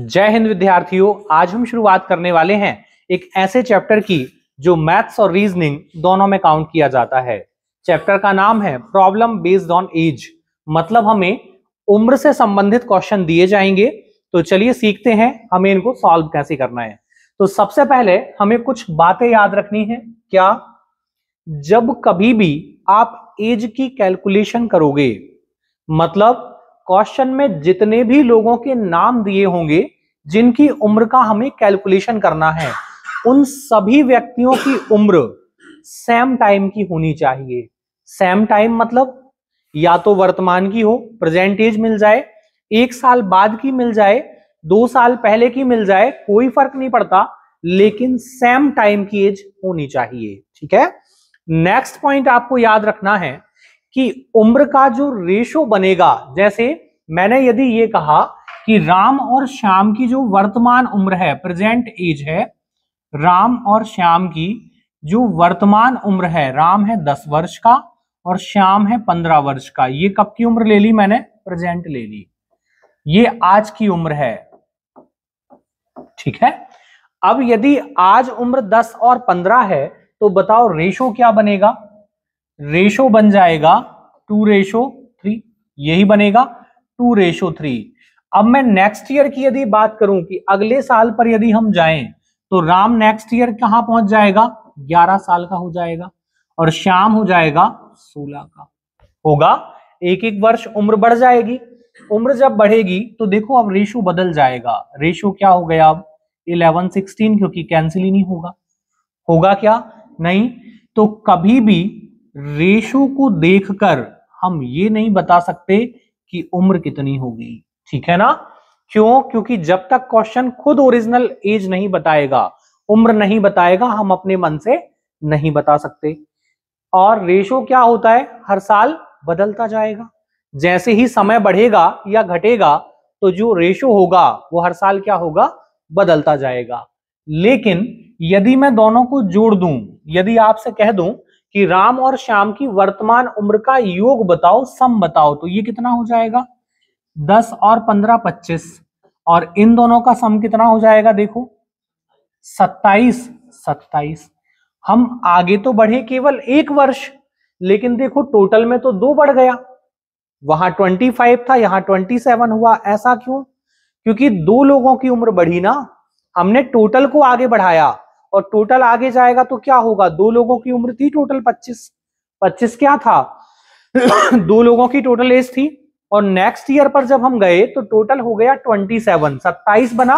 जय हिंद विद्यार्थियों आज हम शुरुआत करने वाले हैं एक ऐसे चैप्टर की जो मैथ्स और रीजनिंग दोनों में काउंट किया जाता है चैप्टर का नाम है प्रॉब्लम बेस्ड ऑन एज मतलब हमें उम्र से संबंधित क्वेश्चन दिए जाएंगे तो चलिए सीखते हैं हमें इनको सॉल्व कैसे करना है तो सबसे पहले हमें कुछ बातें याद रखनी है क्या जब कभी भी आप एज की कैलकुलेशन करोगे मतलब क्वेश्चन में जितने भी लोगों के नाम दिए होंगे जिनकी उम्र का हमें कैलकुलेशन करना है उन सभी व्यक्तियों की उम्र सेम टाइम की होनी चाहिए सेम टाइम मतलब या तो वर्तमान की हो प्रेजेंट एज मिल जाए एक साल बाद की मिल जाए दो साल पहले की मिल जाए कोई फर्क नहीं पड़ता लेकिन सेम टाइम की एज होनी चाहिए ठीक है नेक्स्ट पॉइंट आपको याद रखना है कि उम्र का जो रेशो बनेगा जैसे मैंने यदि ये कहा कि राम और श्याम की जो वर्तमान उम्र है प्रेजेंट एज है राम और श्याम की जो वर्तमान उम्र है राम है दस वर्ष का और श्याम है पंद्रह वर्ष का ये कब की उम्र ले ली मैंने प्रेजेंट ले ली ये आज की उम्र है ठीक है अब यदि आज उम्र दस और पंद्रह है तो बताओ रेशो क्या बनेगा रेशो बन जाएगा टू रेशो थ्री यही बनेगा टू रेशो थ्री अब मैं नेक्स्ट ईयर की यदि बात करूं कि अगले साल पर यदि हम जाएं तो राम नेक्स्ट ईयर कहां पहुंच जाएगा 11 साल का हो जाएगा और श्याम हो जाएगा 16 का होगा एक एक वर्ष उम्र बढ़ जाएगी उम्र जब बढ़ेगी तो देखो अब रेशो बदल जाएगा रेशो क्या हो गया अब इलेवन सिक्सटीन क्योंकि कैंसिल ही नहीं होगा होगा क्या नहीं तो कभी भी रेशो को देखकर हम ये नहीं बता सकते कि उम्र कितनी होगी ठीक है ना क्यों क्योंकि जब तक क्वेश्चन खुद ओरिजिनल एज नहीं बताएगा उम्र नहीं बताएगा हम अपने मन से नहीं बता सकते और रेशो क्या होता है हर साल बदलता जाएगा जैसे ही समय बढ़ेगा या घटेगा तो जो रेशो होगा वो हर साल क्या होगा बदलता जाएगा लेकिन यदि मैं दोनों को जोड़ दूं यदि आपसे कह दूं कि राम और श्याम की वर्तमान उम्र का योग बताओ सम बताओ तो ये कितना हो जाएगा दस और पंद्रह पच्चीस और इन दोनों का सम कितना हो जाएगा देखो सत्ताईस सत्ताईस हम आगे तो बढ़े केवल एक वर्ष लेकिन देखो टोटल में तो दो बढ़ गया वहां ट्वेंटी फाइव था यहां ट्वेंटी सेवन हुआ ऐसा क्यों क्योंकि दो लोगों की उम्र बढ़ी ना हमने टोटल को आगे बढ़ाया और टोटल आगे जाएगा तो क्या होगा दो लोगों की उम्र थी टोटल पच्चीस पच्चीस क्या था दो लोगों की टोटल एज थी और नेक्स्ट ईयर पर जब हम गए तो टोटल हो गया ट्वेंटी सेवन सत्ताईस बना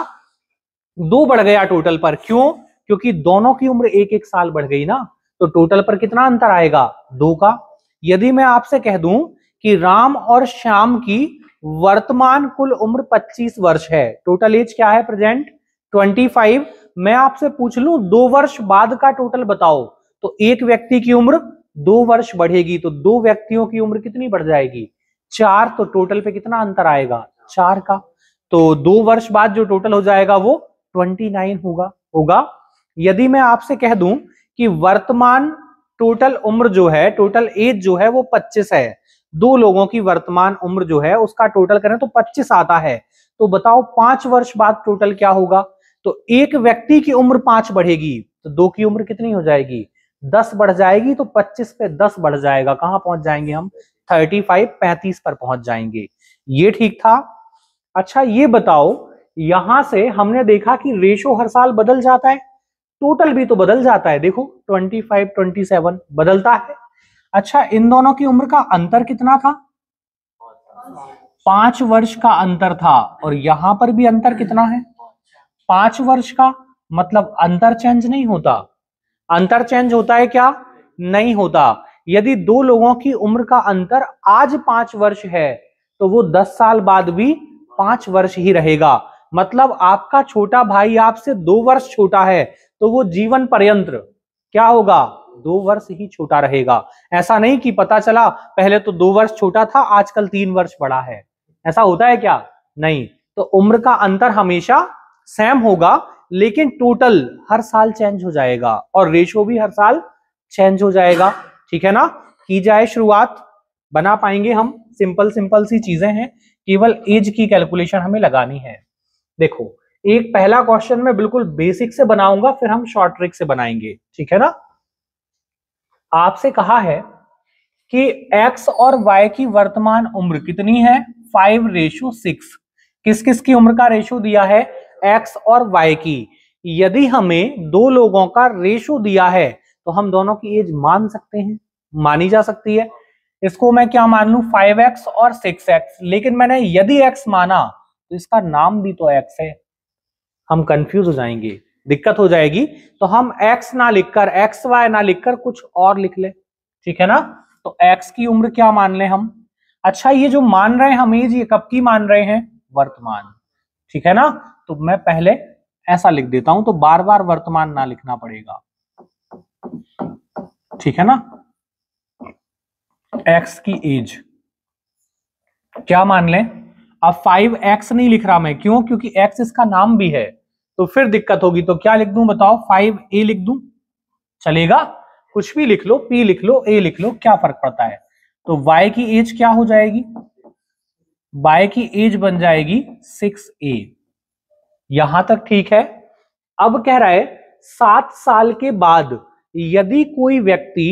दो बढ़ गया टोटल पर क्यों क्योंकि दोनों की उम्र एक एक साल बढ़ गई ना तो टोटल पर कितना अंतर आएगा दो का यदि मैं आपसे कह दूं कि राम और श्याम की वर्तमान कुल उम्र 25 वर्ष है टोटल एज क्या है प्रेजेंट 25 मैं आपसे पूछ लू दो वर्ष बाद का टोटल बताओ तो एक व्यक्ति की उम्र दो वर्ष बढ़ेगी तो दो व्यक्तियों की उम्र कितनी बढ़ जाएगी चार तो टोटल पे कितना अंतर आएगा चार का तो दो वर्ष बाद जो टोटल हो जाएगा वो ट्वेंटी नाइन होगा होगा यदि मैं आपसे कह दूं कि वर्तमान टोटल उम्र जो है टोटल एज जो है वो पच्चीस है दो लोगों की वर्तमान उम्र जो है उसका टोटल करें तो पच्चीस आता है तो बताओ पांच वर्ष बाद टोटल क्या होगा तो एक व्यक्ति की उम्र पांच बढ़ेगी तो दो की उम्र कितनी हो जाएगी दस बढ़ जाएगी तो पच्चीस पे दस बढ़ जाएगा कहां पहुंच जाएंगे हम थर्टी फाइव पैंतीस पर पहुंच जाएंगे ये ठीक था अच्छा ये बताओ यहां से हमने देखा कि रेशो हर साल बदल जाता है टोटल भी तो बदल जाता है देखो ट्वेंटी फाइव ट्वेंटी सेवन बदलता है अच्छा इन दोनों की उम्र का अंतर कितना था पांच वर्ष का अंतर था और यहां पर भी अंतर कितना है पांच वर्ष का मतलब अंतर चेंज नहीं होता अंतर चेंज होता है क्या नहीं होता यदि दो लोगों की उम्र का अंतर आज पांच वर्ष है तो वो दस साल बाद भी पांच वर्ष ही रहेगा मतलब आपका छोटा भाई आपसे दो वर्ष छोटा है तो वो जीवन पर्यंत क्या होगा दो वर्ष ही छोटा रहेगा ऐसा नहीं कि पता चला पहले तो दो वर्ष छोटा था आजकल तीन वर्ष बड़ा है ऐसा होता है क्या नहीं तो उम्र का अंतर हमेशा सेम होगा लेकिन टोटल हर साल चेंज हो जाएगा और रेशो भी हर साल चेंज हो जाएगा ठीक है ना की जाए शुरुआत बना पाएंगे हम सिंपल सिंपल सी चीजें हैं केवल एज की कैलकुलेशन हमें लगानी है देखो एक पहला क्वेश्चन में बिल्कुल बेसिक से बनाऊंगा फिर हम शॉर्ट ट्रिक से बनाएंगे ठीक है ना आपसे कहा है कि एक्स और वाई की वर्तमान उम्र कितनी है फाइव रेशो सिक्स किस किस की उम्र का रेशो दिया है एक्स और वाई की यदि हमें दो लोगों का रेशो दिया है तो हम दोनों की एज मान सकते हैं मानी जा सकती है इसको मैं क्या मान लू फाइव एक्स और सिक्स एक्स लेकिन मैंने यदि एक्स माना तो इसका नाम भी तो एक्स है हम कंफ्यूज हो जाएंगे दिक्कत हो जाएगी तो हम एक्स ना लिखकर एक्स वाई ना लिखकर कुछ और लिख ले ठीक है ना तो एक्स की उम्र क्या मान ले हम अच्छा ये जो मान रहे हैं हम एज ये कब की मान रहे हैं वर्तमान ठीक है ना तो मैं पहले ऐसा लिख देता हूं तो बार बार वर्तमान ना लिखना पड़ेगा ठीक है ना एक्स की एज क्या मान लें अब फाइव एक्स नहीं लिख रहा मैं क्यों क्योंकि एक्स इसका नाम भी है तो फिर दिक्कत होगी तो क्या लिख दूं बताओ फाइव ए लिख दूं चलेगा कुछ भी लिख लो पी लिख लो ए लिख लो क्या फर्क पड़ता है तो वाई की एज क्या हो जाएगी वाई की एज बन जाएगी सिक्स ए यहां तक ठीक है अब कह रहा है सात साल के बाद यदि कोई व्यक्ति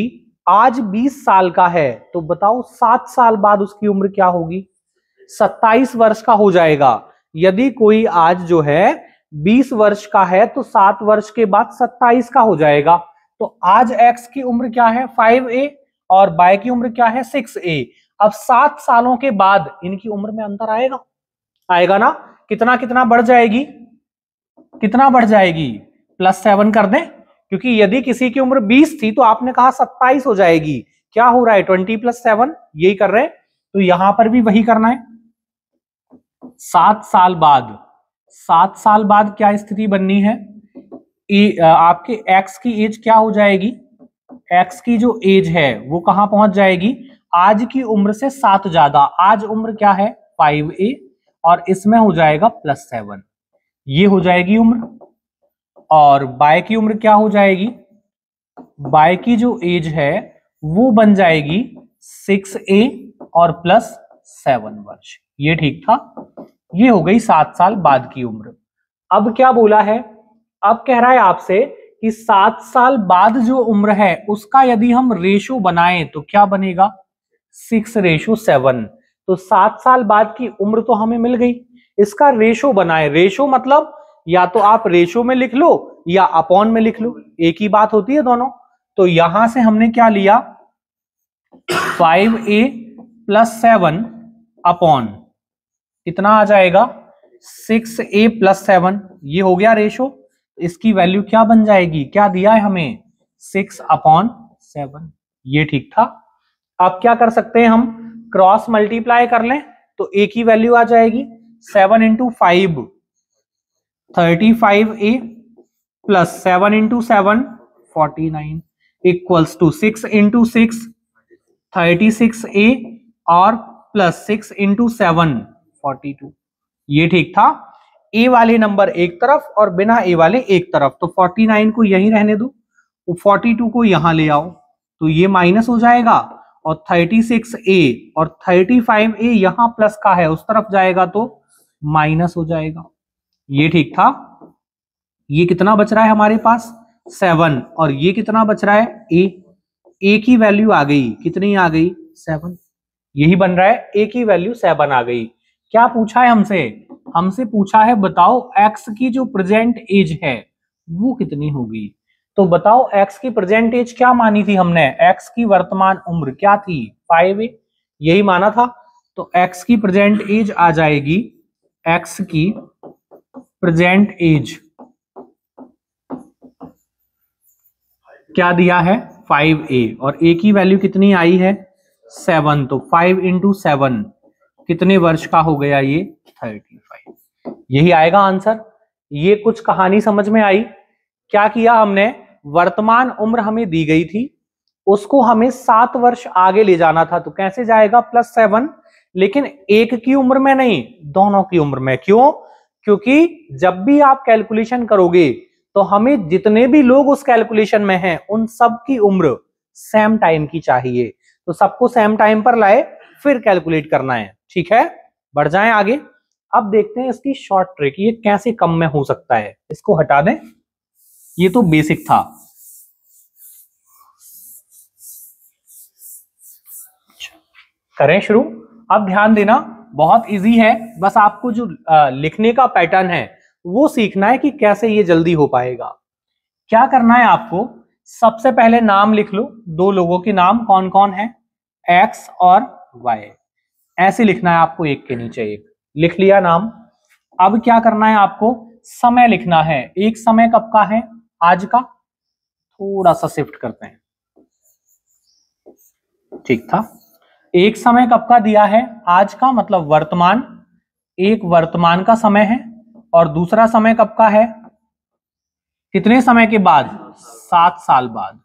आज 20 साल का है तो बताओ सात साल बाद उसकी उम्र क्या होगी 27 वर्ष का हो जाएगा यदि कोई आज जो है 20 वर्ष का है तो सात वर्ष के बाद 27 का हो जाएगा तो आज x की उम्र क्या है 5a और y की उम्र क्या है 6a अब सात सालों के बाद इनकी उम्र में अंतर आएगा आएगा ना कितना कितना बढ़ जाएगी कितना बढ़ जाएगी प्लस सेवन कर दें क्योंकि यदि किसी की उम्र बीस थी तो आपने कहा सत्ताईस हो जाएगी क्या हो रहा है ट्वेंटी प्लस सेवन यही कर रहे हैं तो यहां पर भी वही करना है सात साल बाद सात साल बाद क्या स्थिति बननी है ए, आपके एक्स की एज क्या हो जाएगी एक्स की जो एज है वो कहां पहुंच जाएगी आज की उम्र से सात ज्यादा आज उम्र क्या है फाइव ए और इसमें हो जाएगा प्लस सेवन ये हो जाएगी उम्र और बाय की उम्र क्या हो जाएगी बाय की जो एज है वो बन जाएगी सिक्स ए और प्लस सेवन वर्ष ये ठीक था ये हो गई सात साल बाद की उम्र अब क्या बोला है अब कह रहा है आपसे कि सात साल बाद जो उम्र है उसका यदि हम रेशो बनाए तो क्या बनेगा सिक्स रेशो सेवन तो सात साल बाद की उम्र तो हमें मिल गई इसका रेशो बनाए रेशो मतलब या तो आप रेशो में लिख लो या अपॉन में लिख लो एक ही बात होती है दोनों तो यहां से हमने क्या लिया five a plus seven upon कितना आ जाएगा सिक्स ए प्लस सेवन ये हो गया रेशो इसकी वैल्यू क्या बन जाएगी क्या दिया है हमें सिक्स अपॉन सेवन ये ठीक था अब क्या कर सकते हैं हम क्रॉस मल्टीप्लाई कर लें तो एक ही वैल्यू आ जाएगी seven into five thirty five a plus seven into seven forty nine equals to six into six thirty six a और plus six into seven forty two ये ठीक था ए वाले नंबर एक तरफ और बिना ए वाले एक तरफ तो फोर्टी नाइन को यही रहने दो फोर्टी टू को यहां ले आओ तो ये माइनस हो जाएगा और थर्टी सिक्स ए और थर्टी फाइव ए यहां प्लस का है उस तरफ जाएगा तो माइनस हो जाएगा ये ठीक था ये कितना बच रहा है हमारे पास सेवन और ये कितना बच रहा है ए ए की वैल्यू आ गई कितनी आ गई सेवन यही बन रहा है ए की वैल्यू सेवन आ गई क्या पूछा है हमसे हमसे पूछा है बताओ एक्स की जो प्रेजेंट एज है वो कितनी होगी तो बताओ एक्स की प्रेजेंट एज क्या मानी थी हमने एक्स की वर्तमान उम्र क्या थी फाइव यही माना था तो एक्स की प्रेजेंट एज आ जाएगी एक्स की प्रेजेंट एज क्या दिया है फाइव ए और ए की वैल्यू कितनी आई है सेवन तो फाइव इंटू सेवन कितने वर्ष का हो गया ये थर्टी फाइव यही आएगा आंसर ये कुछ कहानी समझ में आई क्या किया हमने वर्तमान उम्र हमें दी गई थी उसको हमें सात वर्ष आगे ले जाना था तो कैसे जाएगा प्लस सेवन लेकिन एक की उम्र में नहीं दोनों की उम्र में क्यों क्योंकि जब भी आप कैलकुलेशन करोगे तो हमें जितने भी लोग उस कैलकुलेशन में हैं उन सब की उम्र सेम टाइम की चाहिए तो सबको सेम टाइम पर लाए फिर कैलकुलेट करना है ठीक है बढ़ जाए आगे अब देखते हैं इसकी शॉर्ट ट्रिक ये कैसे कम में हो सकता है इसको हटा दें ये तो बेसिक था करें शुरू अब ध्यान देना बहुत इजी है बस आपको जो लिखने का पैटर्न है वो सीखना है कि कैसे ये जल्दी हो पाएगा क्या करना है आपको सबसे पहले नाम लिख लो दो लोगों के नाम कौन कौन है एक्स और वाई ऐसे लिखना है आपको एक के नीचे एक लिख लिया नाम अब क्या करना है आपको समय लिखना है एक समय कब का है आज का थोड़ा सा शिफ्ट करते हैं ठीक था एक समय कब का दिया है आज का मतलब वर्तमान एक वर्तमान का समय है और दूसरा समय कब का है कितने समय के बाद सात साल बाद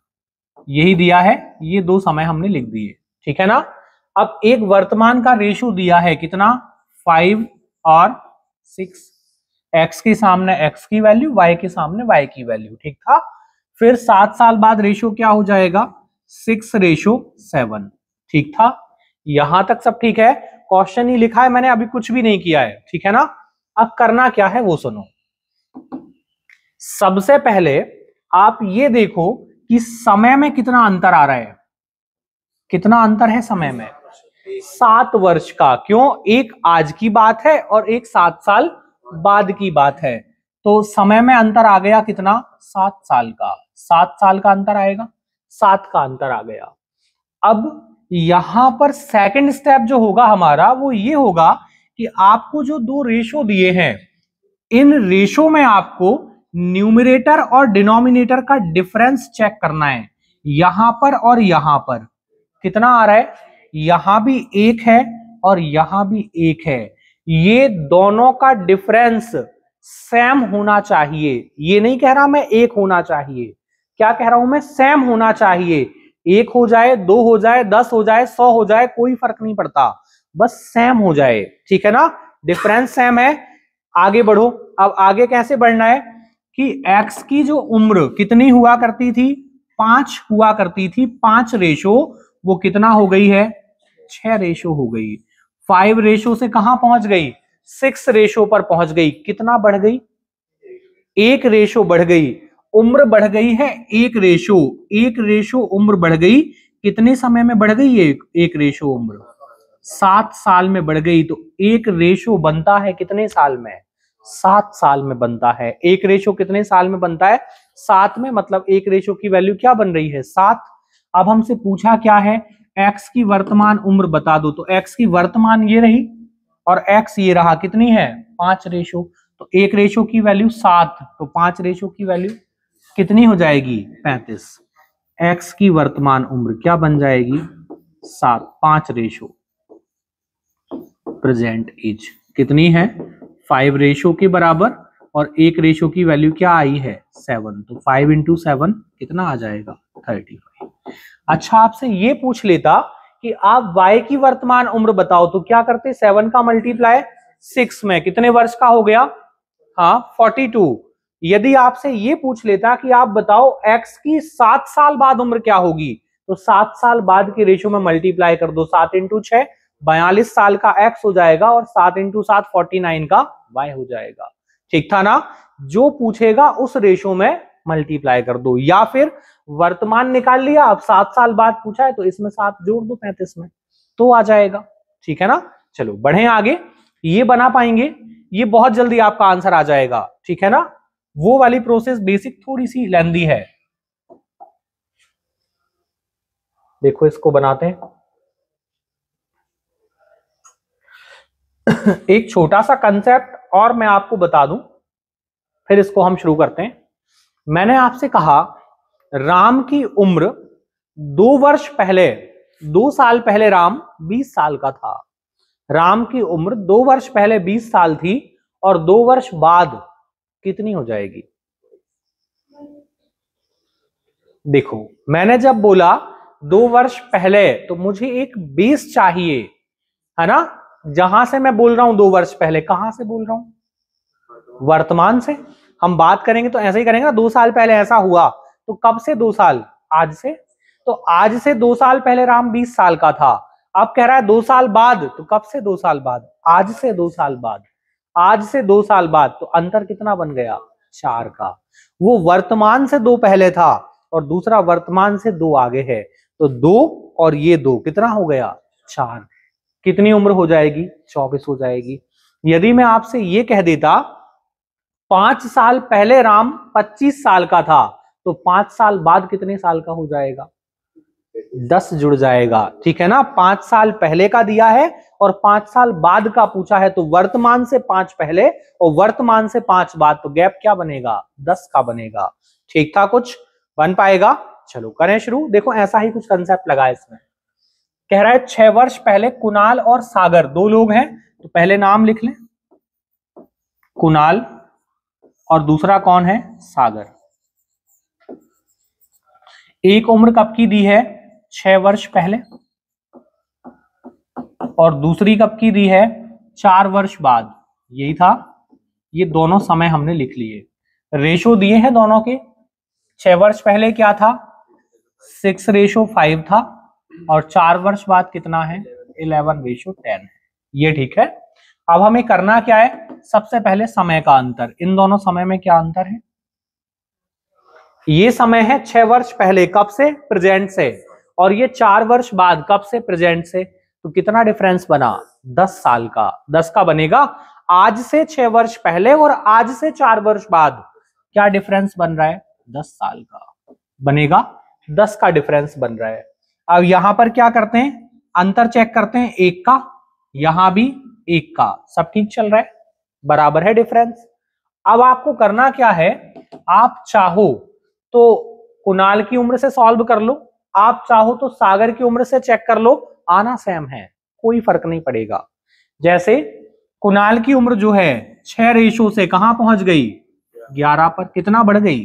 यही दिया है ये दो समय हमने लिख दिए ठीक है ना अब एक वर्तमान का रेशो दिया है कितना फाइव और सिक्स एक्स के सामने एक्स की वैल्यू वाई के सामने वाई की वैल्यू ठीक था फिर सात साल बाद रेशो क्या हो जाएगा सिक्स रेशो सेवन ठीक था यहां तक सब ठीक है क्वेश्चन ही लिखा है मैंने अभी कुछ भी नहीं किया है ठीक है ना अब करना क्या है वो सुनो सबसे पहले आप ये देखो कि समय में कितना अंतर आ रहा है कितना अंतर है समय में सात वर्ष का क्यों एक आज की बात है और एक सात साल बाद की बात है तो समय में अंतर आ गया कितना सात साल का सात साल का अंतर आएगा सात का अंतर आ गया अब यहां पर सेकंड स्टेप जो होगा हमारा वो ये होगा कि आपको जो दो रेशो दिए हैं इन रेशो में आपको न्यूमिरेटर और डिनोमिनेटर का डिफरेंस चेक करना है यहां पर और यहां पर कितना आ रहा है यहां भी एक है और यहां भी एक है ये दोनों का डिफरेंस सेम होना चाहिए ये नहीं कह रहा मैं एक होना चाहिए क्या कह रहा हूं मैं सेम होना चाहिए एक हो जाए दो हो जाए दस हो जाए सौ हो जाए कोई फर्क नहीं पड़ता बस सेम हो जाए ठीक है ना डिफरेंस सेम है आगे बढ़ो अब आगे कैसे बढ़ना है कि एक्स की जो उम्र कितनी हुआ करती थी पांच हुआ करती थी पांच रेशो वो कितना हो गई है छह रेशो हो गई फाइव रेशो से कहां पहुंच गई सिक्स रेशो पर पहुंच गई कितना बढ़ गई एक रेशो बढ़ गई उम्र बढ़ गई है एक रेशो एक रेशो उम्र बढ़ गई कितने समय में बढ़ गई एक एक रेशो उम्र सात साल में बढ़ गई तो एक रेशो बनता है कितने साल में सात साल में बनता है एक रेशो कितने साल में बनता है सात में मतलब एक रेशो की वैल्यू क्या बन रही है सात अब हमसे पूछा क्या है एक्स की वर्तमान उम्र बता दो तो एक्स की वर्तमान ये रही और एक्स ये रहा कितनी है पांच रेशो तो एक रेशो की वैल्यू सात तो पांच रेशो की वैल्यू कितनी हो जाएगी पैंतीस एक्स की वर्तमान उम्र क्या बन जाएगी सात पांच रेशो प्रेजेंट एज कितनी है फाइव रेशो के बराबर और एक रेशो की वैल्यू क्या आई है सेवन तो फाइव इंटू सेवन कितना आ जाएगा थर्टी फाइव अच्छा आपसे ये पूछ लेता कि आप y की वर्तमान उम्र बताओ तो क्या करते सेवन का मल्टीप्लाई सिक्स में कितने वर्ष का हो गया हाँ फोर्टी टू यदि आपसे ये पूछ लेता कि आप बताओ एक्स की सात साल बाद उम्र क्या होगी तो सात साल बाद के रेशो में मल्टीप्लाई कर दो सात इंटू छह बयालीस साल का एक्स हो जाएगा और सात इंटू सात फोर्टी नाइन का वाई हो जाएगा ठीक था ना जो पूछेगा उस रेशो में मल्टीप्लाई कर दो या फिर वर्तमान निकाल लिया अब सात साल बाद पूछा है तो इसमें सात जोड़ दो पैंतीस में तो आ जाएगा ठीक है ना चलो बढ़े आगे ये बना पाएंगे ये बहुत जल्दी आपका आंसर आ जाएगा ठीक है ना वो वाली प्रोसेस बेसिक थोड़ी सी लेंदी है देखो इसको बनाते हैं एक छोटा सा कंसेप्ट और मैं आपको बता दूं फिर इसको हम शुरू करते हैं मैंने आपसे कहा राम की उम्र दो वर्ष पहले दो साल पहले राम 20 साल का था राम की उम्र दो वर्ष पहले 20 साल थी और दो वर्ष बाद कितनी हो जाएगी देखो मैंने जब बोला दो वर्ष पहले तो मुझे एक बेस चाहिए है ना जहां से मैं बोल रहा हूं दो वर्ष पहले कहां से बोल रहा हूं वर्तमान से हम बात करेंगे तो ऐसे ही करेंगे ना दो साल पहले ऐसा हुआ तो कब से दो साल आज से तो आज से दो साल पहले राम बीस साल का था अब कह रहा है दो साल बाद तो कब से दो साल बाद आज से दो साल बाद आज से दो साल बाद तो अंतर कितना बन गया चार का वो वर्तमान से दो पहले था और दूसरा वर्तमान से दो आगे है तो दो और ये दो कितना हो गया चार कितनी उम्र हो जाएगी चौबीस हो जाएगी यदि मैं आपसे ये कह देता पांच साल पहले राम पच्चीस साल का था तो पांच साल बाद कितने साल का हो जाएगा दस जुड़ जाएगा ठीक है ना पांच साल पहले का दिया है और पांच साल बाद का पूछा है तो वर्तमान से पांच पहले और वर्तमान से पांच बाद तो गैप क्या बनेगा दस का बनेगा ठीक था कुछ बन पाएगा चलो करें शुरू देखो ऐसा ही कुछ कंसेप्ट लगा इसमें कह रहा है छह वर्ष पहले कुणाल और सागर दो लोग हैं तो पहले नाम लिख लें कुणाल और दूसरा कौन है सागर एक उम्र कब की दी है छह वर्ष पहले और दूसरी कब की दी है चार वर्ष बाद यही था ये दोनों समय हमने लिख लिए रेशो दिए हैं दोनों के छह वर्ष पहले क्या था सिक्स रेशो फाइव था और चार वर्ष बाद कितना है इलेवन रेशो टेन है ये ठीक है अब हमें करना क्या है सबसे पहले समय का अंतर इन दोनों समय में क्या अंतर है ये समय है छह वर्ष पहले कब से प्रेजेंट से और ये चार वर्ष बाद कब से प्रेजेंट से तो कितना डिफरेंस बना दस साल का दस का बनेगा आज से छह वर्ष पहले और आज से चार वर्ष बाद क्या डिफरेंस बन रहा है दस साल का बनेगा दस का डिफरेंस बन रहा है अब यहां पर क्या करते हैं अंतर चेक करते हैं एक का यहां भी एक का सब ठीक चल रहा है बराबर है डिफरेंस अब आपको करना क्या है आप चाहो तो कुणाल की उम्र से सॉल्व कर लो आप चाहो तो सागर की उम्र से चेक कर लो आना सेम है कोई फर्क नहीं पड़ेगा जैसे कुणाल की उम्र जो है छह रेशो से कहां पहुंच गई ग्यारह पर कितना बढ़ गई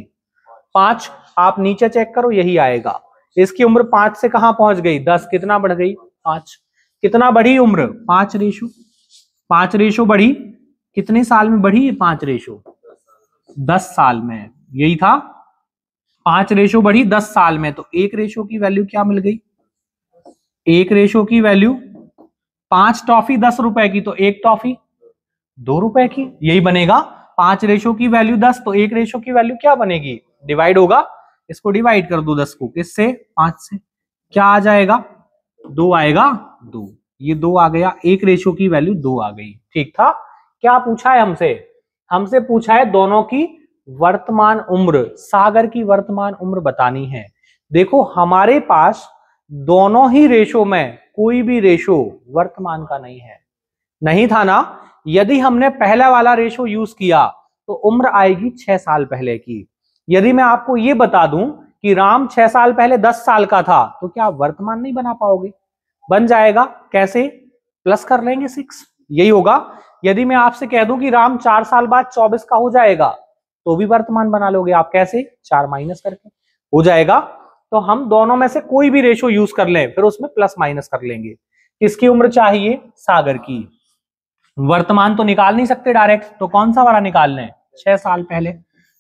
पांच आप नीचे चेक करो यही आएगा इसकी उम्र पांच से कहा पहुंच गई दस कितना बढ़ गई पांच कितना बढ़ी उम्र पांच रेशो पांच रेशो बढ़ी कितने साल में बढ़ी ये पांच रेशो दस साल में यही था पांच रेशो बढ़ी दस साल में तो एक रेशो की वैल्यू क्या मिल गई एक रेशो की वैल्यू पांच टॉफी दस रुपए की तो एक टॉफी दो रुपए की यही बनेगा पांच रेशो की वैल्यू दस तो एक रेशो की वैल्यू क्या बनेगी डिवाइड होगा इसको डिवाइड कर दो दस को किससे पांच से क्या आ जाएगा दो आएगा दो ये दो आ गया एक रेशो की वैल्यू दो आ गई ठीक था क्या पूछा है हमसे हमसे पूछा है दोनों की वर्तमान उम्र सागर की वर्तमान उम्र बतानी है देखो हमारे पास दोनों ही रेशो में कोई भी रेशो वर्तमान का नहीं है नहीं था ना यदि हमने पहला वाला रेशो यूज किया तो उम्र आएगी छह साल पहले की यदि मैं आपको ये बता दूं कि राम छह साल पहले दस साल का था तो क्या आप वर्तमान नहीं बना पाओगे बन जाएगा कैसे प्लस कर लेंगे सिक्स यही होगा यदि मैं आपसे कह दूं कि राम चार साल बाद चौबीस का हो जाएगा तो भी वर्तमान बना लोगे आप कैसे चार माइनस करके हो जाएगा तो हम दोनों में से कोई भी रेशो यूज कर लें फिर उसमें प्लस माइनस कर लेंगे किसकी उम्र चाहिए सागर की वर्तमान तो निकाल नहीं सकते डायरेक्ट तो कौन सा वाला निकाल लें छह साल पहले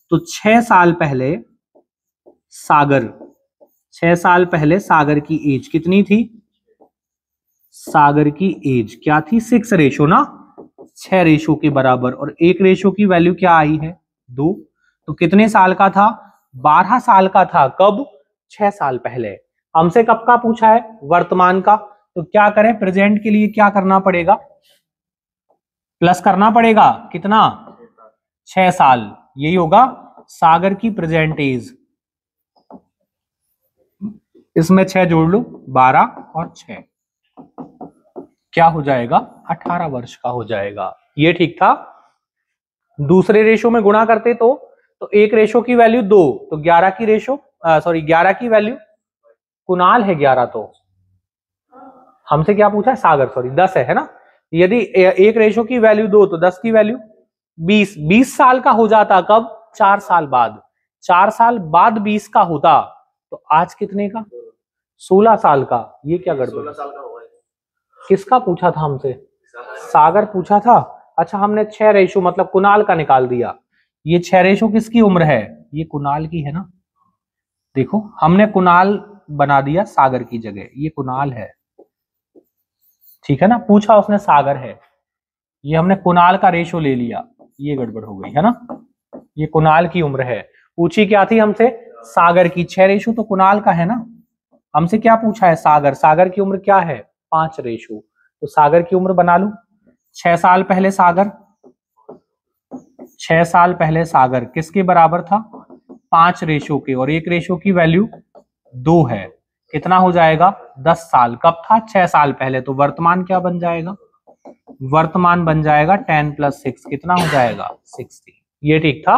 तो छह साल पहले सागर छह साल पहले सागर की एज कितनी थी सागर की एज क्या थी सिक्स रेशो ना छह रेशो के बराबर और एक रेशो की वैल्यू क्या आई है दो तो कितने साल का था बारह साल का था कब छह साल पहले हमसे कब का पूछा है वर्तमान का तो क्या करें प्रेजेंट के लिए क्या करना पड़ेगा प्लस करना पड़ेगा कितना छह साल यही होगा सागर की प्रेजेंट एज इसमें छह जोड़ लो बारह और छ क्या हो जाएगा अठारह वर्ष का हो जाएगा ये ठीक था दूसरे रेशो में गुणा करते तो तो एक रेशो की वैल्यू दो तो ग्यारह की रेशो सॉरी ग्यारह की वैल्यू कुनाल है ग्यारह तो हमसे क्या पूछा है सागर सॉरी दस है है ना यदि एक रेशो की वैल्यू दो तो दस की वैल्यू बीस बीस साल का हो जाता कब चार साल बाद चार साल बाद बीस का होता तो आज कितने का सोलह साल का ये क्या गड़बड़ किसका पूछा था हमसे सागर पूछा था अच्छा हमने छह रेशो मतलब कुणाल का निकाल दिया ये छह रेशो किसकी उम्र है ये कुणाल की है ना देखो हमने कुणाल बना दिया सागर की जगह ये कुणाल है ठीक है ना पूछा उसने सागर है ये हमने कुणाल का रेशो ले लिया ये गड़बड़ हो गई है ना ये कुणाल की उम्र है पूछी क्या थी हमसे सागर की छह रेशो तो कुणाल का है ना हमसे क्या पूछा है सागर सागर की उम्र क्या है पांच रेशो तो सागर की उम्र बना लू छह साल पहले सागर छह साल पहले सागर किसके बराबर था पांच रेशो के और एक रेशो की वैल्यू दो है कितना हो जाएगा दस साल कब था छह साल पहले तो वर्तमान क्या बन जाएगा वर्तमान बन जाएगा टेन प्लस सिक्स कितना हो जाएगा सिक्सटी ये ठीक था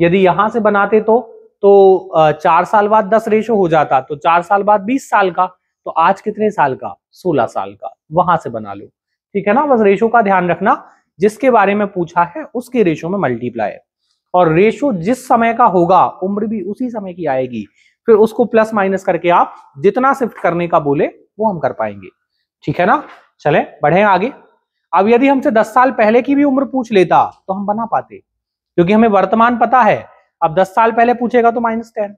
यदि यहां से बनाते तो तो चार साल बाद दस रेशो हो जाता तो चार साल बाद बीस साल का तो आज कितने साल का सोलह साल का वहां से बना लो ठीक है ना बस रेशो का ध्यान रखना जिसके बारे में पूछा है उसके रेशो में मल्टीप्लाई और रेशो जिस समय का होगा उम्र भी उसी समय की आएगी फिर उसको प्लस माइनस करके आप जितना शिफ्ट करने का बोले वो हम कर पाएंगे ठीक है ना चले बढ़े आगे अब यदि हमसे 10 साल पहले की भी उम्र पूछ लेता तो हम बना पाते क्योंकि हमें वर्तमान पता है अब 10 साल पहले पूछेगा तो माइनस टेन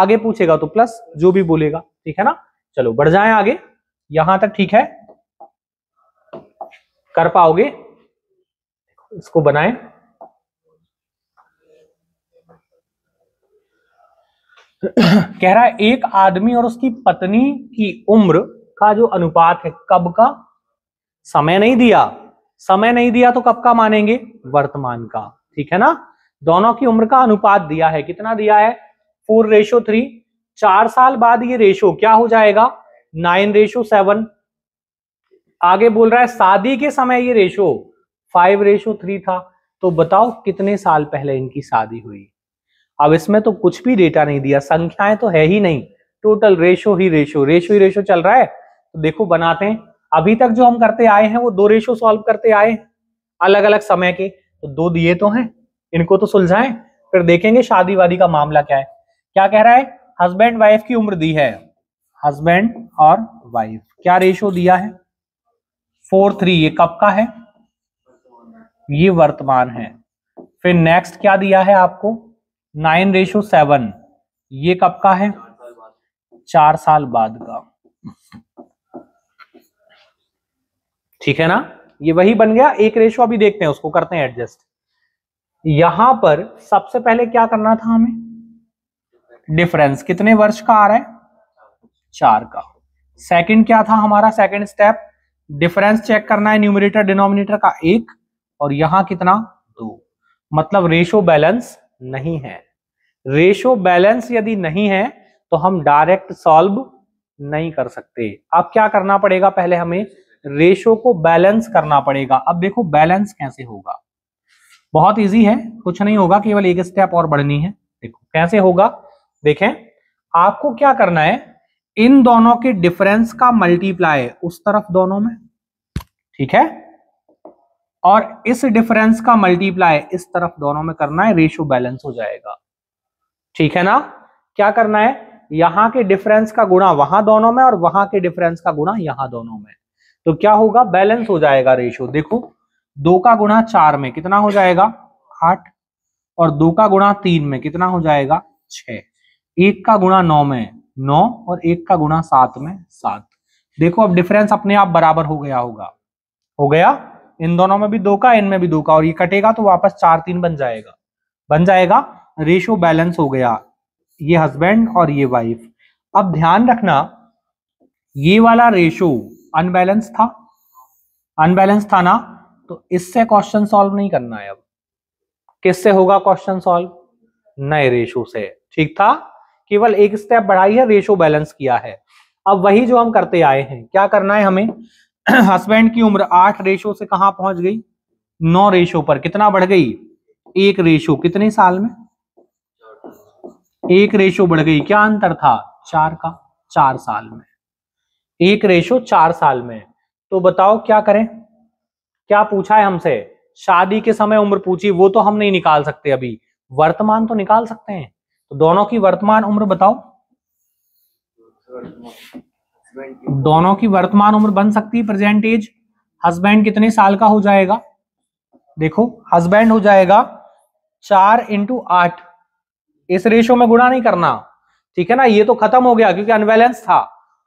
आगे पूछेगा तो प्लस जो भी बोलेगा ठीक है ना चलो बढ़ जाए आगे यहां तक ठीक है कर पाओगे इसको बनाए कह रहा है एक आदमी और उसकी पत्नी की उम्र का जो अनुपात है कब का समय नहीं दिया समय नहीं दिया तो कब का मानेंगे वर्तमान का ठीक है ना दोनों की उम्र का अनुपात दिया है कितना दिया है फोर रेशो थ्री चार साल बाद ये रेशो क्या हो जाएगा नाइन रेशो सेवन आगे बोल रहा है शादी के समय ये रेशो फाइव रेशो थ्री था तो बताओ कितने साल पहले इनकी शादी हुई अब इसमें तो कुछ भी डेटा नहीं दिया संख्याएं तो है ही नहीं टोटल रेशो ही रेशो रेशो ही रेशो चल रहा है तो देखो बनाते हैं अभी तक जो हम करते आए हैं वो दो रेशो सॉल्व करते आए अलग अलग समय के तो दो दिए तो हैं इनको तो सुलझाएं फिर देखेंगे शादी वादी का मामला क्या है क्या कह रहा है हस्बैंड वाइफ की उम्र दी है हस्बैंड और वाइफ क्या रेशो दिया है फोर थ्री ये कब का है ये वर्तमान है फिर नेक्स्ट क्या दिया है आपको नाइन रेशो सेवन ये कब का है चार साल बाद का ठीक है ना ये वही बन गया एक रेशो अभी देखते हैं उसको करते हैं एडजस्ट यहां पर सबसे पहले क्या करना था हमें डिफरेंस कितने वर्ष का आ रहा है चार का सेकंड क्या था हमारा सेकंड स्टेप डिफरेंस चेक करना है न्यूमिनेटर डिनोमिनेटर का एक और यहां कितना दो मतलब रेशो बैलेंस नहीं है रेशो बैलेंस यदि नहीं है तो हम डायरेक्ट सॉल्व नहीं कर सकते अब क्या करना पड़ेगा पहले हमें रेशो को बैलेंस करना पड़ेगा अब देखो बैलेंस कैसे होगा बहुत इजी है कुछ नहीं होगा केवल एक स्टेप और बढ़नी है देखो कैसे होगा देखें आपको क्या करना है इन दोनों के डिफरेंस का मल्टीप्लाई उस तरफ दोनों में ठीक है और इस डिफरेंस का मल्टीप्लाई इस तरफ दोनों में करना है रेशो बैलेंस हो जाएगा ठीक है ना क्या करना है यहां के डिफरेंस का गुणा वहां दोनों में और वहां के डिफरेंस का गुणा यहां दोनों में तो क्या होगा बैलेंस हो जाएगा रेशो देखो दो का गुणा चार में कितना हो जाएगा आठ और दो का गुणा तीन में कितना हो जाएगा छ एक का गुणा नौ में नौ और एक का गुणा सात में सात देखो अब डिफरेंस अपने आप बराबर हो गया होगा हो गया इन दोनों में भी दो का इनमें भी दो का और ये कटेगा तो वापस चार तीन बन जाएगा बन जाएगा रेशो बैलेंस हो गया ये हस्बैंड और ये वाइफ अब ध्यान रखना ये वाला रेशो अनबैलेंस था अनबैलेंस था ना तो इससे क्वेश्चन सॉल्व नहीं करना है अब किससे होगा क्वेश्चन सॉल्व नए रेशो से ठीक था केवल एक स्टेप बढ़ाई है रेशो बैलेंस किया है अब वही जो हम करते आए हैं क्या करना है हमें हस्बैंड की उम्र आठ रेशो से कहा पहुंच गई नौ रेशो पर कितना बढ़ गई एक रेशो कितने साल में एक रेशो बढ़ गई क्या अंतर था चार का चार साल में एक रेशो चार साल में तो बताओ क्या करें क्या पूछा है हमसे शादी के समय उम्र पूछी वो तो हम नहीं निकाल सकते अभी वर्तमान तो निकाल सकते हैं तो दोनों की वर्तमान उम्र बताओ दोनों की वर्तमान उम्र बन सकती है प्रेजेंट एज हस्बैंड कितने साल का हो जाएगा देखो हस्बैंड हो जाएगा चार इंटू आठ इस रेशो में गुणा नहीं करना ठीक है ना ये तो खत्म हो गया क्योंकि अनबैलेंस था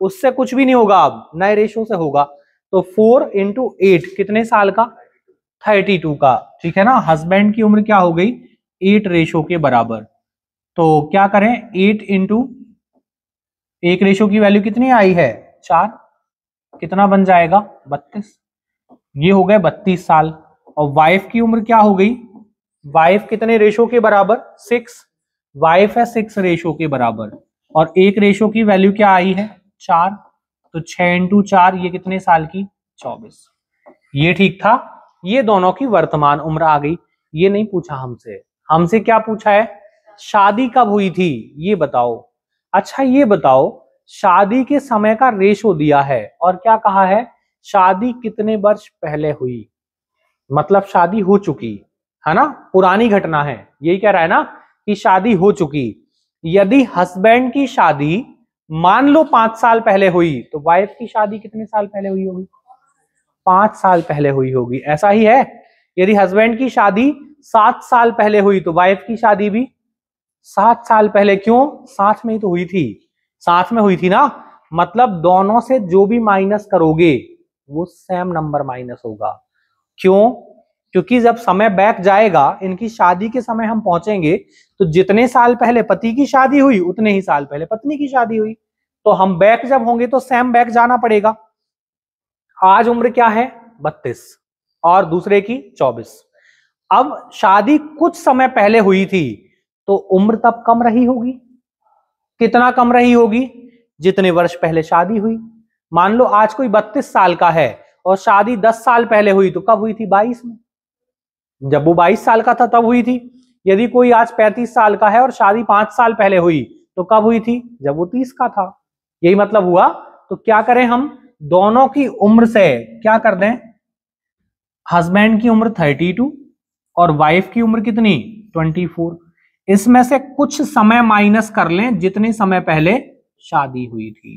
उससे कुछ भी नहीं होगा अब नए रेशो से होगा तो फोर इंटू एट कितने साल का थर्टी टू का ठीक है ना हस्बैंड की उम्र क्या हो गई एट रेशो के बराबर तो क्या करें एट इंटू एक रेशो की वैल्यू कितनी आई है चार कितना बन जाएगा बत्तीस ये हो गए बत्तीस साल और वाइफ की उम्र क्या हो गई वाइफ कितने रेशो के बराबर सिक्स वाइफ है सिक्स रेशो के बराबर और एक रेशो की वैल्यू क्या आई है चार तो छह इंटू चार ये कितने साल की चौबीस ये ठीक था ये दोनों की वर्तमान उम्र आ गई ये नहीं पूछा हमसे हमसे क्या पूछा है शादी कब हुई थी ये बताओ अच्छा ये बताओ शादी के समय का रेशो दिया है और क्या कहा है शादी कितने वर्ष पहले हुई मतलब शादी हो चुकी है ना पुरानी घटना है यही कह रहा है ना कि शादी हो चुकी यदि हस्बैंड की शादी मान लो पांच साल पहले हुई तो वाइफ की शादी कितने साल पहले हुई होगी पांच साल पहले हुई होगी ऐसा ही है यदि हस्बैंड की शादी सात साल पहले हुई तो वाइफ की शादी भी सात साल पहले क्यों साथ में ही तो हुई थी साथ में हुई थी ना मतलब दोनों से जो भी माइनस करोगे वो सेम नंबर माइनस होगा क्यों क्योंकि जब समय बैक जाएगा इनकी शादी के समय हम पहुंचेंगे तो जितने साल पहले पति की शादी हुई उतने ही साल पहले पत्नी की शादी हुई तो हम बैक जब होंगे तो सेम बैक जाना पड़ेगा आज उम्र क्या है बत्तीस और दूसरे की चौबीस अब शादी कुछ समय पहले हुई थी तो उम्र तब कम रही होगी कितना कम रही होगी जितने वर्ष पहले शादी हुई मान लो आज कोई बत्तीस साल का है और शादी दस साल पहले हुई तो कब हुई थी बाईस में जब वो बाईस साल का था तब हुई थी यदि कोई आज पैंतीस साल का है और शादी पांच साल पहले हुई तो कब हुई थी जब वो तीस का था यही मतलब हुआ तो क्या करें हम दोनों की उम्र से क्या कर दें हस्बैंड की उम्र थर्टी टू और वाइफ की उम्र कितनी ट्वेंटी फोर इसमें से कुछ समय माइनस कर लें जितने समय पहले शादी हुई थी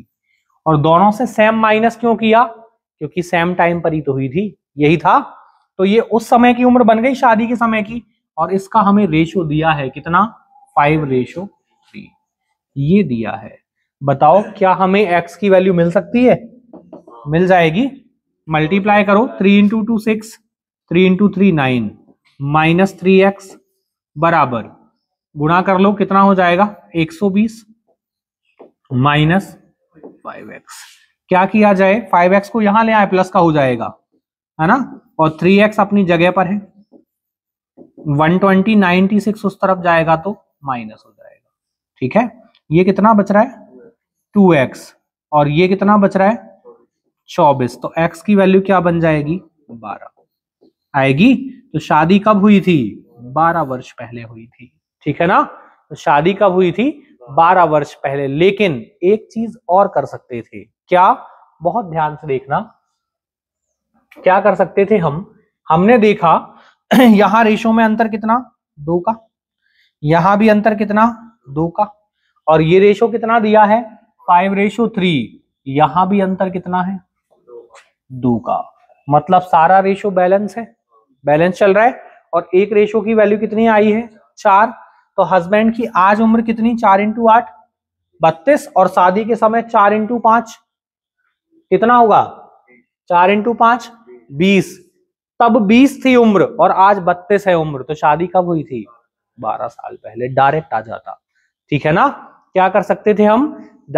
और दोनों से सेम माइनस क्यों किया क्योंकि सेम टाइम पर ही तो हुई थी यही था तो ये उस समय की उम्र बन गई शादी के समय की और इसका हमें रेशो दिया है कितना फाइव रेशो थ्री ये दिया है बताओ क्या हमें एक्स की वैल्यू मिल सकती है मिल जाएगी मल्टीप्लाई करो three into two six three into three nine minus three x बराबर गुणा कर लो कितना हो जाएगा 120 माइनस फाइव एक्स क्या किया जाए फाइव एक्स को यहां ले आए प्लस का हो जाएगा है ना और थ्री एक्स अपनी जगह पर है 120 ट्वेंटी नाइनटी उस तरफ जाएगा तो माइनस हो जाएगा ठीक है ये कितना बच रहा है टू एक्स और ये कितना बच रहा है चौबीस तो एक्स की वैल्यू क्या बन जाएगी बारह आएगी तो शादी कब हुई थी बारह वर्ष पहले हुई थी ठीक है ना तो शादी कब हुई थी बारह वर्ष पहले लेकिन एक चीज और कर सकते थे क्या बहुत ध्यान से देखना क्या कर सकते थे हम हमने देखा यहां रेशो में अंतर कितना दो का यहां भी अंतर कितना दो का और ये रेशो कितना दिया है फाइव रेशो थ्री यहां भी अंतर कितना है दो का मतलब सारा रेशो बैलेंस है बैलेंस चल रहा है और एक रेशो की वैल्यू कितनी आई है चार तो हस्बैंड की आज उम्र कितनी चार इंटू आठ बत्तीस और शादी के समय चार इंटू पांच कितना होगा चार इंटू पांच बीस तब बीस थी उम्र और आज बत्तीस है उम्र तो शादी कब हुई थी बारह साल पहले डायरेक्ट आ जाता ठीक है ना क्या कर सकते थे हम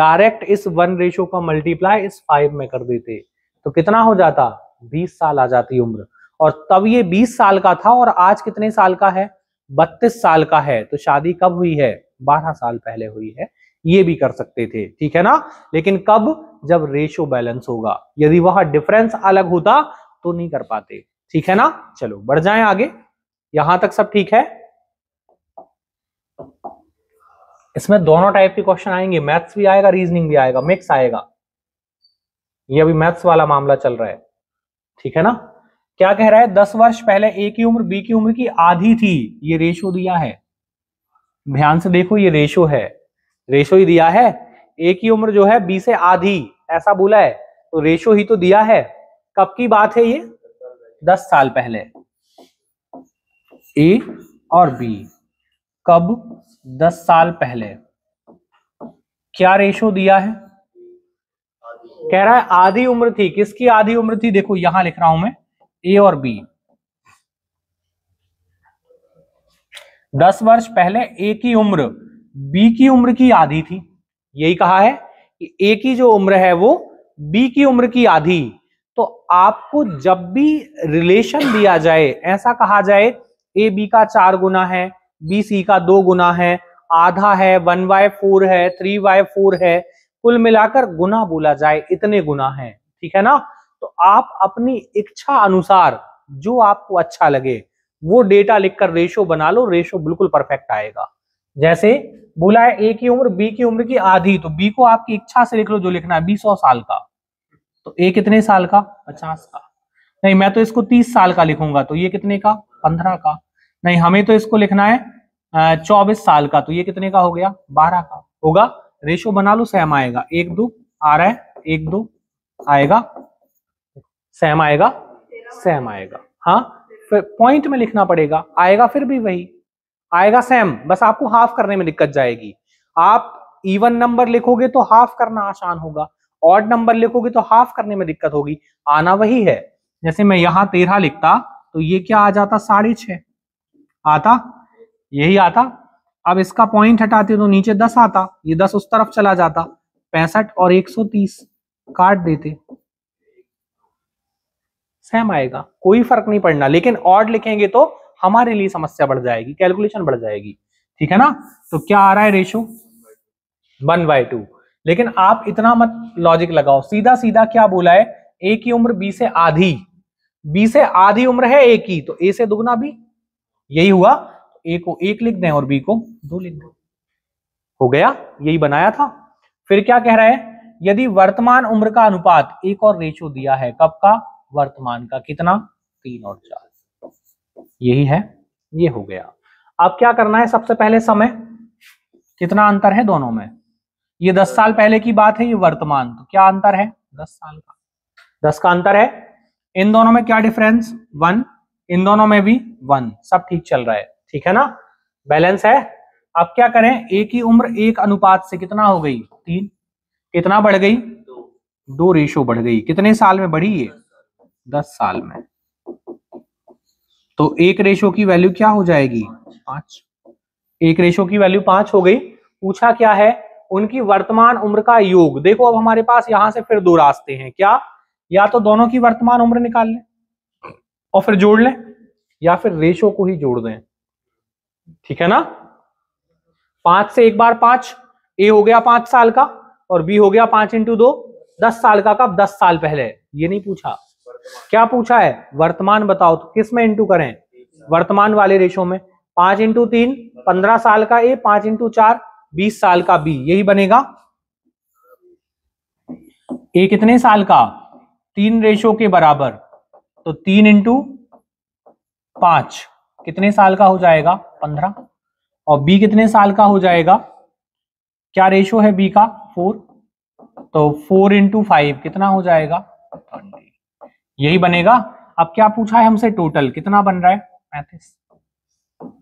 डायरेक्ट इस वन रेशो का मल्टीप्लाई इस फाइव में कर देते तो कितना हो जाता बीस साल आ जाती उम्र और तब ये बीस साल का था और आज कितने साल का है बत्तीस साल का है तो शादी कब हुई है बारह साल पहले हुई है ये भी कर सकते थे ठीक है ना लेकिन कब जब रेशो बैलेंस होगा यदि वह डिफरेंस अलग होता तो नहीं कर पाते ठीक है ना चलो बढ़ जाए आगे यहां तक सब ठीक है इसमें दोनों टाइप के क्वेश्चन आएंगे मैथ्स भी आएगा रीजनिंग भी आएगा मिक्स आएगा ये अभी मैथ्स वाला मामला चल रहा है ठीक है ना क्या कह रहा है दस वर्ष पहले ए की उम्र बी की उम्र की आधी थी ये रेशो दिया है ध्यान से देखो ये रेशो है रेशो ही दिया है ए की उम्र जो है बी से आधी ऐसा बोला है तो रेशो ही तो दिया है कब की बात है ये दस साल पहले ए और बी कब दस साल पहले क्या रेशो दिया है कह रहा है आधी उम्र थी किसकी आधी उम्र थी देखो यहां लिख रहा हूं मैं ए और बी दस वर्ष पहले ए की उम्र बी की उम्र की आधी थी यही कहा है कि ए की जो उम्र है वो बी की उम्र की आधी तो आपको जब भी रिलेशन दिया जाए ऐसा कहा जाए ए बी का चार गुना है बी सी का दो गुना है आधा है वन बाय फोर है थ्री बाय फोर है कुल मिलाकर गुना बोला जाए इतने गुना है ठीक है ना तो आप अपनी इच्छा अनुसार जो आपको अच्छा लगे वो डेटा लिखकर रेशो बना लो रेशो बिल्कुल परफेक्ट आएगा जैसे बोला है ए की उम्र बी की उम्र की आधी तो बी को आपकी इच्छा से लिख लो जो लिखना है बी सौ साल का तो ए कितने साल का पचास का नहीं मैं तो इसको तीस साल का लिखूंगा तो ये कितने का पंद्रह का नहीं हमें तो इसको लिखना है चौबीस साल का तो ये कितने का हो गया बारह का होगा रेशो बना लो सेम आएगा एक दो आ रहा है एक दो आएगा सेम आएगा सेम आएगा हाँ फिर पॉइंट में लिखना पड़ेगा आएगा फिर भी वही आएगा सेम बस आपको हाफ करने में दिक्कत जाएगी आप इवन नंबर लिखोगे तो हाफ करना आसान होगा ऑड नंबर लिखोगे तो हाफ करने में दिक्कत होगी आना वही है जैसे मैं यहां तेरह लिखता तो ये क्या आ जाता साढ़े छ आता यही आता अब इसका पॉइंट हटाते तो नीचे दस आता ये दस उस तरफ चला जाता पैंसठ और एक सौ तीस काट देते सेम आएगा कोई फर्क नहीं पड़ना लेकिन ऑड लिखेंगे तो हमारे लिए समस्या बढ़ जाएगी कैलकुलेशन बढ़ जाएगी ठीक है ना तो क्या आ रहा है रेशो वन बाय टू लेकिन आप इतना मत लॉजिक लगाओ सीधा सीधा क्या बोला है ए की उम्र बी से आधी बी से आधी उम्र है ए की तो ए से दुगना बी यही हुआ ए को एक लिख दें और बी को दो लिख दें हो गया यही बनाया था फिर क्या कह रहा है यदि वर्तमान उम्र का अनुपात एक और रेशो दिया है कब का वर्तमान का कितना तीन और चार यही है ये हो गया अब क्या करना है सबसे पहले समय कितना अंतर है दोनों में ये दस साल पहले की बात है ये वर्तमान तो क्या अंतर है दस साल का दस का अंतर है इन दोनों में क्या डिफरेंस वन इन दोनों में भी वन सब ठीक चल रहा है ठीक है ना बैलेंस है अब क्या करें एक ही उम्र एक अनुपात से कितना हो गई तीन कितना बढ़ गई दो रेशो बढ़ गई कितने साल में बढ़ी ये दस साल में तो एक रेशो की वैल्यू क्या हो जाएगी पांच एक रेशो की वैल्यू पांच हो गई पूछा क्या है उनकी वर्तमान उम्र का योग देखो अब हमारे पास यहां से फिर दो रास्ते हैं क्या या तो दोनों की वर्तमान उम्र निकाल लें और फिर जोड़ लें या फिर रेशो को ही जोड़ दें ठीक है ना पांच से एक बार पांच ए हो गया पांच साल का और बी हो गया पांच इंटू दो दस साल का कब दस साल पहले ये नहीं पूछा क्या पूछा है वर्तमान बताओ तो किस में इंटू करें वर्तमान वाले रेशो में पांच इंटू तीन पंद्रह साल का ए पांच इंटू चार बीस साल का बी यही बनेगा ए कितने साल का तीन रेशो के बराबर तो तीन इंटू पांच कितने साल का हो जाएगा पंद्रह और बी कितने साल का हो जाएगा क्या रेशो है बी का फोर तो फोर इंटू फाइव कितना हो जाएगा ट्वेंटी यही बनेगा अब क्या पूछा है हमसे टोटल कितना बन रहा है पैंतीस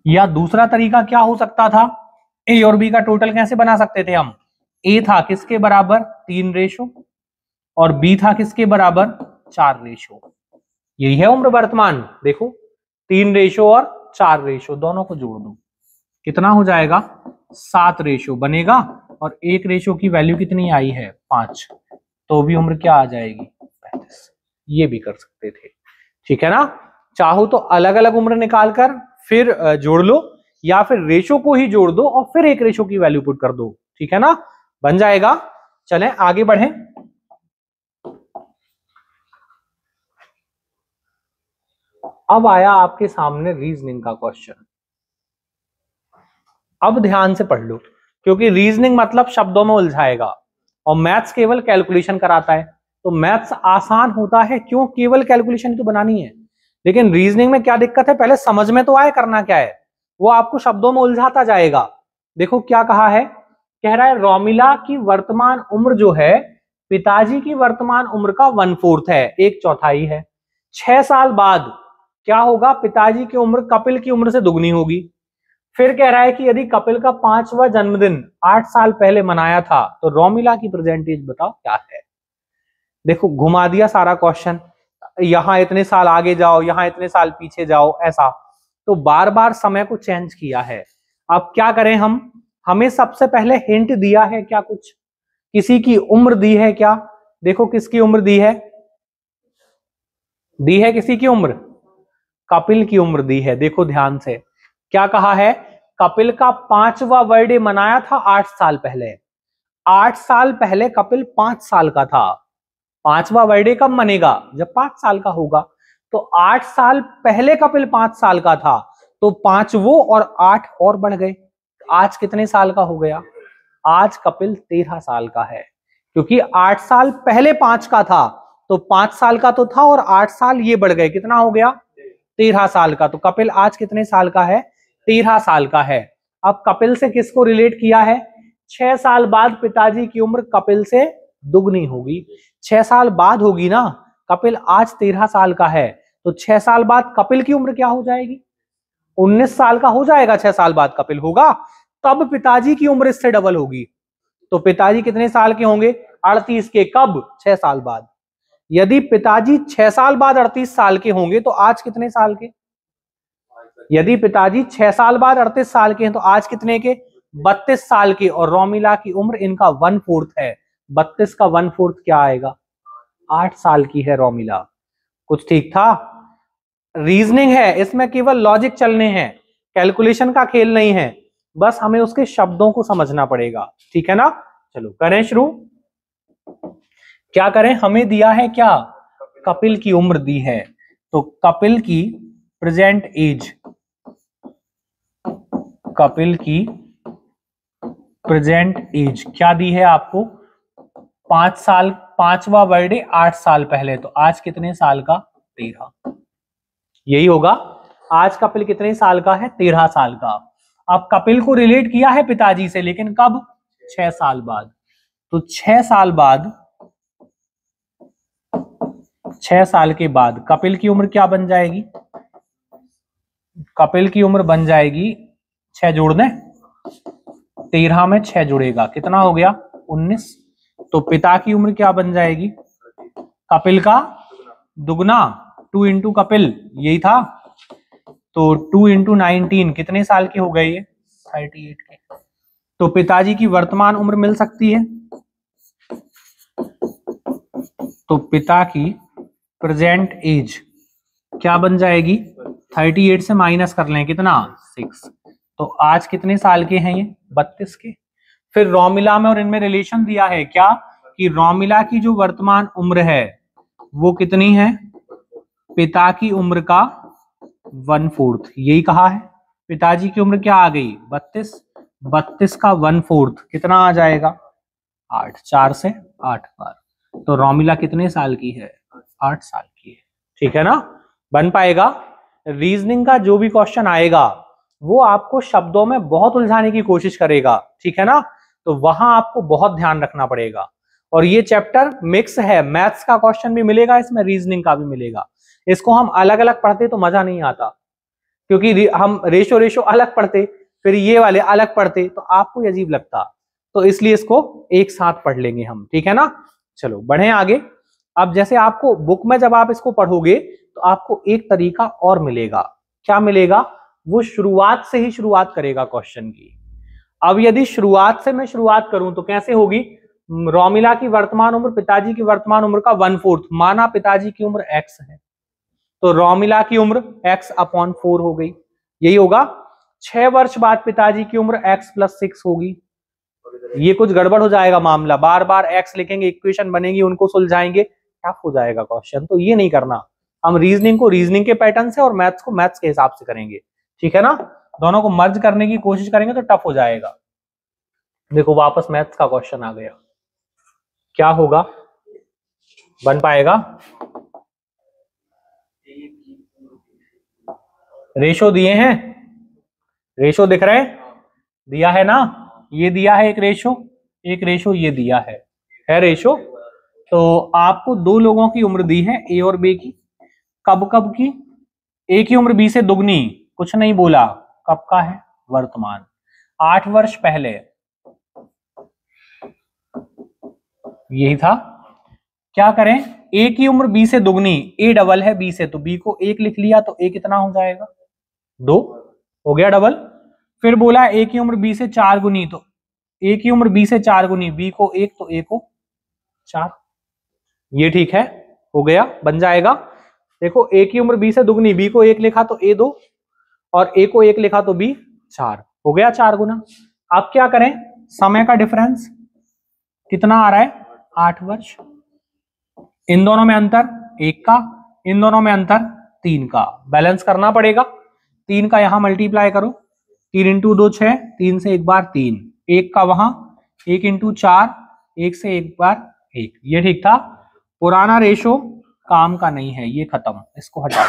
या दूसरा तरीका क्या हो सकता था ए और बी का टोटल कैसे बना सकते थे हम ए था किसके बराबर तीन रेशो और बी था किसके बराबर चार रेशो यही है उम्र वर्तमान देखो तीन रेशो और चार रेशो दोनों को जोड़ दो कितना हो जाएगा सात रेशो बनेगा और एक रेशो की वैल्यू कितनी आई है पांच तो भी उम्र क्या आ जाएगी ये भी कर सकते थे ठीक है ना चाहो तो अलग अलग उम्र निकाल कर फिर जोड़ लो या फिर रेशो को ही जोड़ दो और फिर एक रेशो की वैल्यू पुट कर दो ठीक है ना बन जाएगा चले आगे बढ़े अब आया आपके सामने रीजनिंग का क्वेश्चन अब ध्यान से पढ़ लो क्योंकि रीजनिंग मतलब शब्दों में उलझाएगा और मैथ्स केवल कैलकुलेशन कराता है तो मैथ्स आसान होता है क्यों केवल कैलकुलेशन तो बनानी है लेकिन रीजनिंग में क्या दिक्कत है पहले समझ में तो आए करना क्या है वो आपको शब्दों में उलझाता जाएगा देखो क्या कहा है कह रहा है रोमिला की वर्तमान उम्र जो है पिताजी की वर्तमान उम्र का वन फोर्थ है एक चौथाई है छह साल बाद क्या होगा पिताजी की उम्र कपिल की उम्र से दुगनी होगी फिर कह रहा है कि यदि कपिल का पांचवा जन्मदिन आठ साल पहले मनाया था तो रोमिला की प्रेजेंटेज बताओ क्या है देखो घुमा दिया सारा क्वेश्चन यहाँ इतने साल आगे जाओ यहाँ इतने साल पीछे जाओ ऐसा तो बार बार समय को चेंज किया है अब क्या करें हम हमें सबसे पहले हिंट दिया है क्या कुछ किसी की उम्र दी है क्या देखो किसकी उम्र दी है दी है किसी की उम्र कपिल की उम्र दी है देखो ध्यान से क्या कहा है कपिल का पांचवा बर्थडे मनाया था आठ साल पहले आठ साल पहले कपिल पांच साल का था पांचवा बर्थडे कब मनेगा जब पांच साल का होगा तो आठ साल पहले कपिल पांच साल का था तो पांच वो और आठ और बढ़ गए आज कितने साल का हो गया आज कपिल तेरह साल का है क्योंकि आठ साल पहले पांच का था तो पांच साल का तो था और आठ साल ये बढ़ गए कितना हो गया तेरह साल का तो कपिल आज कितने साल का है तेरह साल का है अब कपिल से किसको रिलेट किया है छह साल बाद पिताजी की उम्र कपिल से दुगनी होगी छह साल बाद होगी ना कपिल आज तेरह साल का है तो छह साल बाद कपिल की उम्र क्या हो जाएगी उन्नीस साल का हो जाएगा छह साल बाद कपिल होगा तब पिताजी की उम्र इससे डबल होगी तो पिताजी कितने साल के होंगे अड़तीस के कब छह साल बाद यदि पिताजी छह साल बाद अड़तीस साल के होंगे तो आज कितने साल के यदि पिताजी छह साल बाद अड़तीस साल के हैं तो आज कितने के बत्तीस साल के और रोमिला की उम्र इनका वन फोर्थ है बत्तीस का वन फोर्थ क्या आएगा आठ साल की है रोमिला कुछ ठीक था रीजनिंग है इसमें केवल लॉजिक चलने हैं कैलकुलेशन का खेल नहीं है बस हमें उसके शब्दों को समझना पड़ेगा ठीक है ना चलो करें शुरू क्या करें हमें दिया है क्या कपिल की उम्र दी है तो कपिल की प्रेजेंट एज कपिल की प्रेजेंट एज क्या दी है आपको पांच साल पांचवा बर्थडे आठ साल पहले तो आज कितने साल का तेरह यही होगा आज कपिल कितने साल का है तेरह साल का अब कपिल को रिलेट किया है पिताजी से लेकिन कब छह साल बाद तो छह साल बाद छह साल के बाद कपिल की उम्र क्या बन जाएगी कपिल की उम्र बन जाएगी छह जोड़ने तेरह में छह जुड़ेगा कितना हो गया उन्नीस तो पिता की उम्र क्या बन जाएगी कपिल का दुगना टू इंटू कपिल यही था तो टू इंटू नाइनटीन कितने साल के हो गए ये थर्टी एट के तो पिताजी की वर्तमान उम्र मिल सकती है तो पिता की प्रेजेंट एज क्या बन जाएगी थर्टी एट से माइनस कर लें कितना सिक्स तो आज कितने साल के हैं ये बत्तीस के फिर रोमिला में और इनमें रिलेशन दिया है क्या कि रोमिला की जो वर्तमान उम्र है वो कितनी है पिता की उम्र का वन फोर्थ यही कहा है पिताजी की उम्र क्या आ गई बत्तीस बत्तीस का वन फोर्थ कितना आ जाएगा आठ चार से आठ बार तो रोमिला कितने साल की है आठ साल की है ठीक है ना बन पाएगा रीजनिंग का जो भी क्वेश्चन आएगा वो आपको शब्दों में बहुत उलझाने की कोशिश करेगा ठीक है ना तो वहां आपको बहुत ध्यान रखना पड़ेगा और ये चैप्टर मिक्स है मैथ्स का क्वेश्चन भी मिलेगा इसमें रीजनिंग का भी मिलेगा इसको हम अलग अलग पढ़ते तो मजा नहीं आता क्योंकि हम रेशो रेशो अलग पढ़ते फिर ये वाले अलग पढ़ते तो आपको अजीब लगता तो इसलिए इसको एक साथ पढ़ लेंगे हम ठीक है ना चलो बढ़े आगे अब जैसे आपको बुक में जब आप इसको पढ़ोगे तो आपको एक तरीका और मिलेगा क्या मिलेगा वो शुरुआत से ही शुरुआत करेगा क्वेश्चन की अब यदि शुरुआत से मैं शुरुआत करूं तो कैसे होगी रोमिला की वर्तमान उम्र पिताजी की वर्तमान उम्र का वन फोर्थ माना पिताजी की उम्र एक्स है तो रोमिला की उम्र एक्स अपॉन फोर हो गई यही होगा छह वर्ष बाद पिताजी की उम्र एक्स प्लस सिक्स होगी ये कुछ गड़बड़ हो जाएगा मामला बार बार एक्स लिखेंगे इक्वेशन बनेगी उनको सुलझाएंगे टफ हो जाएगा क्वेश्चन तो ये नहीं करना हम रीजनिंग को रीजनिंग के पैटर्न से और मैथ्स को मैथ्स के हिसाब से करेंगे ठीक है ना दोनों को मर्ज करने की कोशिश करेंगे तो टफ हो जाएगा देखो वापस मैथ्स का क्वेश्चन आ गया क्या होगा बन पाएगा रेशो दिए हैं रेशो दिख रहे दिया है ना ये दिया है एक रेशो एक रेशो ये दिया है है रेशो तो आपको दो लोगों की उम्र दी है ए और बी की कब कब की ए की उम्र बी से दुगनी कुछ नहीं बोला कब का है वर्तमान आठ वर्ष पहले यही था क्या करें ए की उम्र बी से दुगनी ए डबल है बी से तो बी को एक लिख लिया तो ए कितना हो जाएगा दो हो गया डबल फिर बोला ए की उम्र बी से चार गुनी तो ए की उम्र बी से चार गुनी बी को एक तो ए को चार ये ठीक है हो गया बन जाएगा देखो ए की उम्र बी से दुगनी बी को एक लिखा तो ए दो और ए को एक लिखा तो बी चार हो गया चार गुना आप क्या करें समय का डिफरेंस कितना आ रहा है आठ वर्ष इन दोनों में अंतर एक का इन दोनों में अंतर तीन का बैलेंस करना पड़ेगा तीन का यहां मल्टीप्लाई करो तीन इंटू दो छह तीन से एक बार तीन एक का वहां एक इंटू चार एक से एक बार एक ये ठीक था पुराना रेशो काम का नहीं है ये खत्म इसको हटा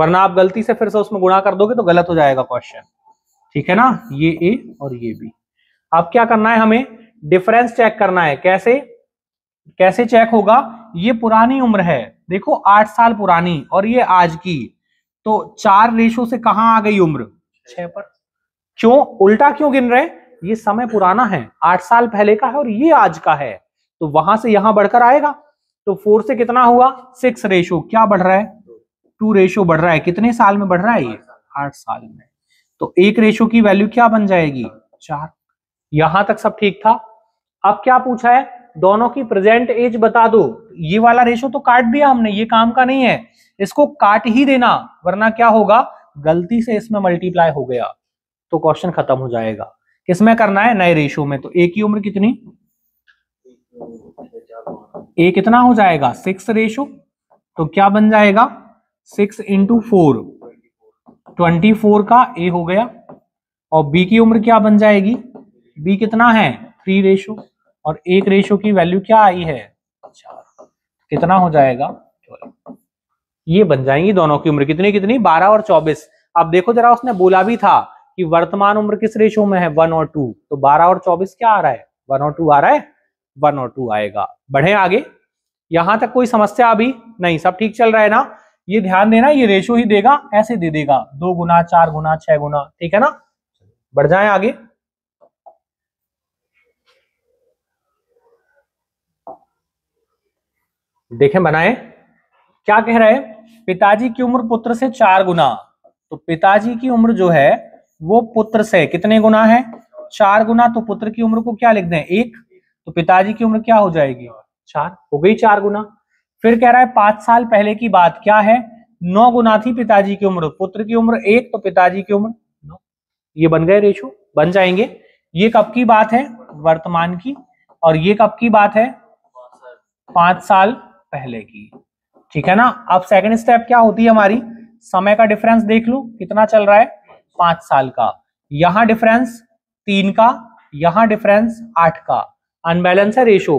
वरना आप गलती से फिर से उसमें गुणा कर दोगे तो गलत हो जाएगा क्वेश्चन ठीक है ना ये ए और ये बी अब क्या करना है हमें डिफरेंस चेक करना है कैसे कैसे चेक होगा ये पुरानी उम्र है देखो आठ साल पुरानी और ये आज की तो चार रेशो से कहा आ गई उम्र छह पर क्यों उल्टा क्यों गिन रहे ये समय पुराना है आठ साल पहले का है और ये आज का है तो वहां से यहां बढ़कर आएगा तो फोर से कितना हुआ सिक्स रेशो क्या बढ़ रहा है टू रेशो बढ़ रहा है कितने साल में बढ़ रहा है ये आठ साल में तो एक रेशो की वैल्यू क्या बन जाएगी चार यहां तक सब ठीक था अब क्या पूछा है दोनों की प्रेजेंट एज बता दो ये वाला रेशो तो काट दिया हमने ये काम का नहीं है इसको काट ही देना वरना क्या होगा गलती से इसमें मल्टीप्लाई हो गया तो क्वेश्चन खत्म हो जाएगा किसमें करना है नए रेशो में तो ए की उम्र कितनी ए कितना हो जाएगा सिक्स रेशो तो क्या बन जाएगा six into four twenty four का ए हो गया और बी की उम्र क्या बन जाएगी बी कितना है थ्री रेशो और एक रेशो की वैल्यू क्या आई है चार कितना हो जाएगा ये बन जाएंगी दोनों की उम्र कितनी कितनी बारह और चौबीस अब देखो जरा उसने बोला भी था कि वर्तमान उम्र किस रेशो में है वन और टू तो बारह और चौबीस क्या आ रहा है वन और टू आ रहा है वन और टू आएगा बढ़े आगे यहां तक कोई समस्या अभी नहीं सब ठीक चल रहा है ना ये ध्यान देना ये रेशो ही देगा ऐसे दे देगा दो गुना चार गुना छह गुना ठीक है ना बढ़ जाए आगे देखें बनाए क्या कह रहे हैं पिताजी की उम्र पुत्र से चार गुना तो पिताजी की उम्र जो है वो पुत्र से कितने गुना है चार गुना तो पुत्र की उम्र को क्या लिख दें एक तो पिताजी की उम्र क्या हो जाएगी चार हो गई चार गुना फिर कह रहा है पांच साल पहले की बात क्या है नौ गुना थी पिताजी की उम्र पुत्र की उम्र एक तो पिताजी की उम्र नौ ये बन गए रेशो बन जाएंगे ये कब की बात है वर्तमान की और ये कब की बात है पांच साल पहले की ठीक है ना अब सेकंड स्टेप क्या होती है हमारी समय का डिफरेंस देख लू कितना चल रहा है पांच साल का यहां डिफरेंस तीन का यहां डिफरेंस आठ का अनबैलेंस है रेशो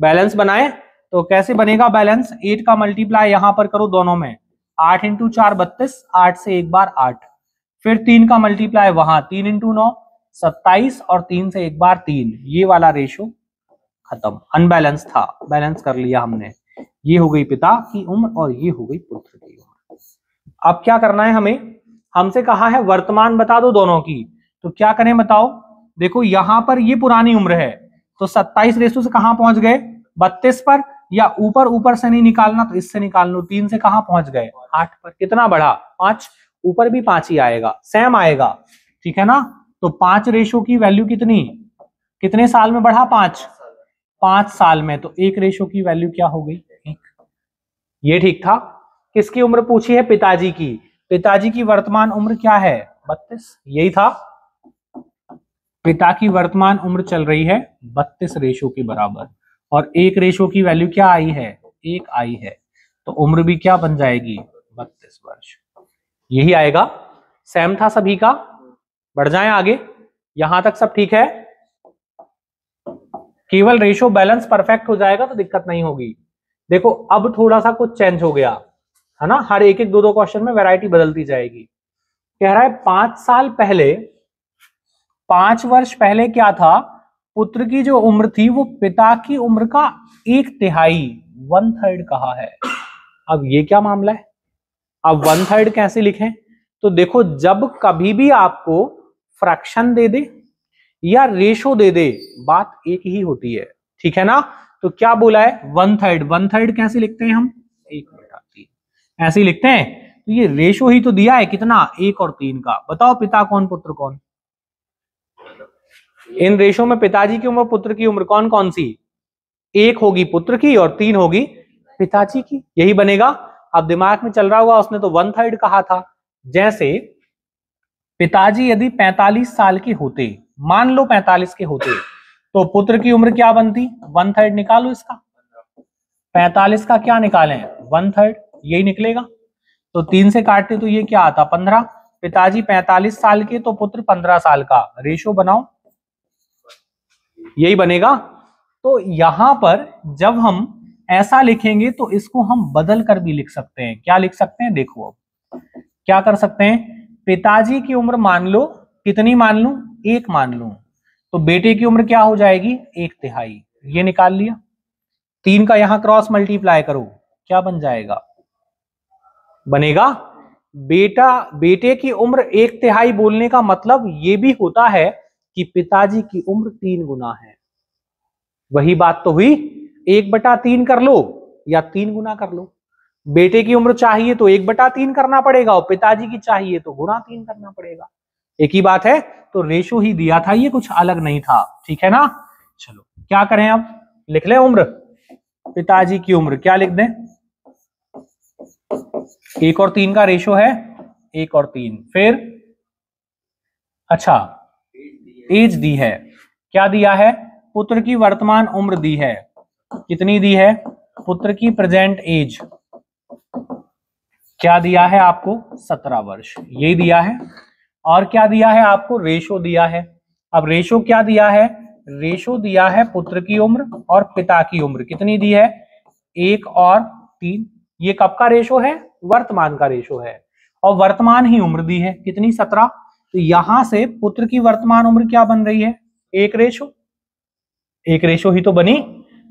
बैलेंस बनाए तो कैसे बनेगा बैलेंस एट का मल्टीप्लाई यहां पर करो दोनों में आठ इंटू चार बत्तीस आठ से एक बार आठ फिर तीन का मल्टीप्लाई वहां तीन इंटू नौ सत्ताईस और तीन से एक बार तीन ये वाला रेशो खत्म अनबैलेंस था बैलेंस कर लिया हमने ये हो गई पिता की उम्र और ये हो गई पुत्र की उम्र अब क्या करना है हमें हमसे कहा है वर्तमान बता दो दोनों की तो क्या करें बताओ देखो यहां पर ये पुरानी उम्र है तो सत्ताईस रेशो से कहा पहुंच गए बत्तीस पर या ऊपर ऊपर से नहीं निकालना तो इससे निकाल लो तीन से कहा पहुंच गए आठ पर कितना बढ़ा पांच ऊपर भी पांच ही आएगा सेम आएगा ठीक है ना तो पांच रेशो की वैल्यू कितनी कितने साल में बढ़ा पांच पांच साल में तो एक रेशो की वैल्यू क्या हो गई एक ये ठीक था किसकी उम्र पूछी है पिताजी की पिताजी की वर्तमान उम्र क्या है बत्तीस यही था पिता की वर्तमान उम्र चल रही है बत्तीस रेशो के बराबर और एक रेशो की वैल्यू क्या आई है एक आई है तो उम्र भी क्या बन जाएगी बत्तीस वर्ष यही आएगा सेम था सभी का बढ़ जाए आगे यहां तक सब ठीक है केवल रेशो बैलेंस परफेक्ट हो जाएगा तो दिक्कत नहीं होगी देखो अब थोड़ा सा कुछ चेंज हो गया है ना हर एक एक दो दो क्वेश्चन में वैरायटी बदलती जाएगी कह रहा है पांच साल पहले पांच वर्ष पहले क्या था पुत्र की जो उम्र थी वो पिता की उम्र का एक तिहाई वन थर्ड कहा है अब ये क्या मामला है अब वन थर्ड कैसे लिखें तो देखो जब कभी भी आपको फ्रैक्शन दे दे या रेशो दे दे बात एक ही होती है ठीक है ना तो क्या बोला है वन थर्ड वन थर्ड कैसे लिखते हैं हम एक मिनट आती ऐसे लिखते हैं तो ये रेशो ही तो दिया है कितना एक और तीन का बताओ पिता कौन पुत्र कौन इन रेशों में पिताजी की उम्र पुत्र की उम्र कौन कौन सी एक होगी पुत्र की और तीन होगी पिताजी की यही बनेगा अब दिमाग में चल रहा हुआ उसने तो वन थर्ड कहा था जैसे पिताजी यदि 45 साल के होते मान लो 45 के होते तो पुत्र की उम्र क्या बनती वन थर्ड निकालो इसका 45 का क्या निकाले वन थर्ड यही निकलेगा तो तीन से काटते तो ये क्या आता पंद्रह पिताजी 45 साल के तो पुत्र 15 साल का रेशो बनाओ यही बनेगा तो यहां पर जब हम ऐसा लिखेंगे तो इसको हम बदल कर भी लिख सकते हैं क्या लिख सकते हैं देखो अब क्या कर सकते हैं पिताजी की उम्र मान लो कितनी मान लू एक मान लू तो बेटे की उम्र क्या हो जाएगी एक तिहाई ये निकाल लिया तीन का यहां क्रॉस मल्टीप्लाई करो क्या बन जाएगा बनेगा बेटा बेटे की उम्र एक तिहाई बोलने का मतलब ये भी होता है कि पिताजी की उम्र तीन गुना है वही बात तो हुई एक बटा तीन कर लो या तीन गुना कर लो बेटे की उम्र चाहिए तो एक बटा तीन करना पड़ेगा और पिताजी की चाहिए तो गुना तीन करना पड़ेगा एक ही बात है तो रेशो ही दिया था ये कुछ अलग नहीं था ठीक है ना चलो क्या करें अब लिख लें उम्र पिताजी की उम्र क्या लिख दें एक और तीन का रेशो है एक और तीन फिर अच्छा एज दी है क्या दिया है पुत्र की वर्तमान उम्र दी है कितनी दी है पुत्र की प्रेजेंट एज क्या दिया है आपको सत्रह वर्ष ये दिया है और क्या दिया है आपको रेशो दिया है अब रेशो क्या दिया है रेशो दिया है पुत्र की उम्र और पिता की उम्र कितनी दी है एक और तीन ये कब का रेशो है वर्तमान का रेशो है और वर्तमान ही उम्र दी है कितनी सत्रह तो यहां से पुत्र की वर्तमान उम्र क्या बन रही है एक रेशो एक रेशो ही तो बनी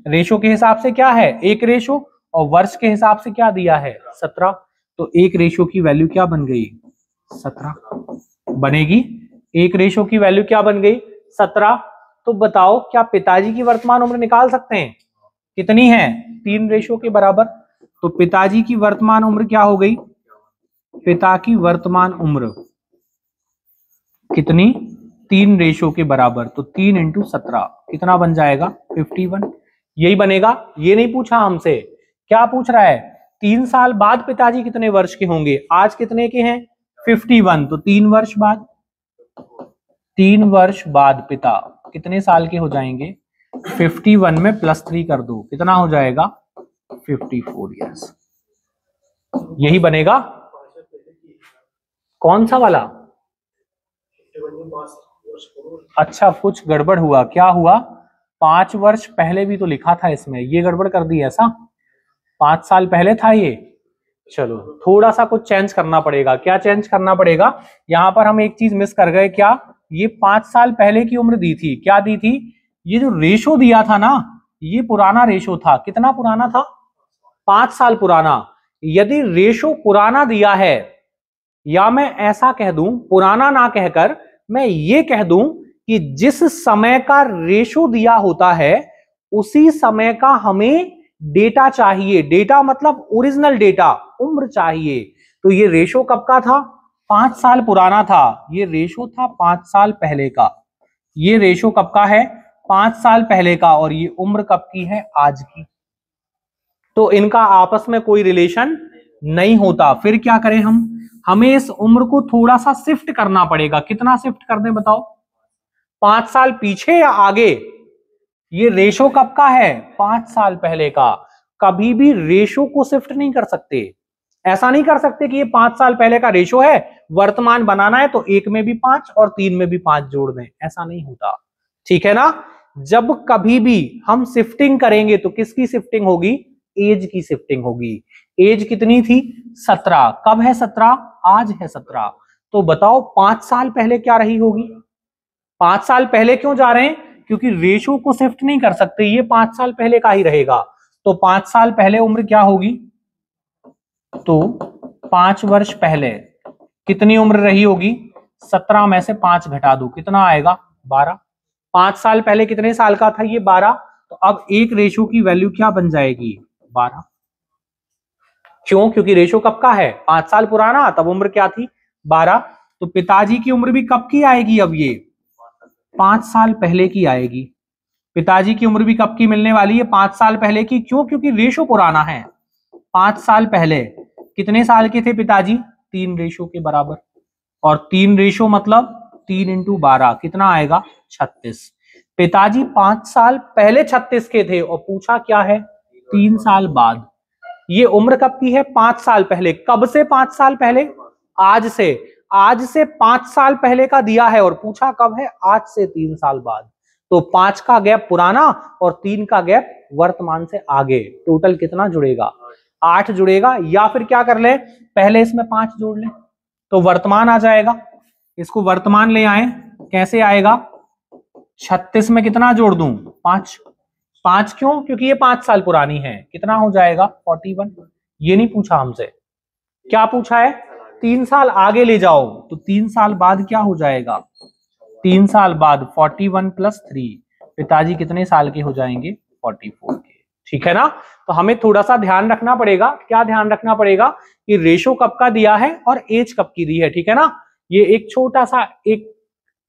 रेशो के हिसाब से क्या है एक रेशो और वर्ष के हिसाब से क्या दिया है सत्रह तो एक रेशो की वैल्यू क्या बन गई सत्रह बनेगी एक रेशो की वैल्यू क्या बन गई सत्रह तो बताओ क्या पिताजी की वर्तमान उम्र निकाल सकते हैं कितनी है तीन रेशो के बराबर तो पिताजी की वर्तमान उम्र क्या हो गई पिता की वर्तमान उम्र कितनी तीन रेशो के बराबर तो तीन इंटू सत्रह कितना बन जाएगा फिफ्टी वन यही बनेगा ये नहीं पूछा हमसे क्या पूछ रहा है तीन साल बाद पिताजी कितने वर्ष के होंगे आज कितने के हैं फिफ्टी वन तो तीन वर्ष बाद तीन वर्ष बाद पिता कितने साल के हो जाएंगे फिफ्टी वन में प्लस थ्री कर दो कितना हो जाएगा फिफ्टी फोर ईयर्स यही बनेगा कौन सा वाला अच्छा कुछ गड़बड़ हुआ क्या हुआ पांच वर्ष पहले भी तो लिखा था इसमें ये गड़बड़ कर दी ऐसा पांच साल पहले था ये चलो थोड़ा सा कुछ चेंज करना पड़ेगा क्या चेंज करना पड़ेगा यहाँ पर हम एक चीज मिस कर गए क्या ये पांच साल पहले की उम्र दी थी क्या दी थी ये जो रेशो दिया था ना ये पुराना रेशो था कितना पुराना था पांच साल पुराना यदि रेशो पुराना दिया है या मैं ऐसा कह दूं पुराना ना कहकर मैं ये कह दूं कि जिस समय का रेशो दिया होता है उसी समय का हमें डेटा चाहिए डेटा मतलब ओरिजिनल डेटा उम्र चाहिए तो ये रेशो कब का था पांच साल पुराना था ये रेशो था पांच साल पहले का ये रेशो कब का है पांच साल पहले का और ये उम्र कब की है आज की तो इनका आपस में कोई रिलेशन नहीं होता फिर क्या करें हम हमें इस उम्र को थोड़ा सा शिफ्ट करना पड़ेगा कितना शिफ्ट कर दें बताओ पांच साल पीछे या आगे ये रेशो कब का है पांच साल पहले का कभी भी रेशो को शिफ्ट नहीं कर सकते ऐसा नहीं कर सकते कि ये पांच साल पहले का रेशो है वर्तमान बनाना है तो एक में भी पांच और तीन में भी पांच जोड़ दें ऐसा नहीं होता ठीक है ना जब कभी भी हम शिफ्टिंग करेंगे तो किसकी शिफ्टिंग होगी एज की शिफ्टिंग होगी एज कितनी थी सत्रह कब है सत्रह आज है सत्रह तो बताओ पांच साल पहले क्या रही होगी पांच साल पहले क्यों जा रहे हैं क्योंकि रेशो को शिफ्ट नहीं कर सकते ये पांच साल पहले का ही रहेगा तो पांच साल पहले उम्र क्या होगी तो पांच वर्ष पहले कितनी उम्र रही होगी सत्रह में से पांच घटा दो कितना आएगा बारह पांच साल पहले कितने साल का था ये बारह तो अब एक रेशो की वैल्यू क्या बन जाएगी बारह क्यों क्योंकि रेशो कब का है पांच साल पुराना तब उम्र क्या थी बारह तो पिताजी की उम्र भी कब की आएगी अब ये पांच साल पहले की आएगी पिताजी की उम्र भी कब की मिलने वाली है पांच साल पहले की क्यों क्योंकि रेशो पुराना है पांच साल पहले कितने साल के थे पिताजी तीन रेशो के बराबर और तीन रेशो मतलब तीन इंटू बारह कितना आएगा छत्तीस पिताजी पांच साल पहले छत्तीस के थे और पूछा क्या है तीन साल बाद ये उम्र कब की है पांच साल पहले कब से पांच साल पहले आज से आज से पांच साल पहले का दिया है और पूछा कब है आज से तीन साल बाद तो पांच का गैप पुराना और तीन का गैप वर्तमान से आगे टोटल कितना जुड़ेगा आठ जुड़ेगा या फिर क्या कर ले पहले इसमें पांच जोड़ ले तो वर्तमान आ जाएगा इसको वर्तमान ले आए कैसे आएगा छत्तीस में कितना जोड़ दू पांच पांच क्यों क्योंकि ये पांच साल पुरानी है कितना हो जाएगा फोर्टी वन ये नहीं पूछा हमसे क्या पूछा है तीन साल आगे ले जाओ तो तीन साल बाद क्या हो जाएगा तीन साल बाद फोर्टी वन प्लस थ्री पिताजी कितने साल के हो जाएंगे फोर्टी फोर के ठीक है ना तो हमें थोड़ा सा ध्यान रखना पड़ेगा क्या ध्यान रखना पड़ेगा कि रेशो कब का दिया है और एज कब की दी है ठीक है ना ये एक छोटा सा एक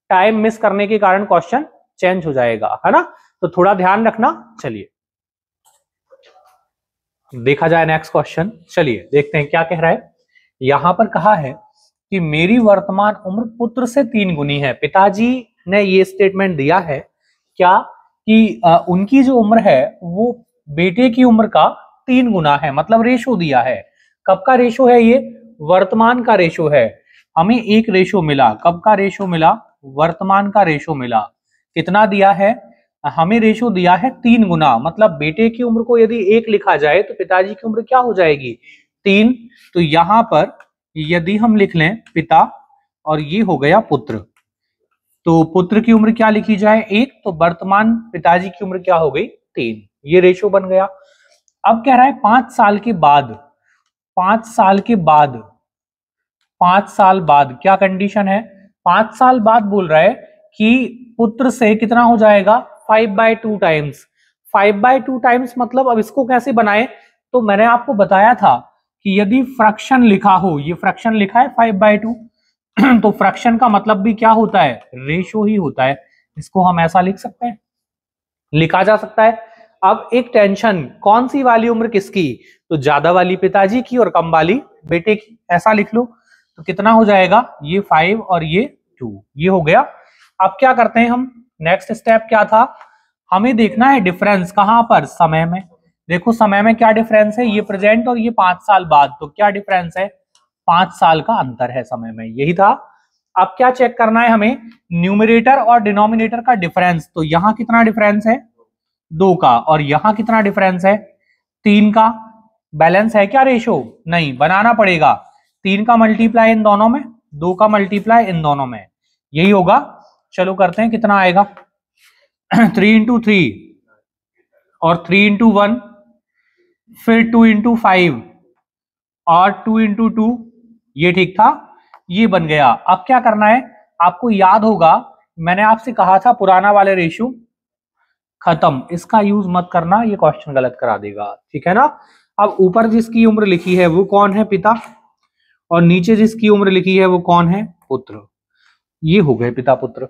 टाइम मिस करने के कारण क्वेश्चन चेंज हो जाएगा है ना तो थोड़ा ध्यान रखना चलिए देखा जाए नेक्स्ट क्वेश्चन चलिए देखते हैं क्या कह रहा है यहां पर कहा है कि मेरी वर्तमान उम्र पुत्र से तीन गुनी है पिताजी ने ये स्टेटमेंट दिया है क्या कि आ, उनकी जो उम्र है वो बेटे की उम्र का तीन गुना है मतलब रेशो दिया है कब का रेशो है ये वर्तमान का रेशो है हमें एक रेशो मिला कब का रेशो मिला वर्तमान का रेशो मिला कितना दिया है हमें रेशो दिया है तीन गुना मतलब बेटे की उम्र को यदि एक लिखा जाए तो पिताजी की उम्र क्या हो जाएगी तीन तो यहां पर यदि हम लिख लें पिता और ये हो गया पुत्र तो पुत्र की उम्र क्या लिखी जाए एक तो वर्तमान पिताजी की उम्र क्या हो गई तीन ये रेशो बन गया अब कह रहा है पांच साल के बाद पांच साल के बाद पांच साल बाद क्या कंडीशन है पांच साल बाद बोल रहा है कि पुत्र से कितना हो जाएगा five by two times five by two times मतलब अब इसको कैसे बनाए तो मैंने आपको बताया था कि यदि फ्रैक्शन लिखा हो ये फ्रैक्शन लिखा है फाइव बाय टू तो फ्रैक्शन का मतलब भी क्या होता है रेशो ही होता है इसको हम ऐसा लिख सकते हैं लिखा जा सकता है अब एक टेंशन कौन सी वाली उम्र किसकी तो ज्यादा वाली पिताजी की और कम वाली बेटे की ऐसा लिख लो तो कितना हो जाएगा ये फाइव और ये टू ये हो गया अब क्या करते हैं हम नेक्स्ट स्टेप क्या था हमें देखना है डिफरेंस कहाँ पर समय में देखो समय में क्या डिफरेंस है ये प्रेजेंट और ये पांच साल बाद तो क्या डिफरेंस है पांच साल का अंतर है समय में यही था अब क्या चेक करना है हमें न्यूमिनेटर और डिनोमिनेटर का डिफरेंस तो यहां कितना डिफरेंस है दो का और यहां कितना डिफरेंस है तीन का बैलेंस है क्या रेशो नहीं बनाना पड़ेगा तीन का मल्टीप्लाई इन दोनों में दो का मल्टीप्लाई इन दोनों में यही होगा चलो करते हैं कितना आएगा थ्री इंटू थ्री और थ्री इंटू वन फिर टू इंटू फाइव और टू इंटू टू ये ठीक था ये बन गया अब क्या करना है आपको याद होगा मैंने आपसे कहा था पुराना वाले रेशू खत्म इसका यूज मत करना ये क्वेश्चन गलत करा देगा ठीक है ना अब ऊपर जिसकी उम्र लिखी है वो कौन है पिता और नीचे जिसकी उम्र लिखी है वो कौन है पुत्र ये हो गए पिता पुत्र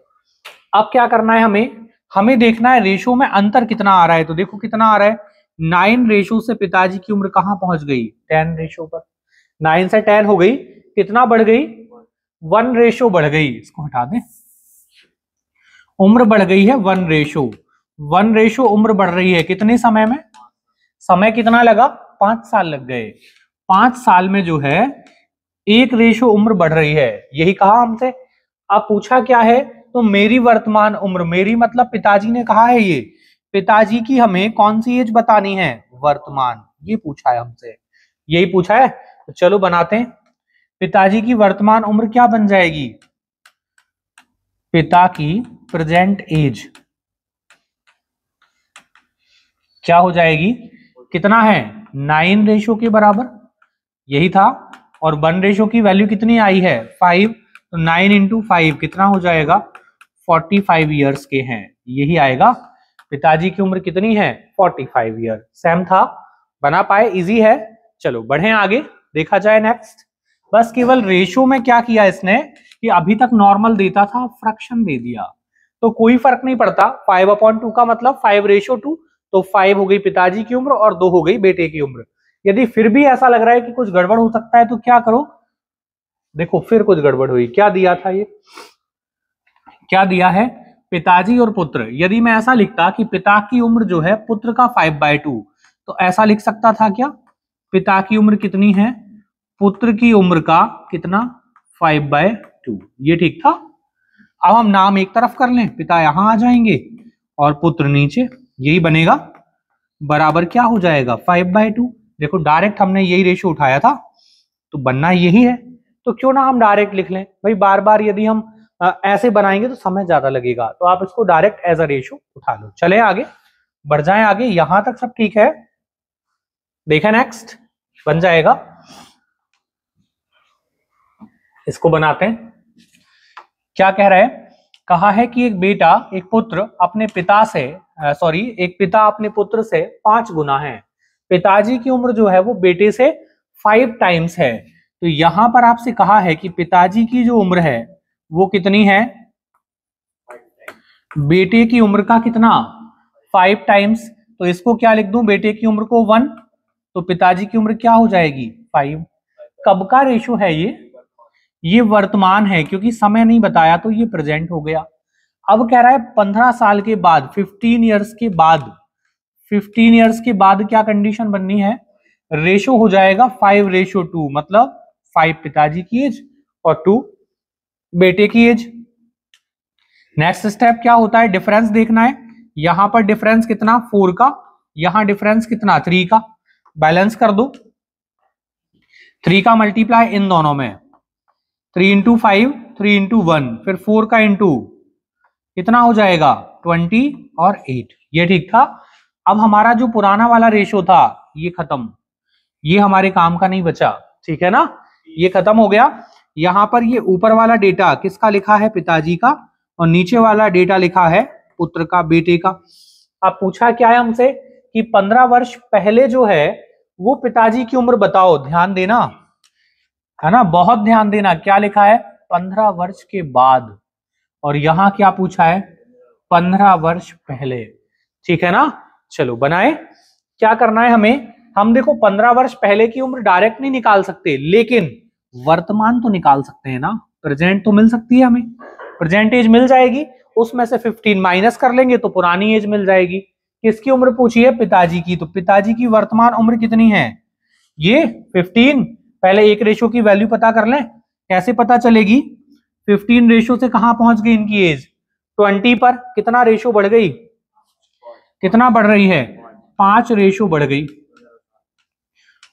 अब क्या करना है हमें हमें देखना है रेशो में अंतर कितना आ रहा है तो देखो कितना आ रहा है नाइन रेशो से पिताजी की उम्र कहां पहुंच गई टेन रेशो पर नाइन से टेन हो गई कितना बढ़ गई वन रेशो बढ़ गई इसको हटा दें उम्र बढ़ गई है वन रेशो वन रेशो उम्र बढ़ रही है कितने समय में समय कितना लगा पांच साल लग गए पांच साल में जो है एक रेशो उम्र बढ़ रही है यही कहा हमसे अब पूछा क्या है तो मेरी वर्तमान उम्र मेरी मतलब पिताजी ने कहा है ये पिताजी की हमें कौन सी एज बतानी है वर्तमान ये पूछा है हमसे यही पूछा है तो चलो बनाते हैं पिताजी की वर्तमान उम्र क्या बन जाएगी पिता की प्रेजेंट एज क्या हो जाएगी कितना है नाइन रेशो के बराबर यही था और वन रेशो की वैल्यू कितनी आई है फाइव तो नाइन इंटू फाइव कितना हो जाएगा फोर्टी फाइव ईयर्स के हैं यही आएगा पिताजी की उम्र कितनी है फोर्टी फाइव ईयर सेम था बना पाए इजी है चलो बढ़े आगे देखा जाए नेक्स्ट बस केवल रेशियो में क्या किया इसने कि अभी तक नॉर्मल देता था फ्रैक्शन दे दिया तो कोई फर्क नहीं पड़ता फाइव अपॉइंट टू का मतलब फाइव रेशियो टू तो फाइव हो गई पिताजी की उम्र और दो हो गई बेटे की उम्र यदि फिर भी ऐसा लग रहा है कि कुछ गड़बड़ हो सकता है तो क्या करो देखो फिर कुछ गड़बड़ हुई क्या दिया था ये क्या दिया है पिताजी और पुत्र यदि मैं ऐसा लिखता कि पिता की उम्र जो है पुत्र का फाइव बाय टू तो ऐसा लिख सकता था क्या पिता की उम्र कितनी है पुत्र की उम्र का कितना फाइव बाय टू ये ठीक था अब हम नाम एक तरफ कर लें पिता यहां आ जाएंगे और पुत्र नीचे यही बनेगा बराबर क्या हो जाएगा फाइव बाय टू देखो डायरेक्ट हमने यही रेशियो उठाया था तो बनना यही है तो क्यों ना हम डायरेक्ट लिख लें भाई बार बार यदि हम ऐसे बनाएंगे तो समय ज्यादा लगेगा तो आप इसको डायरेक्ट एज अ रेशो उठा लो चले आगे बढ़ जाए आगे यहां तक सब ठीक है देखे नेक्स्ट बन जाएगा इसको बनाते हैं क्या कह रहा है कहा है कि एक बेटा एक पुत्र अपने पिता से सॉरी एक पिता अपने पुत्र से पांच गुना है पिताजी की उम्र जो है वो बेटे से फाइव टाइम्स है तो यहां पर आपसे कहा है कि पिताजी की जो उम्र है वो कितनी है बेटे की उम्र का कितना फाइव टाइम्स तो इसको क्या लिख दूं बेटे की उम्र को वन तो पिताजी की उम्र क्या हो जाएगी फाइव कब का रेशो है ये ये वर्तमान है क्योंकि समय नहीं बताया तो ये प्रेजेंट हो गया अब कह रहा है पंद्रह साल के बाद फिफ्टीन ईयर्स के बाद फिफ्टीन ईयर्स के बाद क्या कंडीशन बननी है रेशो हो जाएगा फाइव रेशो टू मतलब फाइव पिताजी की एज और टू बेटे की एज नेक्स्ट स्टेप क्या होता है डिफरेंस देखना है यहां पर डिफरेंस कितना फोर का यहां डिफरेंस कितना थ्री का बैलेंस कर दो थ्री का मल्टीप्लाई इन दोनों में three into five three into one फिर फोर का इंटू कितना हो जाएगा ट्वेंटी और एट ये ठीक था अब हमारा जो पुराना वाला रेशो था ये खत्म ये हमारे काम का नहीं बचा ठीक है ना ये खत्म हो गया यहां पर ये ऊपर वाला डेटा किसका लिखा है पिताजी का और नीचे वाला डेटा लिखा है पुत्र का बेटे का अब पूछा क्या है हमसे कि पंद्रह वर्ष पहले जो है वो पिताजी की उम्र बताओ ध्यान देना है ना बहुत ध्यान देना क्या लिखा है पंद्रह वर्ष के बाद और यहां क्या पूछा है पंद्रह वर्ष पहले ठीक है ना चलो बनाए क्या करना है हमें हम देखो पंद्रह वर्ष पहले की उम्र डायरेक्ट नहीं निकाल सकते लेकिन वर्तमान तो निकाल सकते हैं ना प्रेजेंट तो मिल सकती है हमें प्रेजेंट एज मिल जाएगी उसमें से 15 माइनस कर लेंगे तो पुरानी एज मिल जाएगी किसकी उम्र पूछी है पिताजी की तो पिताजी की वर्तमान उम्र कितनी है ये 15 पहले एक रेशो की वैल्यू पता कर लें कैसे पता चलेगी 15 रेशो से कहां पहुंच गई इनकी एज 20 पर कितना रेशो बढ़ गई कितना बढ़ रही है पांच रेशो बढ़ गई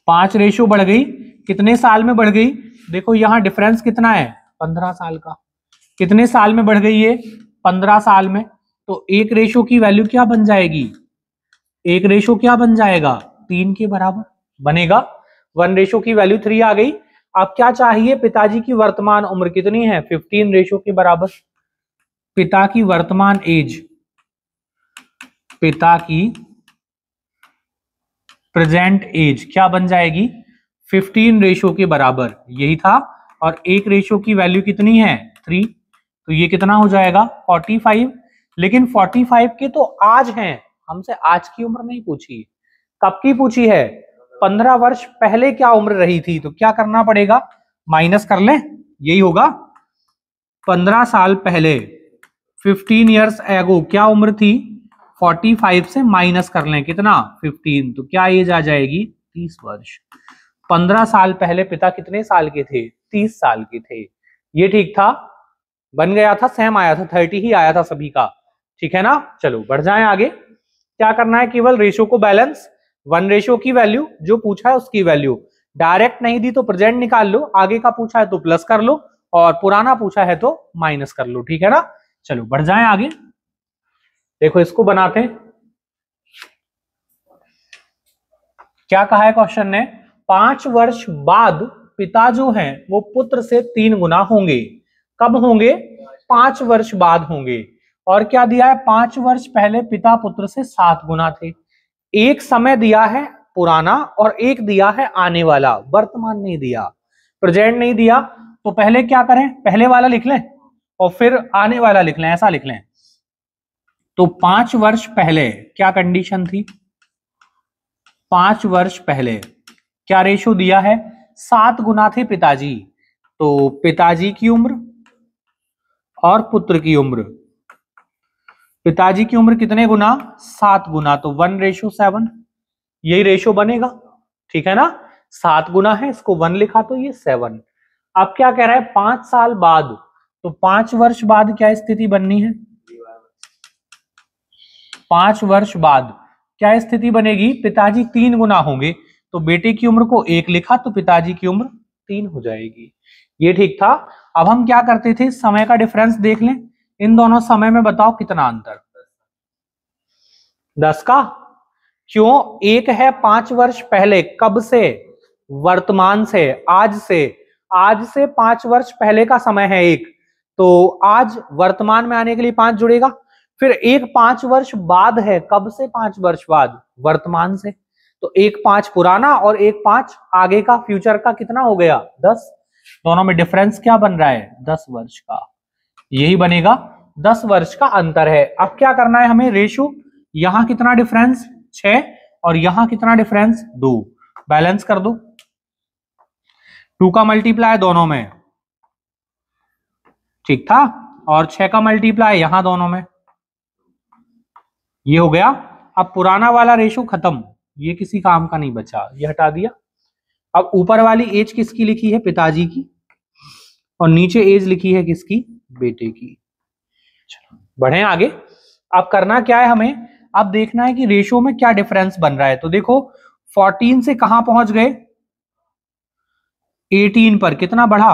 पांच रेशो बढ़ गई कितने साल में बढ़ गई देखो यहाँ डिफरेंस कितना है पंद्रह साल का कितने साल में बढ़ गई ये पंद्रह साल में तो एक रेशो की वैल्यू क्या बन जाएगी एक रेशो क्या बन जाएगा तीन के बराबर बनेगा वन रेशो की वैल्यू थ्री आ गई आप क्या चाहिए पिताजी की वर्तमान उम्र कितनी है फिफ्टीन रेशो के बराबर पिता की वर्तमान एज पिता की प्रेजेंट एज क्या बन जाएगी फिफ्टीन रेशो के बराबर यही था और एक रेशो की वैल्यू कितनी है थ्री तो ये कितना हो जाएगा फाइव लेकिन फाइव के तो आज हैं हमसे आज की उम्र नहीं पूछी कब की पूछी है पंद्रह वर्ष पहले क्या उम्र रही थी तो क्या करना पड़ेगा माइनस कर ले यही होगा पंद्रह साल पहले फिफ्टीन ईयर्स एगो क्या उम्र थी फोर्टी फाइव से माइनस कर लें कितना फिफ्टीन तो क्या एज आ जाएगी तीस वर्ष पंद्रह साल पहले पिता कितने साल के थे तीस साल के थे ये ठीक था बन गया था सेम आया था थर्टी ही आया था सभी का ठीक है ना चलो बढ़ जाए आगे क्या करना है केवल रेशो को बैलेंस वन रेशो की वैल्यू जो पूछा है उसकी वैल्यू डायरेक्ट नहीं दी तो प्रेजेंट निकाल लो आगे का पूछा है तो प्लस कर लो और पुराना पूछा है तो माइनस कर लो ठीक है ना चलो बढ़ जाए आगे देखो इसको बनाते क्या कहा है क्वेश्चन ने पांच वर्ष बाद पिता जो हैं वो पुत्र से तीन गुना होंगे कब होंगे पांच वर्ष बाद होंगे और क्या दिया है पांच वर्ष पहले पिता पुत्र से सात गुना थे एक समय दिया है पुराना और एक दिया है आने वाला वर्तमान नहीं दिया प्रेजेंट नहीं दिया तो पहले क्या करें पहले वाला लिख लें और फिर आने वाला लिख लें ऐसा लिख लें तो पांच वर्ष पहले क्या कंडीशन थी पांच वर्ष पहले क्या रेशो दिया है सात गुना थे पिताजी तो पिताजी की उम्र और पुत्र की उम्र पिताजी की उम्र कितने गुना सात गुना तो वन रेशो सेवन यही रेशो बनेगा ठीक है ना सात गुना है इसको वन लिखा तो ये सेवन अब क्या कह रहा है पांच साल बाद तो पांच वर्ष बाद क्या स्थिति बननी है पांच वर्ष बाद क्या स्थिति बनेगी पिताजी तीन गुना होंगे तो बेटे की उम्र को एक लिखा तो पिताजी की उम्र तीन हो जाएगी ये ठीक था अब हम क्या करते थे समय का डिफरेंस देख लें इन दोनों समय में बताओ कितना अंतर दस का क्यों एक है पांच वर्ष पहले कब से वर्तमान से आज से आज से पांच वर्ष पहले का समय है एक तो आज वर्तमान में आने के लिए पांच जुड़ेगा फिर एक पांच वर्ष बाद है कब से पांच वर्ष बाद वर्तमान से तो एक पांच पुराना और एक पांच आगे का फ्यूचर का कितना हो गया दस दोनों में डिफरेंस क्या बन रहा है दस वर्ष का यही बनेगा दस वर्ष का अंतर है अब क्या करना है हमें रेशो यहां कितना डिफरेंस छ और यहां कितना डिफरेंस दो बैलेंस कर दो टू का मल्टीप्लाई दोनों में ठीक था और छह का मल्टीप्लाई यहां दोनों में ये हो गया अब पुराना वाला रेशो खत्म ये किसी काम का नहीं बचा ये हटा दिया अब ऊपर वाली एज किसकी लिखी है पिताजी की और नीचे एज लिखी है किसकी बेटे की बढ़े आगे अब करना क्या है हमें अब देखना है कि रेशियो में क्या डिफरेंस बन रहा है तो देखो 14 से कहां पहुंच गए 18 पर कितना बढ़ा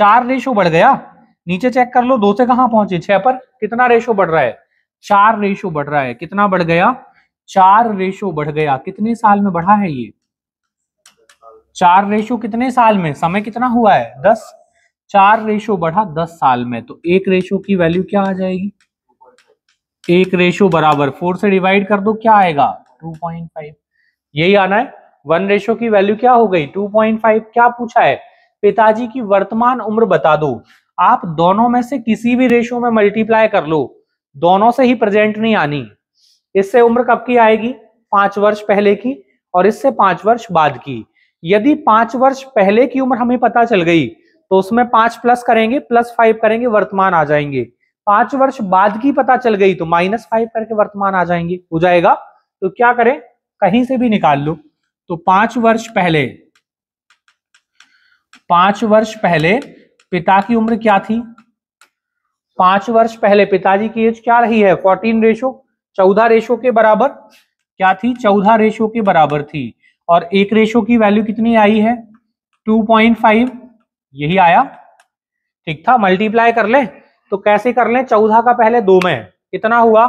चार रेशो बढ़ गया नीचे चेक कर लो दो से कहां पहुंचे छह पर कितना रेशो बढ़ रहा है चार रेशो बढ़ रहा है कितना बढ़ गया चार रेशो बढ़ गया कितने साल में बढ़ा है ये चार रेशो कितने साल में समय कितना हुआ है दस चार रेशो बढ़ा दस साल में तो एक रेशो की वैल्यू क्या आ जाएगी एक रेशो बराबर फोर से डिवाइड कर दो क्या आएगा टू पॉइंट फाइव यही आना है वन रेशो की वैल्यू क्या हो गई टू पॉइंट फाइव क्या पूछा है पिताजी की वर्तमान उम्र बता दो आप दोनों में से किसी भी रेशो में मल्टीप्लाई कर लो दोनों से ही प्रेजेंट नहीं आनी इससे उम्र कब की आएगी पांच वर्ष पहले की और इससे पांच वर्ष बाद की यदि पांच वर्ष पहले की उम्र हमें पता चल गई तो उसमें पांच प्लस करेंगे प्लस फाइव करेंगे वर्तमान आ जाएंगे पांच वर्ष बाद की पता चल गई तो माइनस फाइव करके वर्तमान आ जाएंगे हो जाएगा तो क्या करें कहीं से भी निकाल लो तो पांच वर्ष पहले पांच वर्ष पहले पिता की उम्र क्या थी पांच वर्ष पहले पिताजी की एज क्या रही है फोर्टीन रेशो चौदह रेशो के बराबर क्या थी चौदह रेशो के बराबर थी और एक रेशो की वैल्यू कितनी आई है 2.5 यही आया ठीक था मल्टीप्लाई कर ले तो कैसे कर ले चौदह का पहले दो में कितना हुआ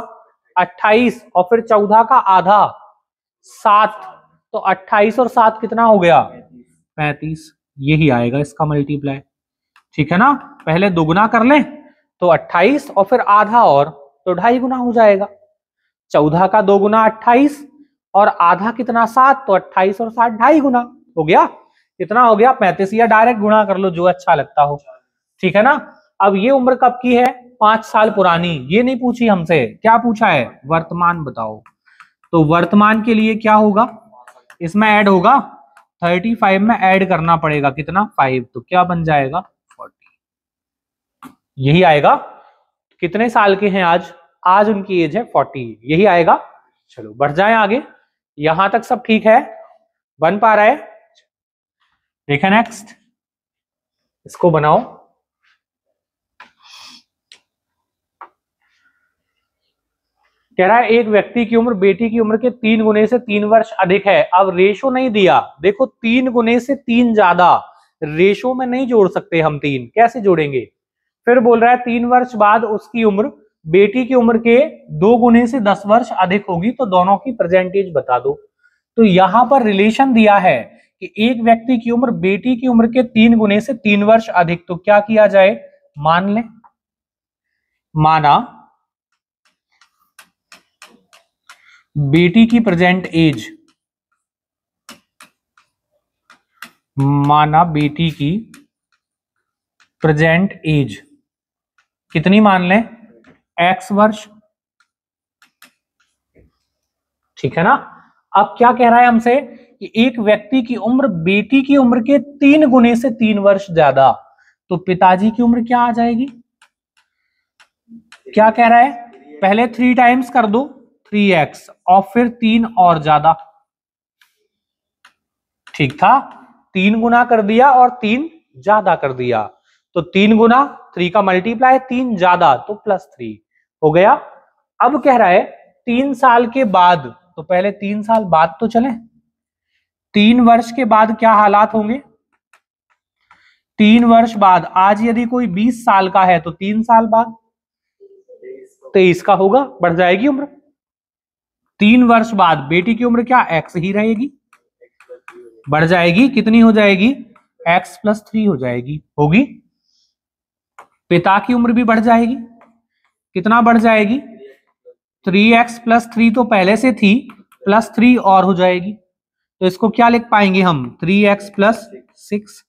28 और फिर चौदह का आधा सात तो 28 और सात कितना हो गया 35 यही आएगा इसका मल्टीप्लाई ठीक है ना पहले दोगुना कर ले तो 28 और फिर आधा और तो ढाई गुना हो जाएगा चौदह का दो गुना अट्ठाईस और आधा कितना सात तो अट्ठाईस और सात ढाई गुना हो गया कितना हो गया पैंतीस या डायरेक्ट गुना कर लो जो अच्छा लगता हो ठीक है ना अब ये उम्र कब की है पांच साल पुरानी ये नहीं पूछी हमसे क्या पूछा है वर्तमान बताओ तो वर्तमान के लिए क्या होगा इसमें ऐड होगा थर्टी फाइव में ऐड करना पड़ेगा कितना फाइव तो क्या बन जाएगा फोर्टी यही आएगा कितने साल के हैं आज आज उनकी एज है फोर्टी यही आएगा चलो बढ़ जाए आगे यहां तक सब ठीक है बन पा रहा है देखे नेक्स्ट इसको बनाओ कह रहा है एक व्यक्ति की उम्र बेटी की उम्र के तीन गुने से तीन वर्ष अधिक है अब रेशो नहीं दिया देखो तीन गुने से तीन ज्यादा रेशो में नहीं जोड़ सकते हम तीन कैसे जोड़ेंगे फिर बोल रहा है तीन वर्ष बाद उसकी उम्र बेटी की उम्र के दो गुने से दस वर्ष अधिक होगी तो दोनों की प्रेजेंटेज बता दो तो यहां पर रिलेशन दिया है कि एक व्यक्ति की उम्र बेटी की उम्र के तीन गुने से तीन वर्ष अधिक तो क्या किया जाए मान ले माना बेटी की प्रेजेंट एज माना बेटी की प्रेजेंट एज कितनी मान लें एक्स वर्ष ठीक है ना अब क्या कह रहा है हमसे कि एक व्यक्ति की उम्र बेटी की उम्र के तीन गुने से तीन वर्ष ज्यादा तो पिताजी की उम्र क्या आ जाएगी क्या कह रहा है पहले थ्री टाइम्स कर दो थ्री एक्स और फिर तीन और ज्यादा ठीक था तीन गुना कर दिया और तीन ज्यादा कर दिया तो तीन गुना थ्री का मल्टीप्लाई तीन ज्यादा तो प्लस थ्री हो गया अब कह रहा है तीन साल के बाद तो पहले तीन साल बाद तो चले तीन वर्ष के बाद क्या हालात होंगे तीन वर्ष बाद आज यदि कोई बीस साल का है तो तीन साल बाद तेईस का होगा बढ़ जाएगी उम्र तीन वर्ष बाद बेटी की उम्र क्या एक्स ही रहेगी बढ़ जाएगी कितनी हो जाएगी एक्स प्लस थ्री हो जाएगी होगी पिता की उम्र भी बढ़ जाएगी कितना बढ़ जाएगी थ्री एक्स प्लस थ्री तो पहले से थी प्लस थ्री और हो जाएगी तो इसको क्या लिख पाएंगे हम थ्री एक्स प्लस सिक्स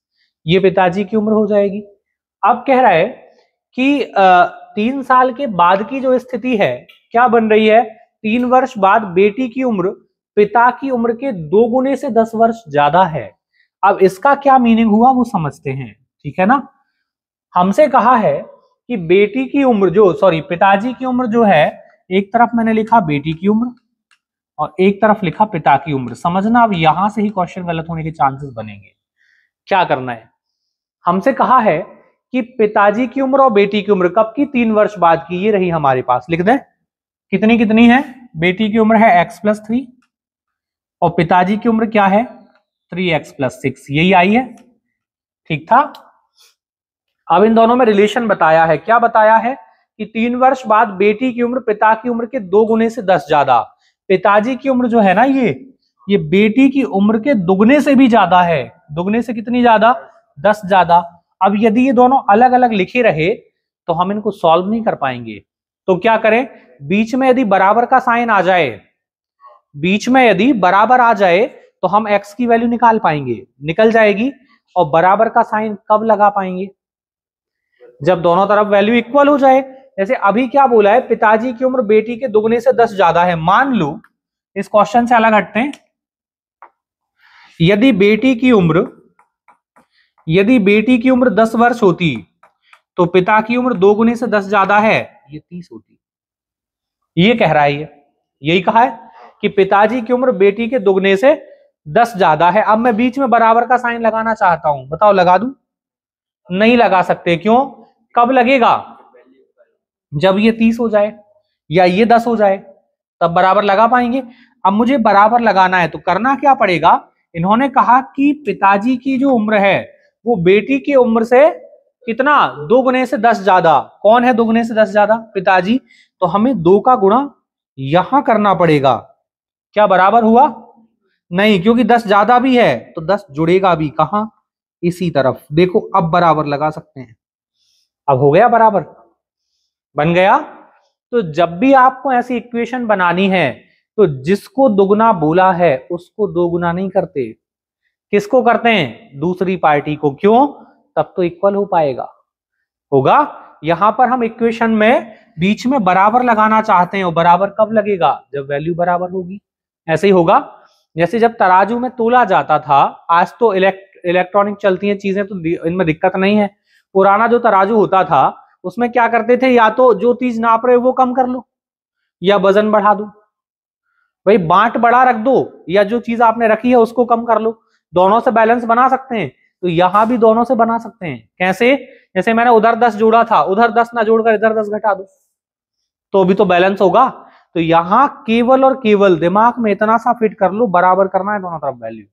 ये पिताजी की उम्र हो जाएगी अब कह रहा है कि तीन साल के बाद की जो स्थिति है क्या बन रही है तीन वर्ष बाद बेटी की उम्र पिता की उम्र के दो गुने से दस वर्ष ज्यादा है अब इसका क्या मीनिंग हुआ वो समझते हैं ठीक है ना हमसे कहा है कि बेटी की उम्र जो सॉरी पिताजी की उम्र जो है एक तरफ मैंने लिखा बेटी की उम्र और एक तरफ लिखा पिता की उम्र समझना अब यहां से ही क्वेश्चन गलत होने के चांसेस बनेंगे क्या करना है हमसे कहा है कि पिताजी की उम्र और बेटी की उम्र कब की तीन वर्ष बाद की ये रही हमारे पास लिख दें कितनी कितनी है बेटी की उम्र है एक्स प्लस थ्री और पिताजी की उम्र क्या है थ्री एक्स प्लस सिक्स यही आई है ठीक था अब इन दोनों में रिलेशन बताया है क्या बताया है कि तीन वर्ष बाद बेटी की उम्र पिता की उम्र के दो गुने से दस ज्यादा पिताजी की उम्र जो है ना ये ये बेटी की उम्र के दुगने से भी ज्यादा है दुगने से कितनी ज्यादा दस ज्यादा अब यदि ये दोनों अलग अलग लिखे रहे तो हम इनको सॉल्व नहीं कर पाएंगे तो क्या करें बीच में यदि बराबर का साइन आ जाए बीच में यदि बराबर आ जाए तो हम x की वैल्यू निकाल पाएंगे निकल जाएगी और बराबर का साइन कब लगा पाएंगे जब दोनों तरफ वैल्यू इक्वल हो जाए जैसे अभी क्या बोला है पिताजी की उम्र बेटी के दुगने से दस ज्यादा है मान लो इस क्वेश्चन से अलग हटते हैं यदि बेटी की उम्र यदि बेटी की उम्र दस वर्ष होती तो पिता की उम्र दो गुने से दस ज्यादा है ये तीस होती ये कह रहा है ये यही कहा है कि पिताजी की उम्र बेटी के दुगने से दस ज्यादा है अब मैं बीच में बराबर का साइन लगाना चाहता हूं बताओ लगा दू नहीं लगा सकते क्यों कब लगेगा जब ये तीस हो जाए या ये दस हो जाए तब बराबर लगा पाएंगे अब मुझे बराबर लगाना है तो करना क्या पड़ेगा इन्होंने कहा कि पिताजी की जो उम्र है वो बेटी की उम्र से कितना दो गुने से दस ज्यादा कौन है दो गुने से दस ज्यादा पिताजी तो हमें दो का गुणा यहां करना पड़ेगा क्या बराबर हुआ नहीं क्योंकि दस ज्यादा भी है तो दस जुड़ेगा भी कहा इसी तरफ देखो अब बराबर लगा सकते हैं अब हो गया बराबर बन गया तो जब भी आपको ऐसी इक्वेशन बनानी है तो जिसको दोगुना बोला है उसको दोगुना नहीं करते किसको करते हैं दूसरी पार्टी को क्यों तब तो इक्वल हो पाएगा होगा यहां पर हम इक्वेशन में बीच में बराबर लगाना चाहते हैं और बराबर कब लगेगा जब वैल्यू बराबर होगी ऐसे ही होगा जैसे जब तराजू में तोला जाता था आज तो इलेक्ट्रॉनिक चलती हैं चीजें तो इनमें दिक्कत नहीं है पुराना जो तराजू होता था उसमें क्या करते थे या तो जो चीज नाप रहे वो कम कर लो या वजन बढ़ा दो भाई बांट बढ़ा रख दो या जो चीज आपने रखी है उसको कम कर लो दोनों से बैलेंस बना सकते हैं तो यहां भी दोनों से बना सकते हैं कैसे जैसे मैंने उधर दस जोड़ा था उधर दस ना जोड़कर इधर दस घटा दो तो भी तो बैलेंस होगा तो यहां केवल और केवल दिमाग में इतना सा फिट कर लो बराबर करना है दोनों तरफ वैल्यू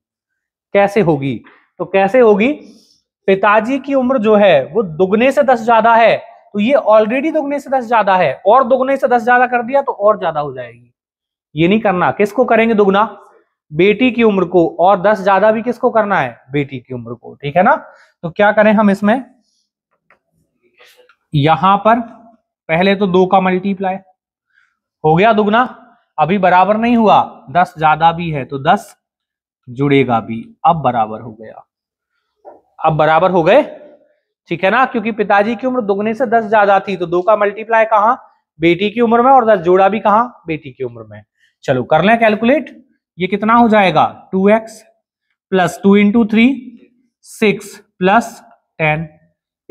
कैसे होगी तो कैसे होगी पिताजी की उम्र जो है वो दुगने से दस ज्यादा है तो ये ऑलरेडी दुगने से दस ज्यादा है और दुगने से दस ज्यादा कर दिया तो और ज्यादा हो जाएगी ये नहीं करना किसको करेंगे दुगना बेटी की उम्र को और दस ज्यादा भी किसको करना है बेटी की उम्र को ठीक है ना तो क्या करें हम इसमें यहां पर पहले तो दो का मल्टीप्लाई हो गया दुगना अभी बराबर नहीं हुआ दस ज्यादा भी है तो दस जुड़ेगा भी अब बराबर हो गया अब बराबर हो गए ठीक है ना क्योंकि पिताजी की उम्र दोगुने से दस ज्यादा थी तो दो का मल्टीप्लाई कहा बेटी की उम्र में और दस जोड़ा भी कहा बेटी की उम्र में चलो कर लें कैलकुलेट ये कितना हो जाएगा two x plus two into three six plus ten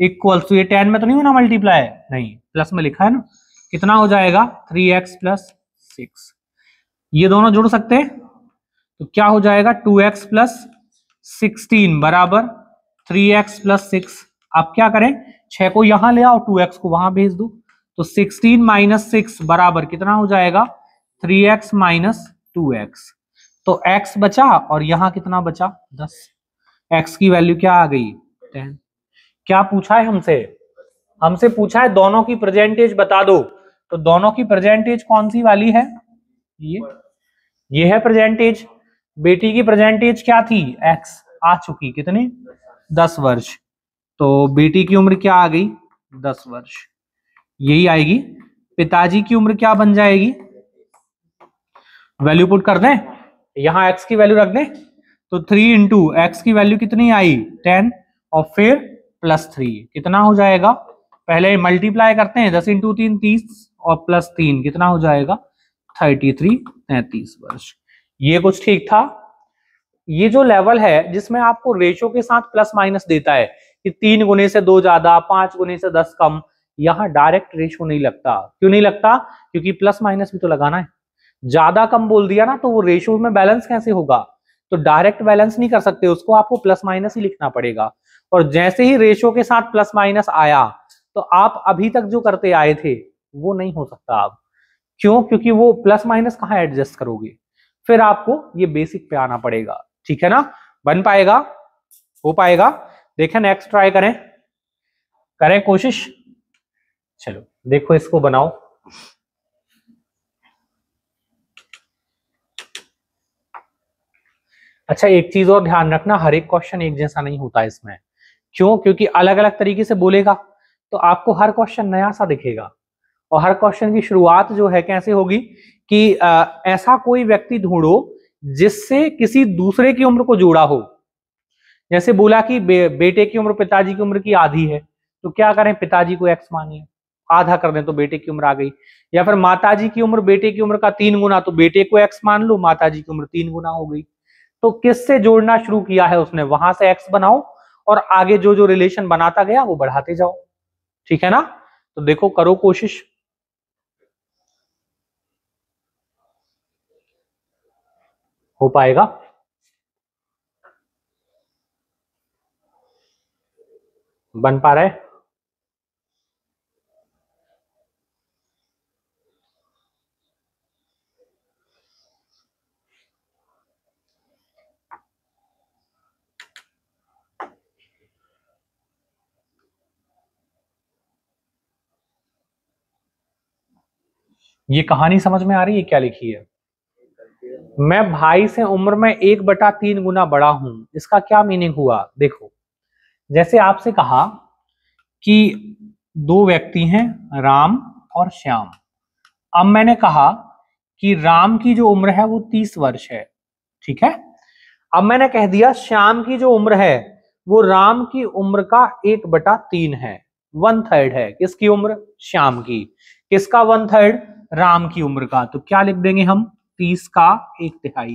equals to ये टेन में तो नहीं होना मल्टीप्लाई नहीं प्लस में लिखा है ना कितना हो जाएगा थ्री एक्स प्लस सिक्स ये दोनों जुड़ सकते हैं तो क्या हो जाएगा टू एक्स प्लस सिक्सटीन बराबर थ्री एक्स प्लस सिक्स आप क्या करें छह को यहां ले आओ टू एक्स को वहां भेज दो तो सिक्सटीन माइनस सिक्स बराबर कितना हो जाएगा three x minus two x तो एक्स बचा और यहां कितना बचा दस एक्स की वैल्यू क्या आ गई टेन क्या पूछा है हमसे हमसे पूछा है दोनों की प्रेजेंटेज बता दो तो दोनों की प्रेजेंटेज कौन सी वाली है ये ये है प्रेजेंटेज बेटी की प्रेजेंटेज क्या थी एक्स आ चुकी कितनी दस वर्ष तो बेटी की उम्र क्या आ गई दस वर्ष यही आएगी पिताजी की उम्र क्या बन जाएगी वैल्यू पुट कर दें यहां एक्स की वैल्यू रख दें तो थ्री इंटू एक्स की वैल्यू कितनी आई टेन और फिर प्लस थ्री कितना हो जाएगा पहले मल्टीप्लाई करते हैं दस इंटू तीन तीस और प्लस तीन कितना हो जाएगा थर्टी थ्री तैतीस वर्ष ये कुछ ठीक था ये जो लेवल है जिसमें आपको रेशो के साथ प्लस माइनस देता है कि तीन गुने से दो ज्यादा पांच गुने से दस कम यहां डायरेक्ट रेशो नहीं लगता क्यों नहीं लगता क्योंकि प्लस माइनस भी तो लगाना है ज्यादा कम बोल दिया ना तो वो रेशो में बैलेंस कैसे होगा तो डायरेक्ट बैलेंस नहीं कर सकते उसको आपको प्लस माइनस ही लिखना पड़ेगा और जैसे ही रेशो के साथ प्लस माइनस आया तो आप अभी तक जो करते आए थे वो नहीं हो सकता आप क्यों क्योंकि वो प्लस माइनस कहाँ एडजस्ट करोगे फिर आपको ये बेसिक पे आना पड़ेगा ठीक है ना बन पाएगा हो पाएगा देखें नेक्स्ट ट्राई करें करें कोशिश चलो देखो इसको बनाओ अच्छा एक चीज और ध्यान रखना हर एक क्वेश्चन एक जैसा नहीं होता इसमें क्यों क्योंकि अलग अलग तरीके से बोलेगा तो आपको हर क्वेश्चन नया सा दिखेगा और हर क्वेश्चन की शुरुआत जो है कैसे होगी कि आ, ऐसा कोई व्यक्ति ढूंढो जिससे किसी दूसरे की उम्र को जोड़ा हो जैसे बोला कि बे, बेटे की उम्र पिताजी की उम्र की आधी है तो क्या करें पिताजी को एक्स मानिए आधा कर दें तो बेटे की उम्र आ गई या फिर माताजी की उम्र बेटे की उम्र का तीन गुना तो बेटे को एक्स मान लो माताजी की उम्र तीन गुना हो गई तो किससे जोड़ना शुरू किया है उसने वहां से एक्स बनाओ और आगे जो जो रिलेशन बनाता गया वो बढ़ाते जाओ ठीक है ना तो देखो करो कोशिश हो पाएगा बन पा रहा है ये कहानी समझ में आ रही है क्या लिखी है मैं भाई से उम्र में एक बटा तीन गुना बड़ा हूं इसका क्या मीनिंग हुआ देखो जैसे आपसे कहा कि दो व्यक्ति हैं राम और श्याम अब मैंने कहा कि राम की जो उम्र है वो तीस वर्ष है ठीक है अब मैंने कह दिया श्याम की जो उम्र है वो राम की उम्र का एक बटा तीन है वन थर्ड है किसकी उम्र श्याम की किसका वन थर्ड राम की उम्र का तो क्या लिख देंगे हम तीस का एक तिहाई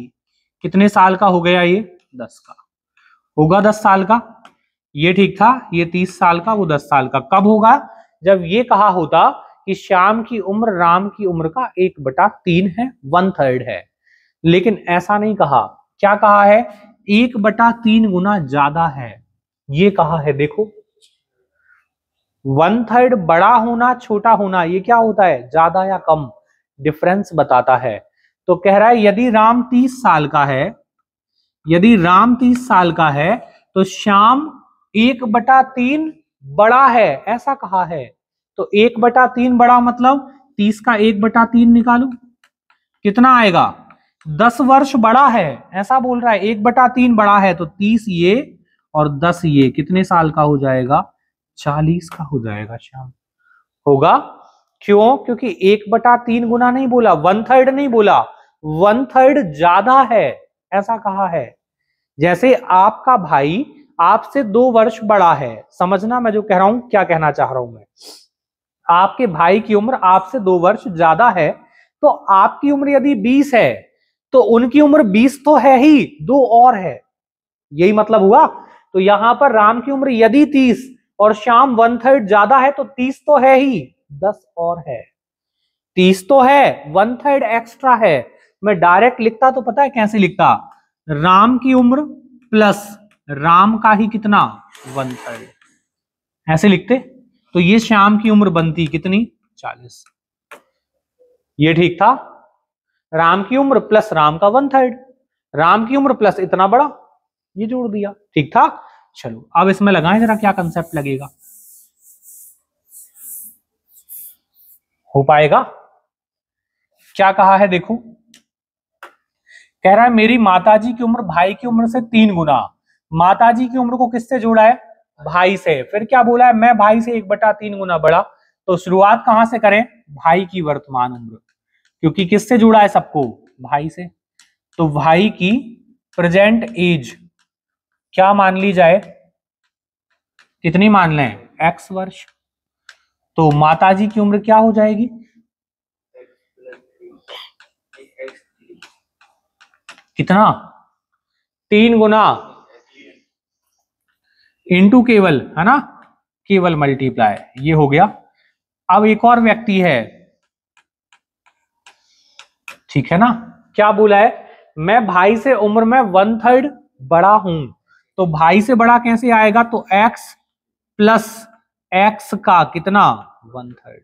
कितने साल का हो गया ये दस का होगा दस साल का ये ठीक था ये तीस साल का वो दस साल का कब होगा जब ये कहा होता कि श्याम की उम्र राम की उम्र का एक बटा तीन है वन थर्ड है लेकिन ऐसा नहीं कहा क्या कहा है एक बटा तीन गुना ज्यादा है ये कहा है देखो वन थर्ड बड़ा होना छोटा होना ये क्या होता है ज्यादा या कम डिफरेंस बताता है तो कह रहा है यदि राम तीस साल का है यदि राम तीस साल का है तो श्याम एक बटा तीन बड़ा है ऐसा कहा है तो एक बटा तीन बड़ा मतलब तीस का एक बटा तीन निकालो कितना आएगा दस वर्ष बड़ा है ऐसा बोल रहा है एक बटा तीन बड़ा है तो तीस ये और दस ये कितने साल का हो जाएगा चालीस का हो जाएगा श्याम होगा क्यों क्योंकि एक बटा तीन गुना नहीं बोला वन थर्ड नहीं बोला वन थर्ड ज्यादा है ऐसा कहा है जैसे आपका भाई आपसे दो वर्ष बड़ा है समझना मैं जो कह रहा हूं क्या कहना चाह रहा हूं मैं आपके भाई की उम्र आपसे दो वर्ष ज्यादा है तो आपकी उम्र यदि बीस है तो उनकी उम्र बीस तो है ही दो और है यही मतलब हुआ तो यहां पर राम की उम्र यदि तीस और शाम वन थर्ड ज्यादा है तो तीस तो है ही दस और है तीस तो है वन थर्ड एक्स्ट्रा है मैं डायरेक्ट लिखता तो पता है कैसे लिखता राम की उम्र प्लस राम का ही कितना वन थर्ड ऐसे लिखते तो ये श्याम की उम्र बनती कितनी चालीस ये ठीक था राम की उम्र प्लस राम का वन थर्ड राम की उम्र प्लस इतना बड़ा ये जोड़ दिया ठीक था चलो अब इसमें लगाएं जरा क्या कंसेप्ट लगेगा हो पाएगा क्या कहा है देखो कह रहा है मेरी माताजी की उम्र भाई की उम्र से तीन गुना माताजी की उम्र को किससे जोड़ा है भाई से फिर क्या बोला है मैं भाई से एक बटा तीन गुना बड़ा तो शुरुआत कहां से करें भाई की वर्तमान उम्र क्योंकि किससे जुड़ा है सबको भाई से तो भाई की प्रेजेंट एज क्या मान ली जाए कितनी मान लें एक्स वर्ष तो माताजी की उम्र क्या हो जाएगी कितना तीन गुना इंटू केवल है ना केवल मल्टीप्लाई ये हो गया अब एक और व्यक्ति है ठीक है ना क्या बोला है मैं भाई से उम्र में वन थर्ड बड़ा हूं तो भाई से बड़ा कैसे आएगा तो x प्लस एक्स का कितना वन थर्ड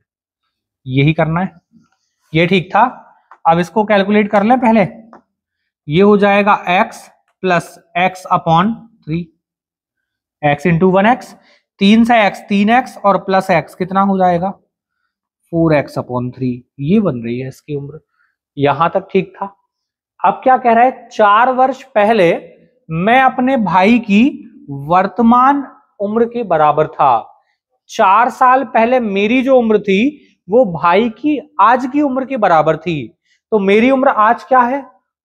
यही करना है ये ठीक था अब इसको कैलकुलेट कर ले पहले ये हो जाएगा x plus x upon three x into one x तीन से एक्स तीन एक्स और प्लस एक्स कितना हो जाएगा फोर एक्स अपॉन थ्री ये बन रही है इसकी उम्र यहां तक ठीक था अब क्या कह रहा है चार वर्ष पहले मैं अपने भाई की वर्तमान उम्र के बराबर था चार साल पहले मेरी जो उम्र थी वो भाई की आज की उम्र के बराबर थी तो मेरी उम्र आज क्या है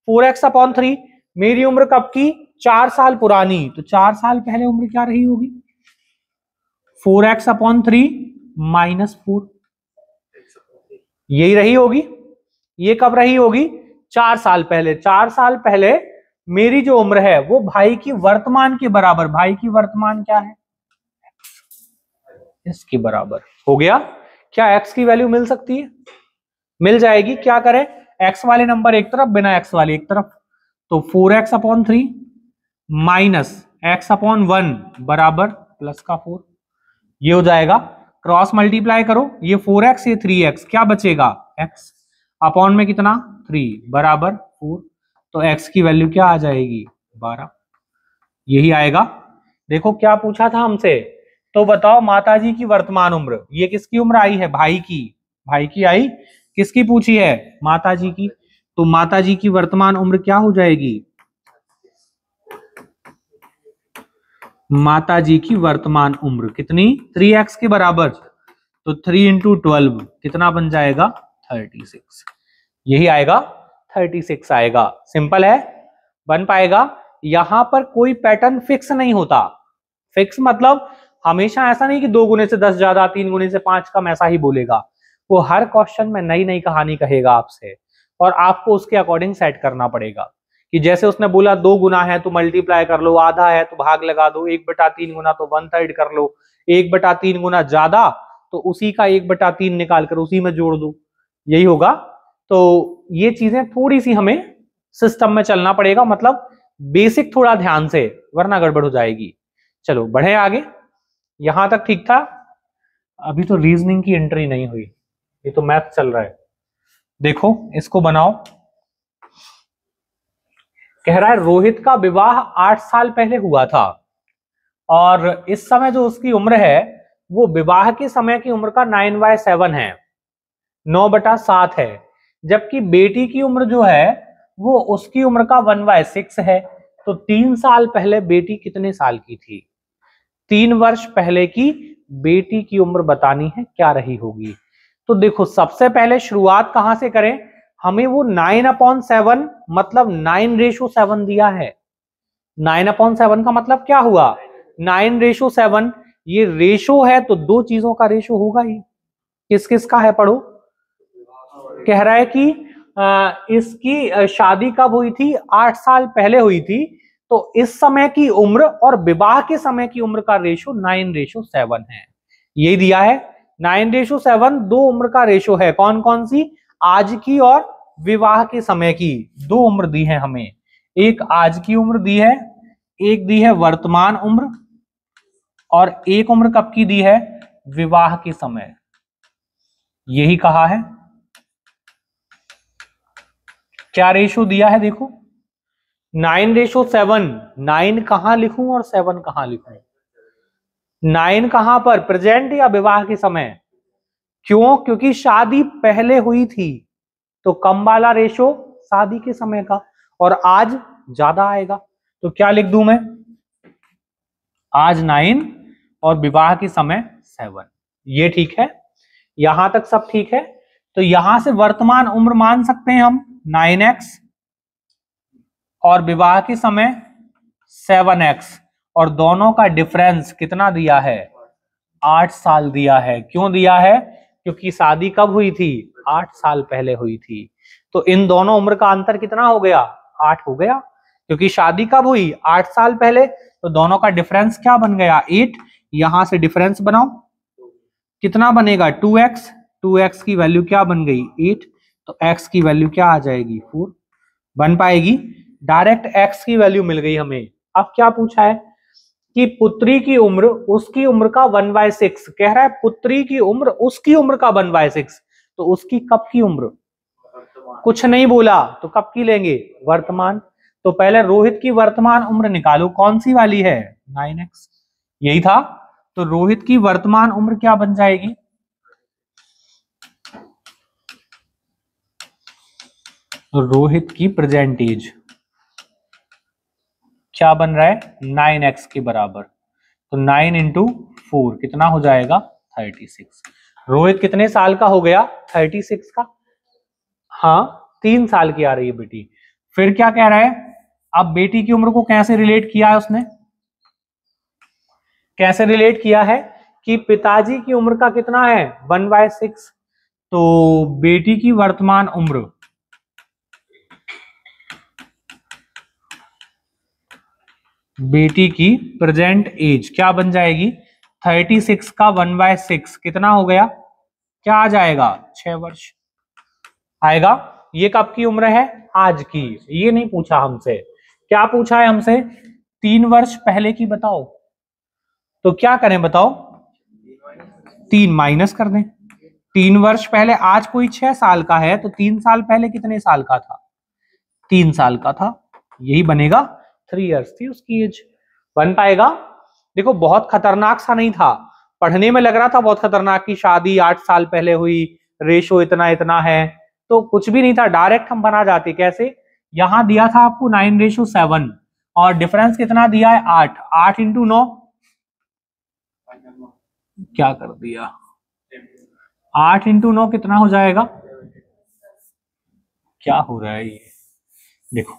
फोर एक्स अपॉन थ्री मेरी उम्र कब की चार साल पुरानी तो चार साल पहले उम्र क्या रही होगी four x upon three minus four यही रही होगी ये कब रही होगी चार साल पहले चार साल पहले मेरी जो उम्र है वो भाई की वर्तमान के बराबर भाई की वर्तमान क्या है इसके बराबर हो गया क्या एक्स की वैल्यू मिल सकती है मिल जाएगी क्या करें एक्स वाले नंबर एक तरफ बिना एक्स वाले एक तरफ तो four x upon three minus x upon one बराबर प्लस का फोर ये हो जाएगा क्रॉस मल्टीप्लाई करो ये फोर एक्स ये थ्री एक्स क्या बचेगा एक्स अपॉन में कितना थ्री बराबर फोर तो एक्स की वैल्यू क्या आ जाएगी बारह यही आएगा देखो क्या पूछा था हमसे तो बताओ माताजी की वर्तमान उम्र ये किसकी उम्र आई है भाई की भाई की आई किसकी पूछी है माता जी की तो माता जी की वर्तमान उम्र क्या हो जाएगी माता जी की वर्तमान उम्र कितनी थ्री एक्स के बराबर तो थ्री इंटू ट्वेल्व कितना बन जाएगा थर्टी सिक्स यही आएगा थर्टी सिक्स आएगा सिंपल है बन पाएगा यहां पर कोई पैटर्न फिक्स नहीं होता फिक्स मतलब हमेशा ऐसा नहीं कि दो गुने से दस ज्यादा तीन गुने से पांच कम ऐसा ही बोलेगा वो हर क्वेश्चन में नई नई कहानी कहेगा आपसे और आपको उसके अकॉर्डिंग सेट करना पड़ेगा कि जैसे उसने बोला दो गुना है तो मल्टीप्लाई कर लो आधा है तो भाग लगा दो एक बटा तीन गुना तो वन थर्ड कर लो एक बटा तीन गुना ज्यादा तो उसी का एक बटा तीन निकाल कर उसी में जोड़ दो यही होगा तो ये चीजें थोड़ी सी हमें सिस्टम में चलना पड़ेगा मतलब बेसिक थोड़ा ध्यान से वरना गड़बड़ हो जाएगी चलो बढ़े आगे यहां तक ठीक था अभी तो रीजनिंग की एंट्री नहीं हुई ये तो मैथ चल रहा है देखो इसको बनाओ कह रहा है रोहित का विवाह आठ साल पहले हुआ था और इस समय जो उसकी उम्र है वो विवाह के समय की उम्र का नाइन बाय सेवन है नौ बटा सात है जबकि बेटी की उम्र जो है वो उसकी उम्र का वन बाय सिक्स है तो तीन साल पहले बेटी कितने साल की थी तीन वर्ष पहले की बेटी की उम्र बतानी है क्या रही होगी तो देखो सबसे पहले शुरुआत कहां से करें हमें वो नाइन अपॉन सेवन मतलब नाइन रेशो सेवन दिया है नाइन अपॉन सेवन का मतलब क्या हुआ नाइन रेशो सेवन ये रेशो है तो दो चीजों का रेशो होगा ही किस किस का है पढ़ो कह रहा है कि आ, इसकी शादी कब हुई थी आठ साल पहले हुई थी तो इस समय की उम्र और विवाह के समय की उम्र का रेशो नाइन रेशो सेवन है यही दिया है नाइन रेशो सेवन दो उम्र का रेशो है कौन कौन सी आज की और विवाह के समय की दो उम्र दी है हमें एक आज की उम्र दी है एक दी है वर्तमान उम्र और एक उम्र कब की दी है विवाह के समय यही कहा है क्या रेशो दिया है देखो नाइन रेशो सेवन नाइन कहां लिखूं और सेवन कहां लिखूं नाइन कहां पर प्रेजेंट या विवाह के समय क्यों क्योंकि शादी पहले हुई थी तो कम वाला रेशो शादी के समय का और आज ज्यादा आएगा तो क्या लिख दू मैं आज नाइन और विवाह के समय सेवन ये ठीक है यहां तक सब ठीक है तो यहां से वर्तमान उम्र मान सकते हैं हम नाइन एक्स और विवाह के समय सेवन एक्स और दोनों का डिफरेंस कितना दिया है आठ साल दिया है क्यों दिया है क्योंकि शादी कब हुई थी आठ साल पहले हुई थी तो इन दोनों उम्र का अंतर कितना हो गया आठ हो गया क्योंकि शादी कब हुई आठ साल पहले तो दोनों का डिफरेंस क्या बन गया एट यहां से डिफरेंस बनाओ कितना बनेगा टू एक्स टू एक्स की वैल्यू क्या बन गई एट तो एक्स की वैल्यू क्या आ जाएगी फोर बन पाएगी डायरेक्ट एक्स की वैल्यू मिल गई हमें अब क्या पूछा है कि पुत्री की उम्र उसकी उम्र का वन बाय सिक्स कह रहा है पुत्री की उम्र उसकी उम्र का वन बाय सिक्स तो उसकी कब की उम्र कुछ नहीं बोला तो कब की लेंगे वर्तमान तो पहले रोहित की वर्तमान उम्र निकालो कौन सी वाली है नाइन एक्स यही था तो रोहित की वर्तमान उम्र क्या बन जाएगी तो रोहित की प्रेजेंट एज क्या बन रहा है नाइन एक्स के बराबर तो नाइन इंटू फोर कितना हो जाएगा थर्टी सिक्स रोहित कितने साल का हो गया थर्टी सिक्स का हाँ तीन साल की आ रही है बेटी फिर क्या कह रहा है अब बेटी की उम्र को कैसे रिलेट किया है उसने कैसे रिलेट किया है कि पिताजी की उम्र का कितना है वन बाय सिक्स तो बेटी की वर्तमान उम्र बेटी की प्रेजेंट एज क्या बन जाएगी थर्टी सिक्स का वन बाय सिक्स कितना हो गया क्या आ जाएगा छह वर्ष आएगा ये कब की उम्र है आज की ये नहीं पूछा हमसे क्या पूछा है हमसे तीन वर्ष पहले की बताओ तो क्या करें बताओ तीन माइनस कर दें तीन वर्ष पहले आज कोई छह साल का है तो तीन साल पहले कितने साल का था तीन साल का था यही बनेगा थ्री इयर्स थी उसकी एज बन पाएगा देखो बहुत खतरनाक सा नहीं था पढ़ने में लग रहा था बहुत खतरनाक की शादी आठ साल पहले हुई रेशो इतना इतना है तो कुछ भी नहीं था डायरेक्ट हम बना जाते कैसे यहां दिया था आपको नाइन रेशो सेवन और डिफरेंस कितना दिया है आठ आठ इंटू नौ क्या कर दिया आठ इंटू नौ कितना हो जाएगा क्या हो रहा है ये देखो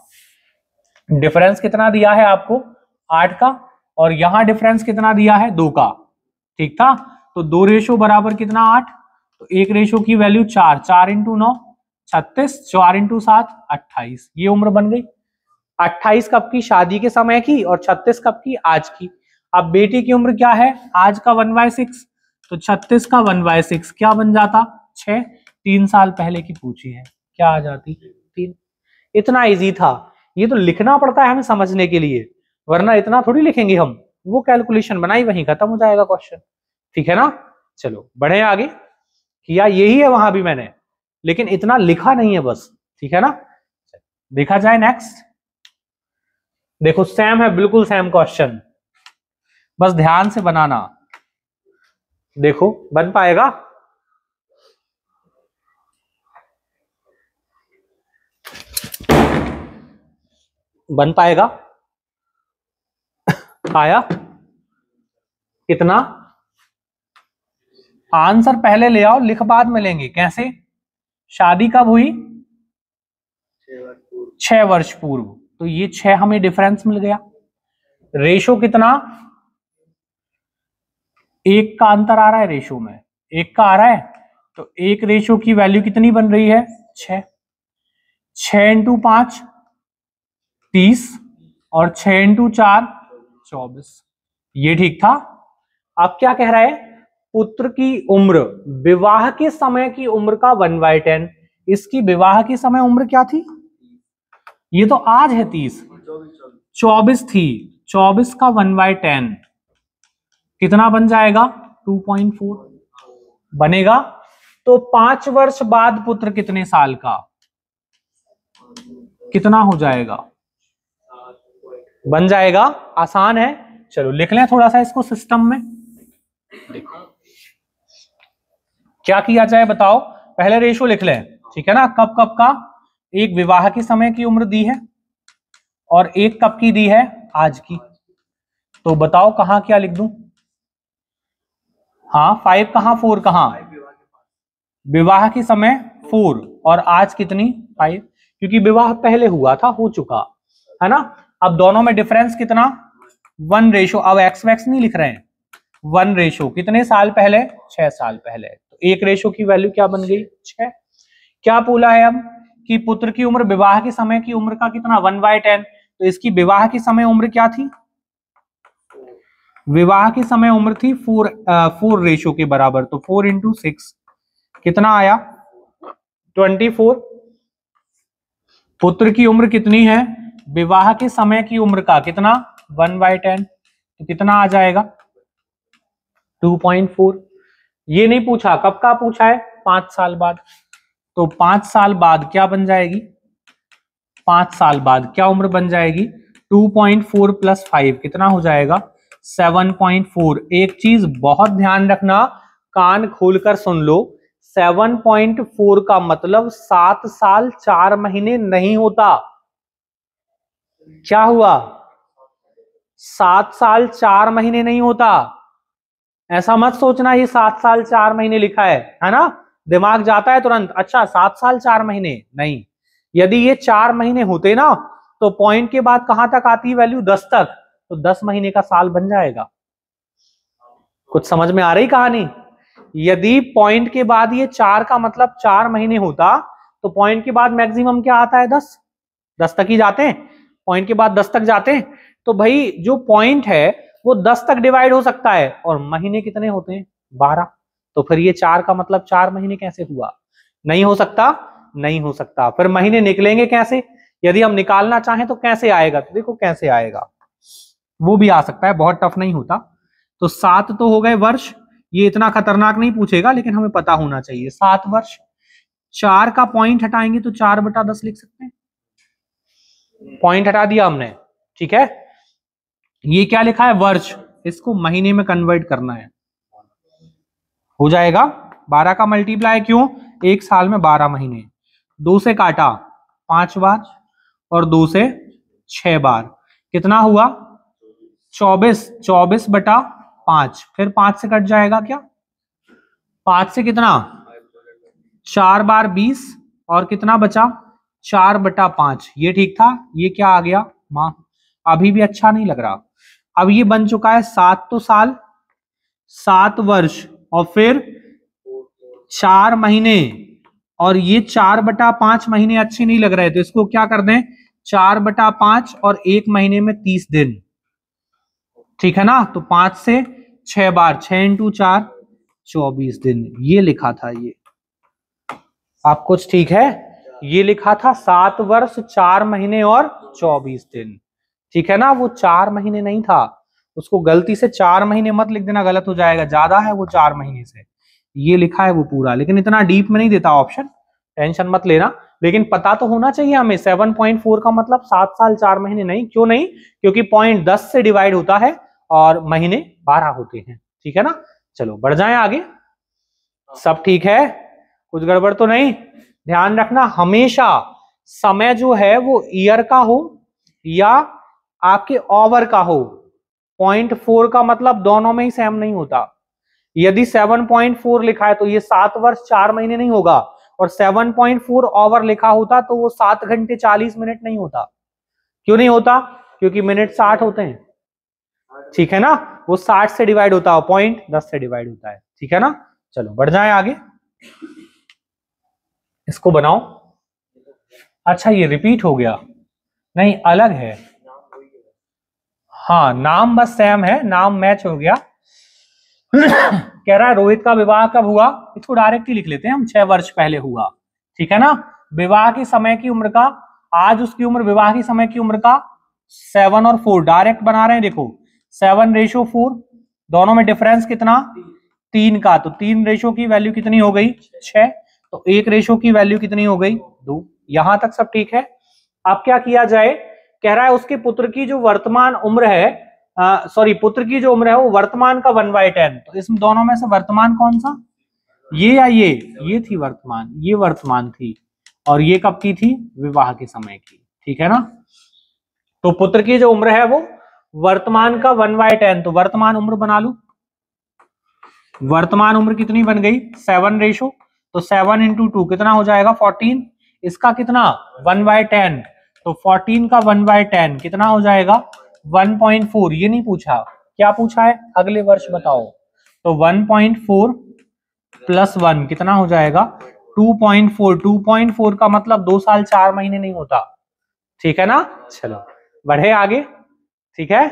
डिफरेंस कितना दिया है आपको आठ का और यहां डिफरेंस कितना दिया है दो का ठीक था तो दो रेशो बराबर कितना आठ तो एक रेशो की वैल्यू चार चार इंटू नौ छत्तीस चार इंटू सात अट्ठाईस ये उम्र बन गई अट्ठाईस कब की शादी के समय की और छत्तीस कब की आज की अब बेटी की उम्र क्या है आज का वन बाय सिक्स तो छत्तीस का वन बाय सिक्स क्या बन जाता छह तीन साल पहले की पूछी है क्या आ जाती तीन इतना इजी था ये तो लिखना पड़ता है हमें समझने के लिए वरना इतना थोड़ी लिखेंगे हम वो कैलकुलेशन बनाई वहीं खत्म हो जाएगा क्वेश्चन ठीक है ना चलो बढ़े आगे किया यही है वहां भी मैंने लेकिन इतना लिखा नहीं है बस ठीक है ना देखा जाए नेक्स्ट देखो सेम है बिल्कुल सेम क्वेश्चन बस ध्यान से बनाना देखो बन पाएगा बन पाएगा आया कितना आंसर पहले ले आओ लिख बाद में लेंगे कैसे शादी कब हुई छह वर्ष पूर्व तो ये छह हमें डिफरेंस मिल गया रेशो कितना एक का अंतर आ रहा है रेशो में एक का आ रहा है तो एक रेशो की वैल्यू कितनी बन रही है छ छ इंटू पांच तीस और छ इंटू चार चौबीस ये ठीक था अब क्या कह रहा है पुत्र की उम्र विवाह के समय की उम्र का वन बाई टेन इसकी विवाह के समय उम्र क्या थी ये तो आज है तीस चौबीस थी चौबीस का वन बाय टेन कितना बन जाएगा टू पॉइंट फोर बनेगा तो पांच वर्ष बाद पुत्र कितने साल का कितना हो जाएगा बन जाएगा आसान है चलो लिख लें थोड़ा सा इसको सिस्टम में देखो क्या किया जाए बताओ पहले रेशो लिख लें ठीक है ना कब कब का एक विवाह के समय की उम्र दी है और एक कब की दी है आज की तो बताओ कहा क्या लिख दूं हाँ फाइव कहा फोर कहा विवाह के समय फोर और आज कितनी फाइव क्योंकि विवाह पहले हुआ था हो चुका है ना अब दोनों में डिफरेंस कितना वन रेशो अब एक्स वैक्स नहीं लिख रहे हैं वन रेशो कितने साल पहले छह साल पहले तो एक रेशो की वैल्यू क्या बन गई छह क्या बोला है अब कि पुत्र की उम्र विवाह के समय की उम्र का कितना वन बाय टेन तो इसकी विवाह के समय उम्र क्या थी विवाह के समय उम्र थी फोर फोर रेशो के बराबर तो फोर इंटू सिक्स कितना आया ट्वेंटी फोर पुत्र की उम्र कितनी है विवाह के समय की उम्र का कितना वन बाई टेन तो कितना आ जाएगा टू पॉइंट फोर ये नहीं पूछा कब का पूछा है पांच साल बाद तो पांच साल बाद क्या बन जाएगी पांच साल बाद क्या उम्र बन जाएगी two point four plus five कितना हो जाएगा सेवन पॉइंट फोर एक चीज बहुत ध्यान रखना कान खोलकर सुन लो सेवन पॉइंट फोर का मतलब सात साल चार महीने नहीं होता क्या हुआ सात साल चार महीने नहीं होता ऐसा मत सोचना ही सात साल चार महीने लिखा है है ना दिमाग जाता है तुरंत अच्छा सात साल चार महीने नहीं यदि ये चार महीने होते ना तो पॉइंट के बाद कहां तक आती वैल्यू दस तक तो दस महीने का साल बन जाएगा कुछ समझ में आ रही कहानी यदि पॉइंट के बाद ये चार का मतलब चार महीने होता तो पॉइंट के बाद मैक्सिमम क्या आता है दस दस तक ही जाते हैं पॉइंट के बाद दस तक जाते हैं तो भाई जो पॉइंट है वो दस तक डिवाइड हो सकता है और महीने कितने होते हैं बारह तो फिर ये चार का मतलब चार महीने कैसे हुआ नहीं हो सकता नहीं हो सकता फिर महीने निकलेंगे कैसे यदि हम निकालना चाहें तो कैसे आएगा तो देखो कैसे आएगा वो भी आ सकता है बहुत टफ नहीं होता तो सात तो हो गए वर्ष ये इतना खतरनाक नहीं पूछेगा लेकिन हमें पता होना चाहिए सात वर्ष चार का पॉइंट हटाएंगे तो चार बटा दस लिख सकते हैं पॉइंट हटा दिया हमने ठीक है ये क्या लिखा है वर्ष इसको महीने में कन्वर्ट करना है हो जाएगा बारह का मल्टीप्लाई क्यों एक साल में बारह महीने दो से काटा पांच बार और दो से छह बार कितना हुआ चौबीस चौबीस बटा पांच फिर पांच से कट जाएगा क्या पांच से कितना चार बार बीस और कितना बचा चार बटा पांच ये ठीक था ये क्या आ गया मां अभी भी अच्छा नहीं लग रहा अब ये बन चुका है सात तो साल सात वर्ष और फिर चार महीने और ये चार बटा पांच महीने अच्छे नहीं लग रहे तो इसको क्या कर दें चार बटा पांच और एक महीने में तीस दिन ठीक है ना तो पांच से छह बार छह इंटू चार चौबीस दिन ये लिखा था ये आप कुछ ठीक है ये लिखा था सात वर्ष चार महीने और चौबीस दिन ठीक है ना वो चार महीने नहीं था उसको गलती से चार महीने मत लिख देना गलत हो जाएगा ज्यादा है वो चार महीने से ये लिखा है वो पूरा लेकिन इतना डीप में नहीं देता ऑप्शन टेंशन मत लेना लेकिन पता तो होना चाहिए हमें सेवन पॉइंट फोर का मतलब सात साल चार महीने नहीं क्यों नहीं क्योंकि पॉइंट दस से डिवाइड होता है और महीने बारह होते हैं ठीक है ना चलो बढ़ जाए आगे सब ठीक है कुछ गड़बड़ तो नहीं ध्यान रखना हमेशा समय जो है वो ईयर का हो या आपके ओवर का हो पॉइंट फोर का मतलब दोनों में ही सेम नहीं होता यदि सेवन पॉइंट फोर लिखा है तो ये सात वर्ष चार महीने नहीं होगा और सेवन पॉइंट फोर ओवर लिखा होता तो वो सात घंटे चालीस मिनट नहीं होता क्यों नहीं होता क्योंकि मिनट साठ होते हैं ठीक है ना वो साठ से डिवाइड होता है पॉइंट दस से डिवाइड होता है ठीक है ना चलो बढ़ जाए आगे इसको बनाओ अच्छा ये रिपीट हो गया नहीं अलग है हाँ नाम बस सेम है नाम मैच हो गया कह रहा है रोहित का विवाह कब हुआ इसको डायरेक्टली लिख लेते हैं हम छह वर्ष पहले हुआ ठीक है ना विवाह के समय की उम्र का आज उसकी उम्र विवाह के समय की उम्र का सेवन और फोर डायरेक्ट बना रहे हैं देखो सेवन रेशो फोर दोनों में डिफरेंस कितना तीन का तो तीन रेशो की वैल्यू कितनी हो गई छह तो एक रेशो की वैल्यू कितनी हो गई दो यहां तक सब ठीक है अब क्या किया जाए कह रहा है उसके पुत्र की जो वर्तमान उम्र है सॉरी पुत्र की जो उम्र है वो वर्तमान का वन बाई टेन तो इसमें दोनों में से वर्तमान कौन सा ये या ये ये थी वर्तमान ये वर्तमान थी और ये कब की थी विवाह के समय की ठीक है ना तो पुत्र की जो उम्र है वो वर्तमान का वन बाय टेन तो वर्तमान उम्र बना लू वर्तमान उम्र कितनी बन गई सेवन रेशो तो सेवन इंटू टू कितना हो जाएगा फोर्टीन इसका कितना वन बाय टेन तो फोर्टीन का वन बाय टेन कितना हो जाएगा वन पॉइंट फोर ये नहीं पूछा क्या पूछा है अगले वर्ष बताओ तो one point four plus one कितना हो जाएगा two point four two point four का मतलब दो साल चार महीने नहीं होता ठीक है ना चलो बढ़े आगे ठीक है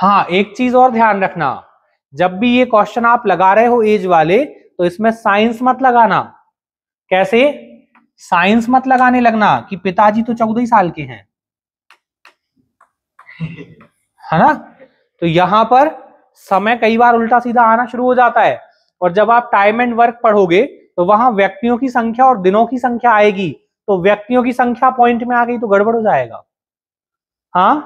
हाँ एक चीज और ध्यान रखना जब भी ये क्वेश्चन आप लगा रहे हो एज वाले तो इसमें साइंस मत लगाना कैसे साइंस मत लगाने लगना कि पिताजी तो चौदह साल के हैं है ना तो यहां पर समय कई बार उल्टा सीधा आना शुरू हो जाता है और जब आप टाइम एंड वर्क पढ़ोगे तो वहां व्यक्तियों की संख्या और दिनों की संख्या आएगी तो व्यक्तियों की संख्या पॉइंट में आ गई तो गड़बड़ हो जाएगा हाँ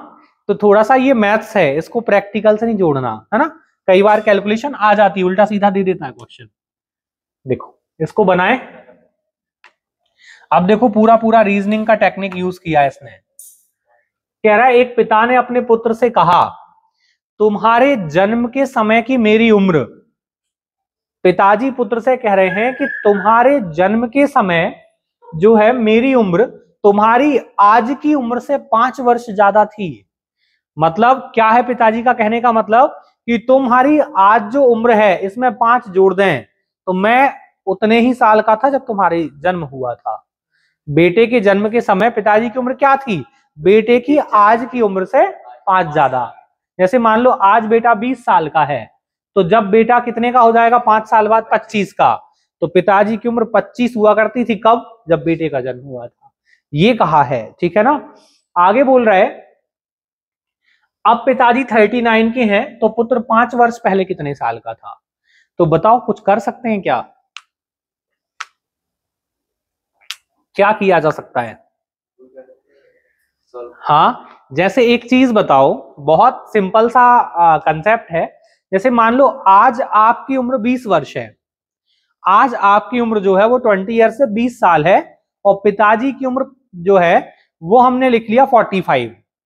तो थोड़ा सा ये मैथ्स है इसको प्रैक्टिकल से नहीं जोड़ना है ना कई बार कैलकुलेशन आ जाती है उल्टा सीधा दे देता है क्वेश्चन देखो इसको बनाए अब देखो पूरा पूरा रीजनिंग का टेक्निक यूज किया है इसने कह रहा है एक पिता ने अपने पुत्र से कहा तुम्हारे जन्म के समय की मेरी उम्र पिताजी पुत्र से कह रहे हैं कि तुम्हारे जन्म के समय जो है मेरी उम्र तुम्हारी आज की उम्र से पांच वर्ष ज्यादा थी मतलब क्या है पिताजी का कहने का मतलब कि तुम्हारी आज जो उम्र है इसमें पांच जोड़ दें तो मैं उतने ही साल का था जब तुम्हारे जन्म हुआ था बेटे के जन्म के समय पिताजी की उम्र क्या थी बेटे की आज की उम्र से पांच ज्यादा जैसे मान लो आज बेटा बीस साल का है तो जब बेटा कितने का हो जाएगा पांच साल बाद पच्चीस का तो पिताजी की उम्र पच्चीस हुआ करती थी कब जब बेटे का जन्म हुआ था ये कहा है ठीक है ना आगे बोल रहा है अब पिताजी थर्टी नाइन के हैं तो पुत्र पांच वर्ष पहले कितने साल का था तो बताओ कुछ कर सकते हैं क्या क्या किया जा सकता है हाँ जैसे एक चीज बताओ बहुत सिंपल सा कंसेप्ट है जैसे मान लो आज आपकी उम्र 20 वर्ष है आज आपकी उम्र जो है वो 20 ईयर से 20 साल है और पिताजी की उम्र जो है वो हमने लिख लिया 45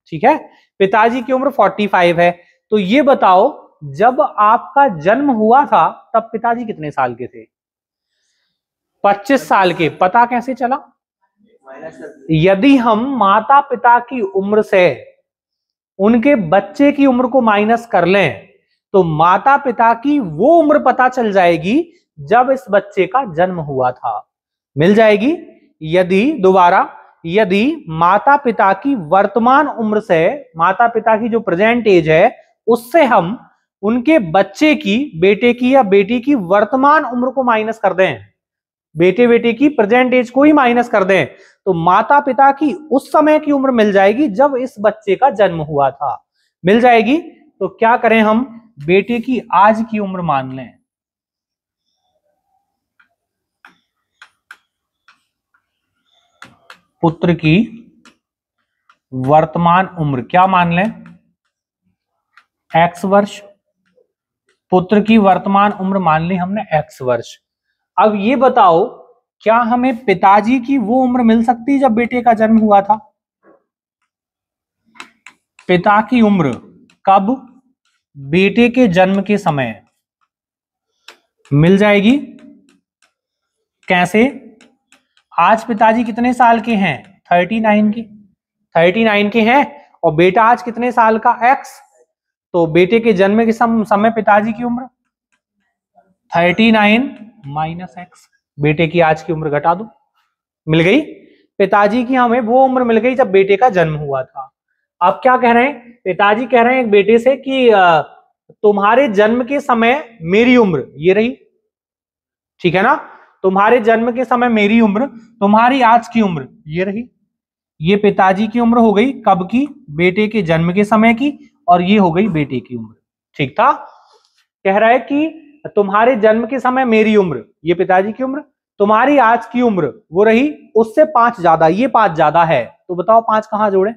ठीक है पिताजी की उम्र 45 है तो ये बताओ जब आपका जन्म हुआ था तब पिताजी कितने साल के थे 25 साल के पता कैसे चला यदि हम माता पिता की उम्र से उनके बच्चे की उम्र को माइनस कर लें तो माता पिता की वो उम्र पता चल जाएगी जब इस बच्चे का जन्म हुआ था मिल जाएगी यदि दोबारा यदि माता पिता की वर्तमान उम्र से माता पिता की जो प्रेजेंट एज है उससे हम उनके बच्चे की बेटे की या बेटी की वर्तमान उम्र को माइनस कर दें बेटे बेटे की प्रेजेंट एज को ही माइनस कर दें तो माता पिता की उस समय की उम्र मिल जाएगी जब इस बच्चे का जन्म हुआ था मिल जाएगी तो क्या करें हम बेटे की आज की उम्र मान लें पुत्र की वर्तमान उम्र क्या मान लें एक्स वर्ष पुत्र की वर्तमान उम्र मान ली हमने एक्स वर्ष अब ये बताओ क्या हमें पिताजी की वो उम्र मिल सकती जब बेटे का जन्म हुआ था पिता की उम्र कब बेटे के जन्म के समय मिल जाएगी कैसे आज पिताजी कितने साल के हैं थर्टी नाइन के थर्टी नाइन के हैं और बेटा आज कितने साल का एक्स तो बेटे के जन्म के सम, समय पिताजी की उम्र थर्टी नाइन माइनस एक्स बेटे की आज की उम्र घटा दो मिल गई पिताजी की हमें वो उम्र मिल गई जब बेटे का जन्म हुआ था अब क्या कह रहे हैं पिताजी कह रहे हैं एक बेटे से कि तुम्हारे जन्म के समय मेरी उम्र ये रही ठीक है ना तुम्हारे जन्म के समय मेरी उम्र तुम्हारी आज की उम्र ये रही ये पिताजी की उम्र हो गई कब की बेटे के जन्म के समय की और ये हो गई बेटे की उम्र ठीक था कह रहा है कि तुम्हारे जन्म के समय मेरी उम्र ये पिताजी की उम्र तुम्हारी आज की उम्र वो रही उससे पांच ज्यादा ये पांच ज्यादा है तो बताओ पांच कहां जोड़े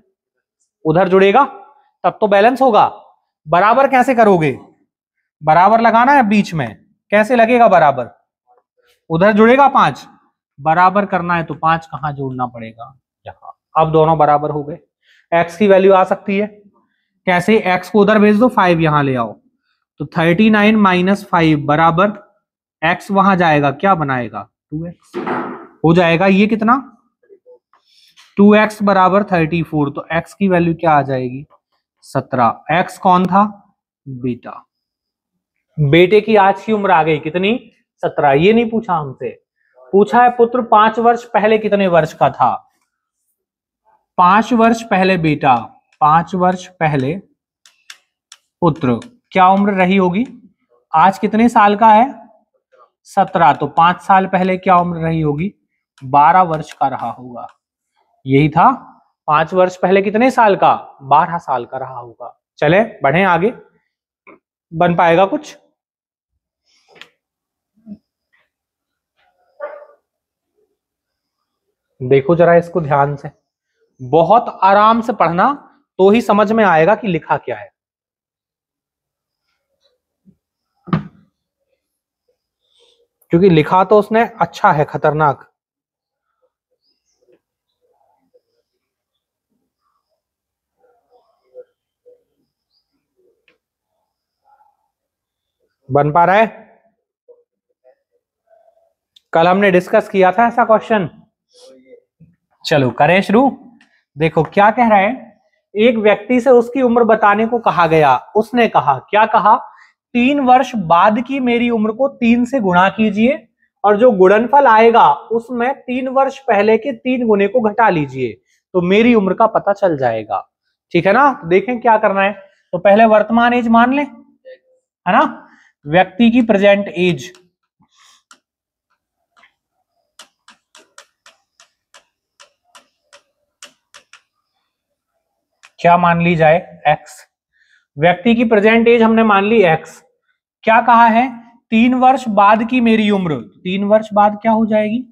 उधर जुड़ेगा तब तो बैलेंस होगा बराबर कैसे करोगे बराबर लगाना है बीच में कैसे लगेगा बराबर उधर जुड़ेगा पांच बराबर करना है तो पांच कहां जोड़ना पड़ेगा यहां अब दोनों बराबर हो गए एक्स की वैल्यू आ सकती है कैसे एक्स को उधर भेज दो फाइव यहां ले आओ तो थर्टी नाइन माइनस फाइव बराबर एक्स वहां जाएगा क्या बनाएगा टू एक्स हो जाएगा ये कितना टू एक्स बराबर थर्टी फोर तो एक्स की वैल्यू क्या आ जाएगी सत्रह एक्स कौन था बेटा बेटे की आज की उम्र आ गई कितनी सत्रह ये नहीं पूछा हमसे पूछा है पुत्र पांच वर्ष पहले कितने वर्ष का था पांच वर्ष पहले बेटा पांच वर्ष पहले पुत्र क्या उम्र रही होगी आज कितने साल का है सत्रह तो पांच साल पहले क्या उम्र रही होगी बारह वर्ष का रहा होगा यही था पांच वर्ष पहले कितने साल का बारह साल का रहा होगा चले बढ़े आगे बन पाएगा कुछ देखो जरा इसको ध्यान से बहुत आराम से पढ़ना तो ही समझ में आएगा कि लिखा क्या है क्योंकि लिखा तो उसने अच्छा है खतरनाक बन पा रहा है कल हमने डिस्कस किया था ऐसा क्वेश्चन चलो करें शुरू देखो क्या कह रहा है एक व्यक्ति से उसकी उम्र बताने को कहा गया उसने कहा क्या कहा तीन वर्ष बाद की मेरी उम्र को तीन से गुणा कीजिए और जो गुणनफल आएगा उसमें तीन वर्ष पहले के तीन गुने को घटा लीजिए तो मेरी उम्र का पता चल जाएगा ठीक है ना तो देखें क्या करना है तो पहले वर्तमान एज मान ले है ना व्यक्ति की प्रेजेंट एज क्या मान ली जाए एक्स व्यक्ति की प्रेजेंट एज हमने मान ली एक्स क्या कहा है तीन वर्ष बाद की मेरी उम्र तीन वर्ष बाद क्या हो जाएगी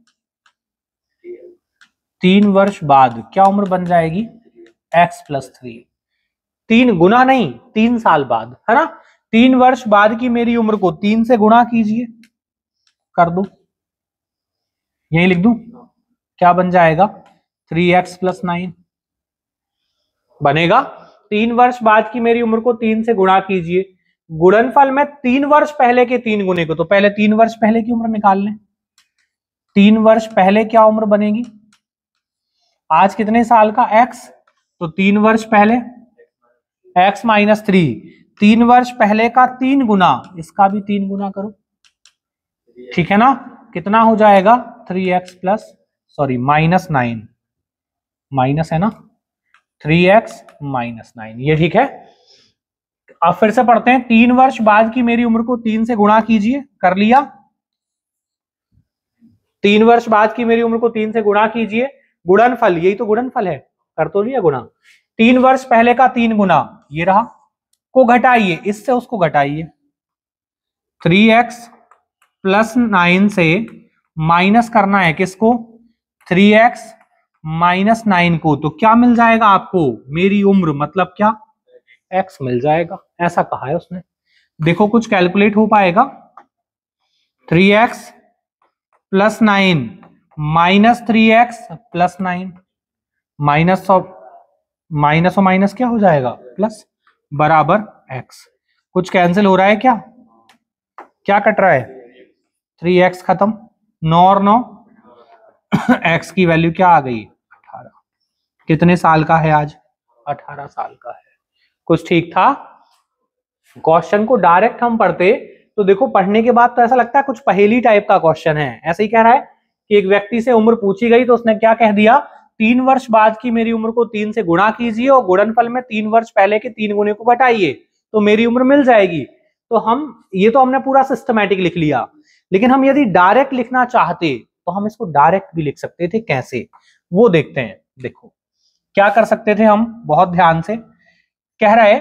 तीन वर्ष बाद क्या उम्र बन जाएगी एक्स प्लस थ्री तीन गुना नहीं तीन साल बाद है ना तीन वर्ष बाद की मेरी उम्र को तीन से गुना कीजिए कर दो यही लिख दू क्या बन जाएगा थ्री एक्स प्लस नाइन बनेगा तीन वर्ष बाद की मेरी उम्र को तीन से गुणा कीजिए गुणनफल में तीन वर्ष पहले के तीन गुने को तो पहले तीन वर्ष पहले की उम्र निकाल लें तीन वर्ष पहले क्या उम्र बनेगी आज कितने साल का एक्स तो तीन वर्ष पहले एक्स माइनस थ्री तीन वर्ष पहले का तीन गुना इसका भी तीन गुना करो ठीक है ना कितना हो जाएगा three x plus sorry minus nine minus है ना थ्री एक्स माइनस नाइन ये ठीक है अब फिर से पढ़ते हैं तीन वर्ष बाद की मेरी उम्र को तीन से गुणा कीजिए कर लिया तीन वर्ष बाद की मेरी उम्र को तीन से गुणा कीजिए गुणनफल यही तो गुणनफल है कर तो लिया गुणा तीन वर्ष पहले का तीन गुना ये रहा को घटाइए इससे उसको घटाइए थ्री एक्स प्लस नाइन से माइनस करना है किसको थ्री एक्स माइनस नाइन को तो क्या मिल जाएगा आपको मेरी उम्र मतलब क्या एक्स मिल जाएगा ऐसा कहा है उसने देखो कुछ कैलकुलेट हो पाएगा three x plus nine minus three x plus nine minus और माइनस और माइनस क्या हो जाएगा प्लस बराबर एक्स कुछ कैंसिल हो रहा है क्या क्या कट रहा है थ्री एक्स खत्म नौ और नौ एक्स की वैल्यू क्या आ गई अठारह कितने साल का है आज अठारह साल का है कुछ ठीक था क्वेश्चन को डायरेक्ट हम पढ़ते तो देखो पढ़ने के बाद तो ऐसा लगता है कुछ पहेली टाइप का क्वेश्चन है ऐसा ही कह रहा है कि एक व्यक्ति से उम्र पूछी गई तो उसने क्या कह दिया तीन वर्ष बाद की मेरी उम्र को तीन से गुणा कीजिए और गुणनफल में तीन वर्ष पहले के तीन गुने को घटाइए तो मेरी उम्र मिल जाएगी तो हम ये तो हमने पूरा सिस्टमैटिक लिख लिया लेकिन हम यदि डायरेक्ट लिखना चाहते तो हम इसको डायरेक्ट भी लिख सकते थे कैसे वो देखते हैं देखो क्या कर सकते थे हम बहुत ध्यान से कह रहा है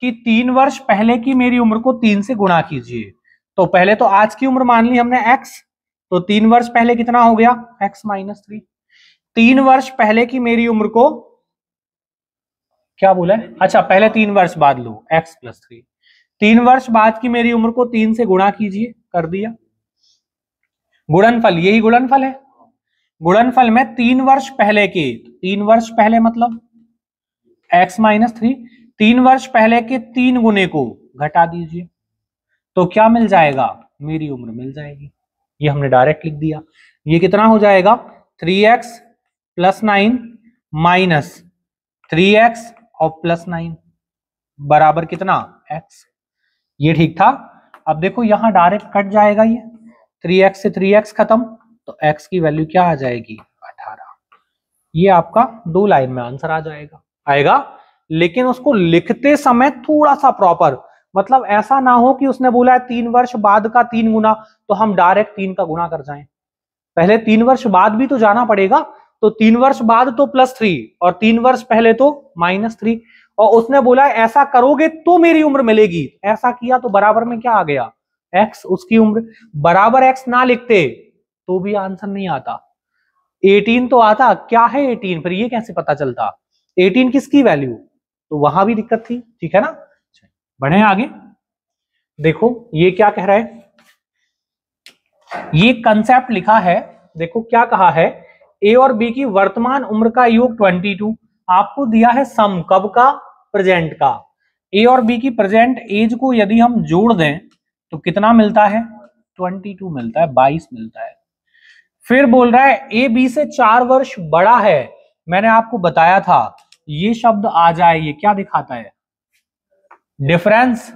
कि तीन वर्ष पहले की मेरी उम्र को तीन से गुणा कीजिए तो पहले तो आज की उम्र मान ली हमने एक्स तो तीन वर्ष पहले कितना हो गया एक्स माइनस थ्री तीन वर्ष पहले की मेरी उम्र को क्या बोला है अच्छा पहले तीन वर्ष बाद लो एक्स प्लस थ्री तीन वर्ष बाद की मेरी उम्र को तीन से गुणा कीजिए कर दिया गुणनफल यही गुणनफल है गुणनफल में तीन वर्ष पहले के तीन वर्ष पहले मतलब x माइनस थ्री तीन वर्ष पहले के तीन गुने को घटा दीजिए तो क्या मिल जाएगा मेरी उम्र मिल जाएगी ये हमने डायरेक्ट लिख दिया ये कितना हो जाएगा three x plus nine minus three x और प्लस नाइन बराबर कितना x ये ठीक था अब देखो यहां डायरेक्ट कट जाएगा ये थ्री एक्स से थ्री एक्स खत्म तो एक्स की वैल्यू क्या आ जाएगी अठारह ये आपका दो लाइन में आंसर आ जाएगा आएगा लेकिन उसको लिखते समय थोड़ा सा प्रॉपर मतलब ऐसा ना हो कि उसने बोला है तीन वर्ष बाद का तीन गुना तो हम डायरेक्ट तीन का गुना कर जाए पहले तीन वर्ष बाद भी तो जाना पड़ेगा तो तीन वर्ष बाद तो प्लस थ्री और तीन वर्ष पहले तो माइनस थ्री और उसने बोला ऐसा करोगे तो मेरी उम्र मिलेगी ऐसा किया तो बराबर में क्या आ गया एक्स उसकी उम्र बराबर एक्स ना लिखते तो भी आंसर नहीं आता 18 तो आता क्या है 18 पर ये कैसे पता चलता 18 किसकी वैल्यू तो वहां भी दिक्कत थी ठीक है ना बढ़े आगे देखो ये क्या कह रहा है ये कंसेप्ट लिखा है देखो क्या कहा है ए और बी की वर्तमान उम्र का योग 22 आपको दिया है सम कब का प्रेजेंट का ए और बी की प्रेजेंट एज को यदि हम जोड़ दें तो कितना मिलता है 22 मिलता है 22 मिलता है फिर बोल रहा है ए बी से चार वर्ष बड़ा है मैंने आपको बताया था ये शब्द आ जाए ये क्या दिखाता है डिफरेंस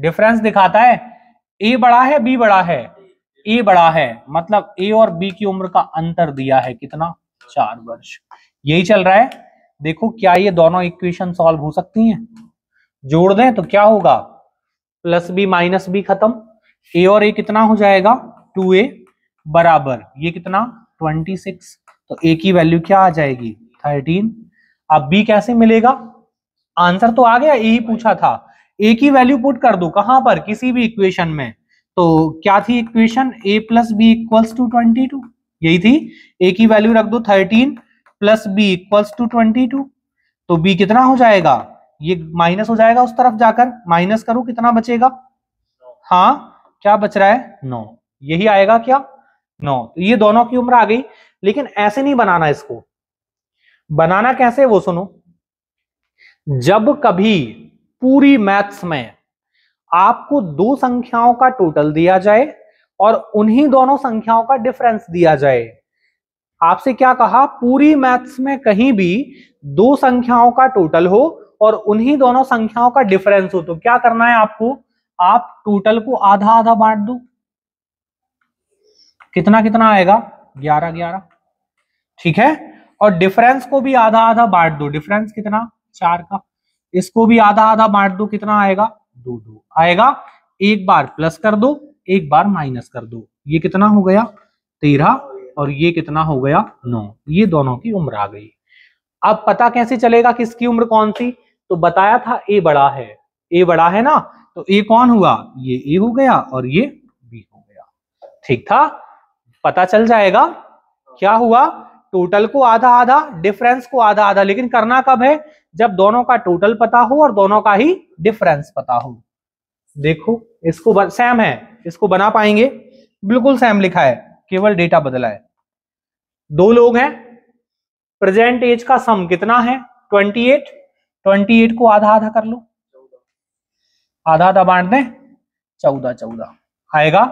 डिफरेंस दिखाता है ए बड़ा है बी बड़ा है ए बड़ा है मतलब ए और बी की उम्र का अंतर दिया है कितना चार वर्ष यही चल रहा है देखो क्या ये दोनों इक्वेशन सॉल्व हो सकती हैं जोड़ दें तो क्या होगा प्लस बी माइनस बी खत्म ए और ए कितना हो जाएगा टू ए बराबर ये कितना ट्वेंटी सिक्स तो ए की वैल्यू क्या आ जाएगी थर्टीन अब बी कैसे मिलेगा आंसर तो आ गया ए ही पूछा था ए की वैल्यू पुट कर दो कहां पर किसी भी इक्वेशन में तो क्या थी equation a plus b equals to twenty two यही थी ए की वैल्यू रख दो thirteen plus b equals to twenty two तो बी कितना हो जाएगा ये माइनस हो जाएगा उस तरफ जाकर माइनस करूं कितना बचेगा हाँ क्या बच रहा है नौ यही आएगा क्या नौ तो ये दोनों की उम्र आ गई लेकिन ऐसे नहीं बनाना इसको बनाना कैसे वो सुनो जब कभी पूरी मैथ्स में आपको दो संख्याओं का टोटल दिया जाए और उन्हीं दोनों संख्याओं का डिफरेंस दिया जाए आपसे क्या कहा पूरी मैथ्स में कहीं भी दो संख्याओं का टोटल हो और उन्हीं दोनों संख्याओं का डिफरेंस हो तो क्या करना है आपको आप टोटल को आधा आधा बांट दो कितना कितना आएगा ग्यारह ग्यारह ठीक है और डिफरेंस को भी आधा आधा बांट दो डिफरेंस कितना चार का इसको भी आधा आधा बांट दो कितना आएगा दो दो आएगा एक बार प्लस कर दो एक बार माइनस कर दो ये कितना हो गया तेरह और ये कितना हो गया नौ ये दोनों की उम्र आ गई अब पता कैसे चलेगा किसकी उम्र कौन सी तो बताया था ए बड़ा है ए बड़ा है ना तो ए कौन हुआ ये ए हो गया और ये बी हो गया ठीक था पता चल जाएगा क्या हुआ टोटल को आधा आधा डिफरेंस को आधा आधा लेकिन करना कब है जब दोनों का टोटल पता हो और दोनों का ही डिफरेंस पता हो देखो इसको बन, सैम है इसको बना पाएंगे बिल्कुल सैम लिखा है केवल डेटा बदला है दो लोग हैं प्रेजेंट एज का सम कितना है 28 ट्वेंटी एट को आधा आधा कर लो आधा आधा बांट दें चौदह चौदह आएगा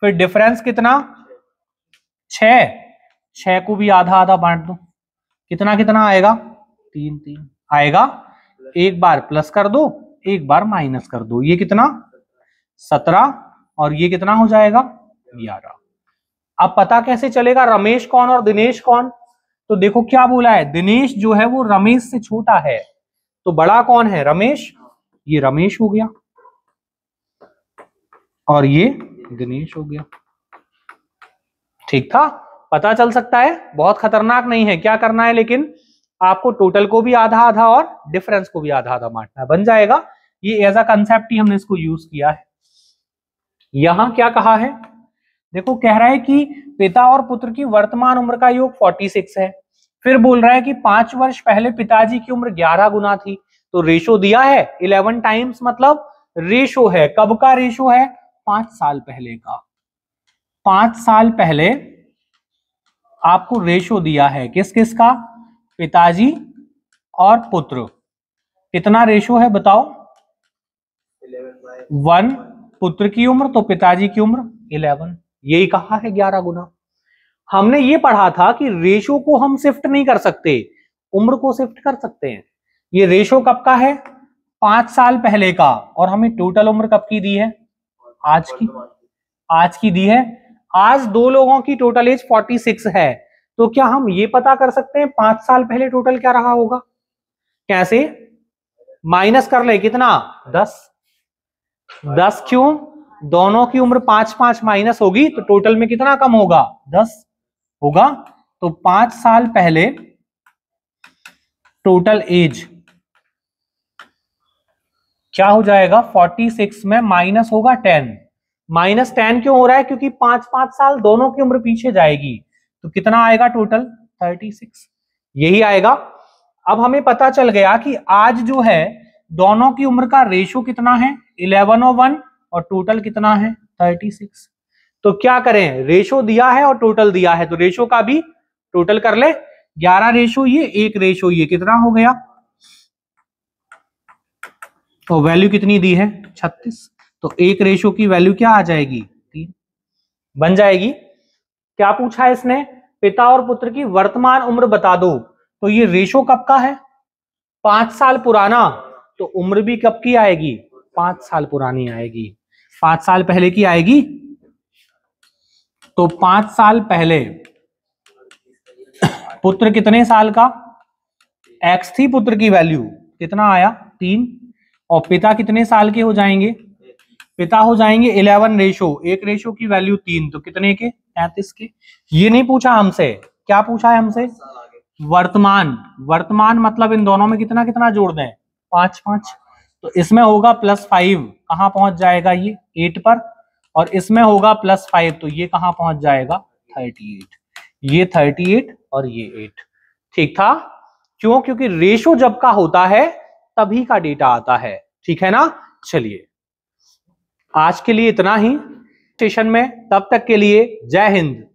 फिर डिफरेंस कितना छ छ को भी आधा आधा बांट दो कितना कितना आएगा तीन तीन आएगा एक बार प्लस कर दो एक बार माइनस कर दो ये कितना सत्रह और ये कितना हो जाएगा ग्यारह अब पता कैसे चलेगा रमेश कौन और दिनेश कौन तो देखो क्या बोला है दिनेश जो है वो रमेश से छोटा है तो बड़ा कौन है रमेश ये रमेश हो गया और ये दिनेश हो गया ठीक था पता चल सकता है बहुत खतरनाक नहीं है क्या करना है लेकिन आपको टोटल को भी आधा आधा और डिफरेंस को भी आधा आधा बांटना है बन जाएगा ये एज अ कंसेप्ट ही हमने इसको यूज किया है यहां क्या कहा है देखो कह रहा है कि पिता और पुत्र की वर्तमान उम्र का योग 46 है फिर बोल रहा है कि पांच वर्ष पहले पिताजी की उम्र ग्यारह गुना थी तो रेशो दिया है इलेवन टाइम्स मतलब रेशो है कब का रेशो है पांच साल पहले का पांच साल पहले आपको रेशो दिया है किस किस का पिताजी और पुत्र कितना रेशो है बताओ वन पुत्र की उम्र तो पिताजी की उम्र इलेवन यही कहा है ग्यारह गुना हमने ये पढ़ा था कि रेशो को हम शिफ्ट नहीं कर सकते उम्र को शिफ्ट कर सकते हैं ये रेशो कब का है पांच साल पहले का और हमें टोटल उम्र कब की दी है आज की आज की दी है आज दो लोगों की टोटल एज 46 है तो क्या हम ये पता कर सकते हैं पांच साल पहले टोटल क्या रहा होगा कैसे माइनस कर ले कितना दस दस क्यों दोनों की उम्र पांच पांच माइनस होगी तो टोटल में कितना कम होगा दस होगा तो पांच साल पहले टोटल एज क्या हो जाएगा 46 में माइनस होगा 10 माइनस 10 क्यों हो रहा है क्योंकि पांच पांच साल दोनों की उम्र पीछे जाएगी तो कितना आएगा टोटल 36 यही आएगा अब हमें पता चल गया कि आज जो है दोनों की उम्र का रेशो कितना है 1101 और टोटल कितना है 36 तो क्या करें रेशो दिया है और टोटल दिया है तो रेशो का भी टोटल कर ले ग्यारह रेशो ये एक रेशो ये कितना हो गया तो वैल्यू कितनी दी है छत्तीस तो एक रेशो की वैल्यू क्या आ जाएगी तीन बन जाएगी क्या पूछा है इसने पिता और पुत्र की वर्तमान उम्र बता दो तो ये रेशो कब का है पांच साल पुराना तो उम्र भी कब की आएगी पांच साल पुरानी आएगी पांच साल पहले की आएगी तो पांच साल पहले पुत्र कितने साल का एक्स थी पुत्र की वैल्यू कितना आया तीन और पिता कितने साल के हो जाएंगे पिता हो जाएंगे इलेवन रेशो एक रेशो की वैल्यू तीन तो कितने के तैतीस के ये नहीं पूछा हमसे क्या पूछा है हमसे वर्तमान वर्तमान मतलब इन दोनों में कितना कितना जोड़ दें पांच पांच तो इसमें होगा प्लस फाइव कहां पहुंच जाएगा ये एट पर और इसमें होगा प्लस फाइव तो ये कहां पहुंच जाएगा थर्टी एट ये थर्टी एट और ये एट ठीक था क्यों क्योंकि रेशो जब का होता है तभी का डेटा आता है ठीक है ना चलिए आज के लिए इतना ही स्टेशन में तब तक के लिए जय हिंद